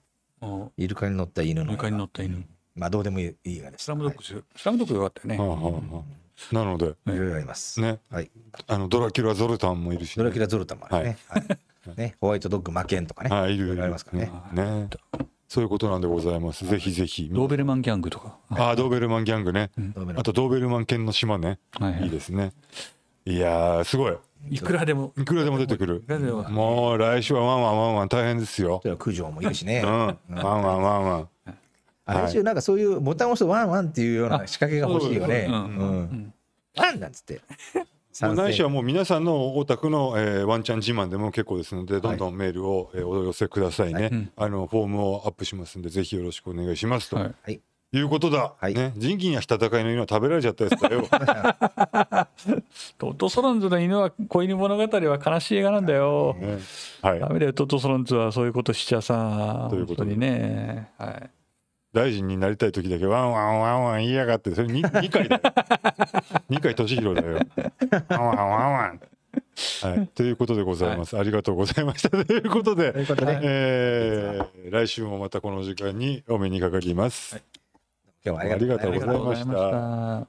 イルカに乗った犬の。カに乗った犬。まあどうでもいい映画でしスラムドッグ、スラムドッグよかったよね。はあはあはあなのでいろいろあります。ねはい。あのドラキュラゾルタンもいるしドラキュラゾルタンもあるね。はい。ね、ホワイトドッグ負けんとかね。はいいろいろありますからね。ね。そういうことなんでございます。ぜひぜひ。ドーベルマンギャングとか。あドーベルマンギャングね。あとドーベルマン犬の島ね。いいですね。いやすごい。いくらでも。いくらでも出てくる。もう来週はワンワンワンワン大変ですよ。九条もいるしね。うん。ワンワンワンワン。来週なんかそういうボタンを押すとワンワンっていうような仕掛けが欲しいよね。うん。ワンなんつって。ないしはもう皆さんのお宅の、えー、ワンちゃん自慢でも結構ですのでどんどんメールを、えー、お寄せくださいね、はい、あのフォームをアップしますんでぜひよろしくお願いしますと。はい、いうことだ、はい、ね、人気にはしたたかいの犬は食べられちゃったやつだよ。トトソロンズの犬は子犬物語は悲しい映画なんだよ。はい、ダメだよトトソロンズはそういうことしちゃさ。ということにね。はい大臣になりたい時だけワンワンワンワン言いやがってそれ 2, 2回だよ2回敏弘だよワンワンワンワンはい、ということでございます、はい、ありがとうございました ということで、とえー、来週もまたこの時間にお目にかかります、はい、今日はありがとうございま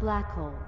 した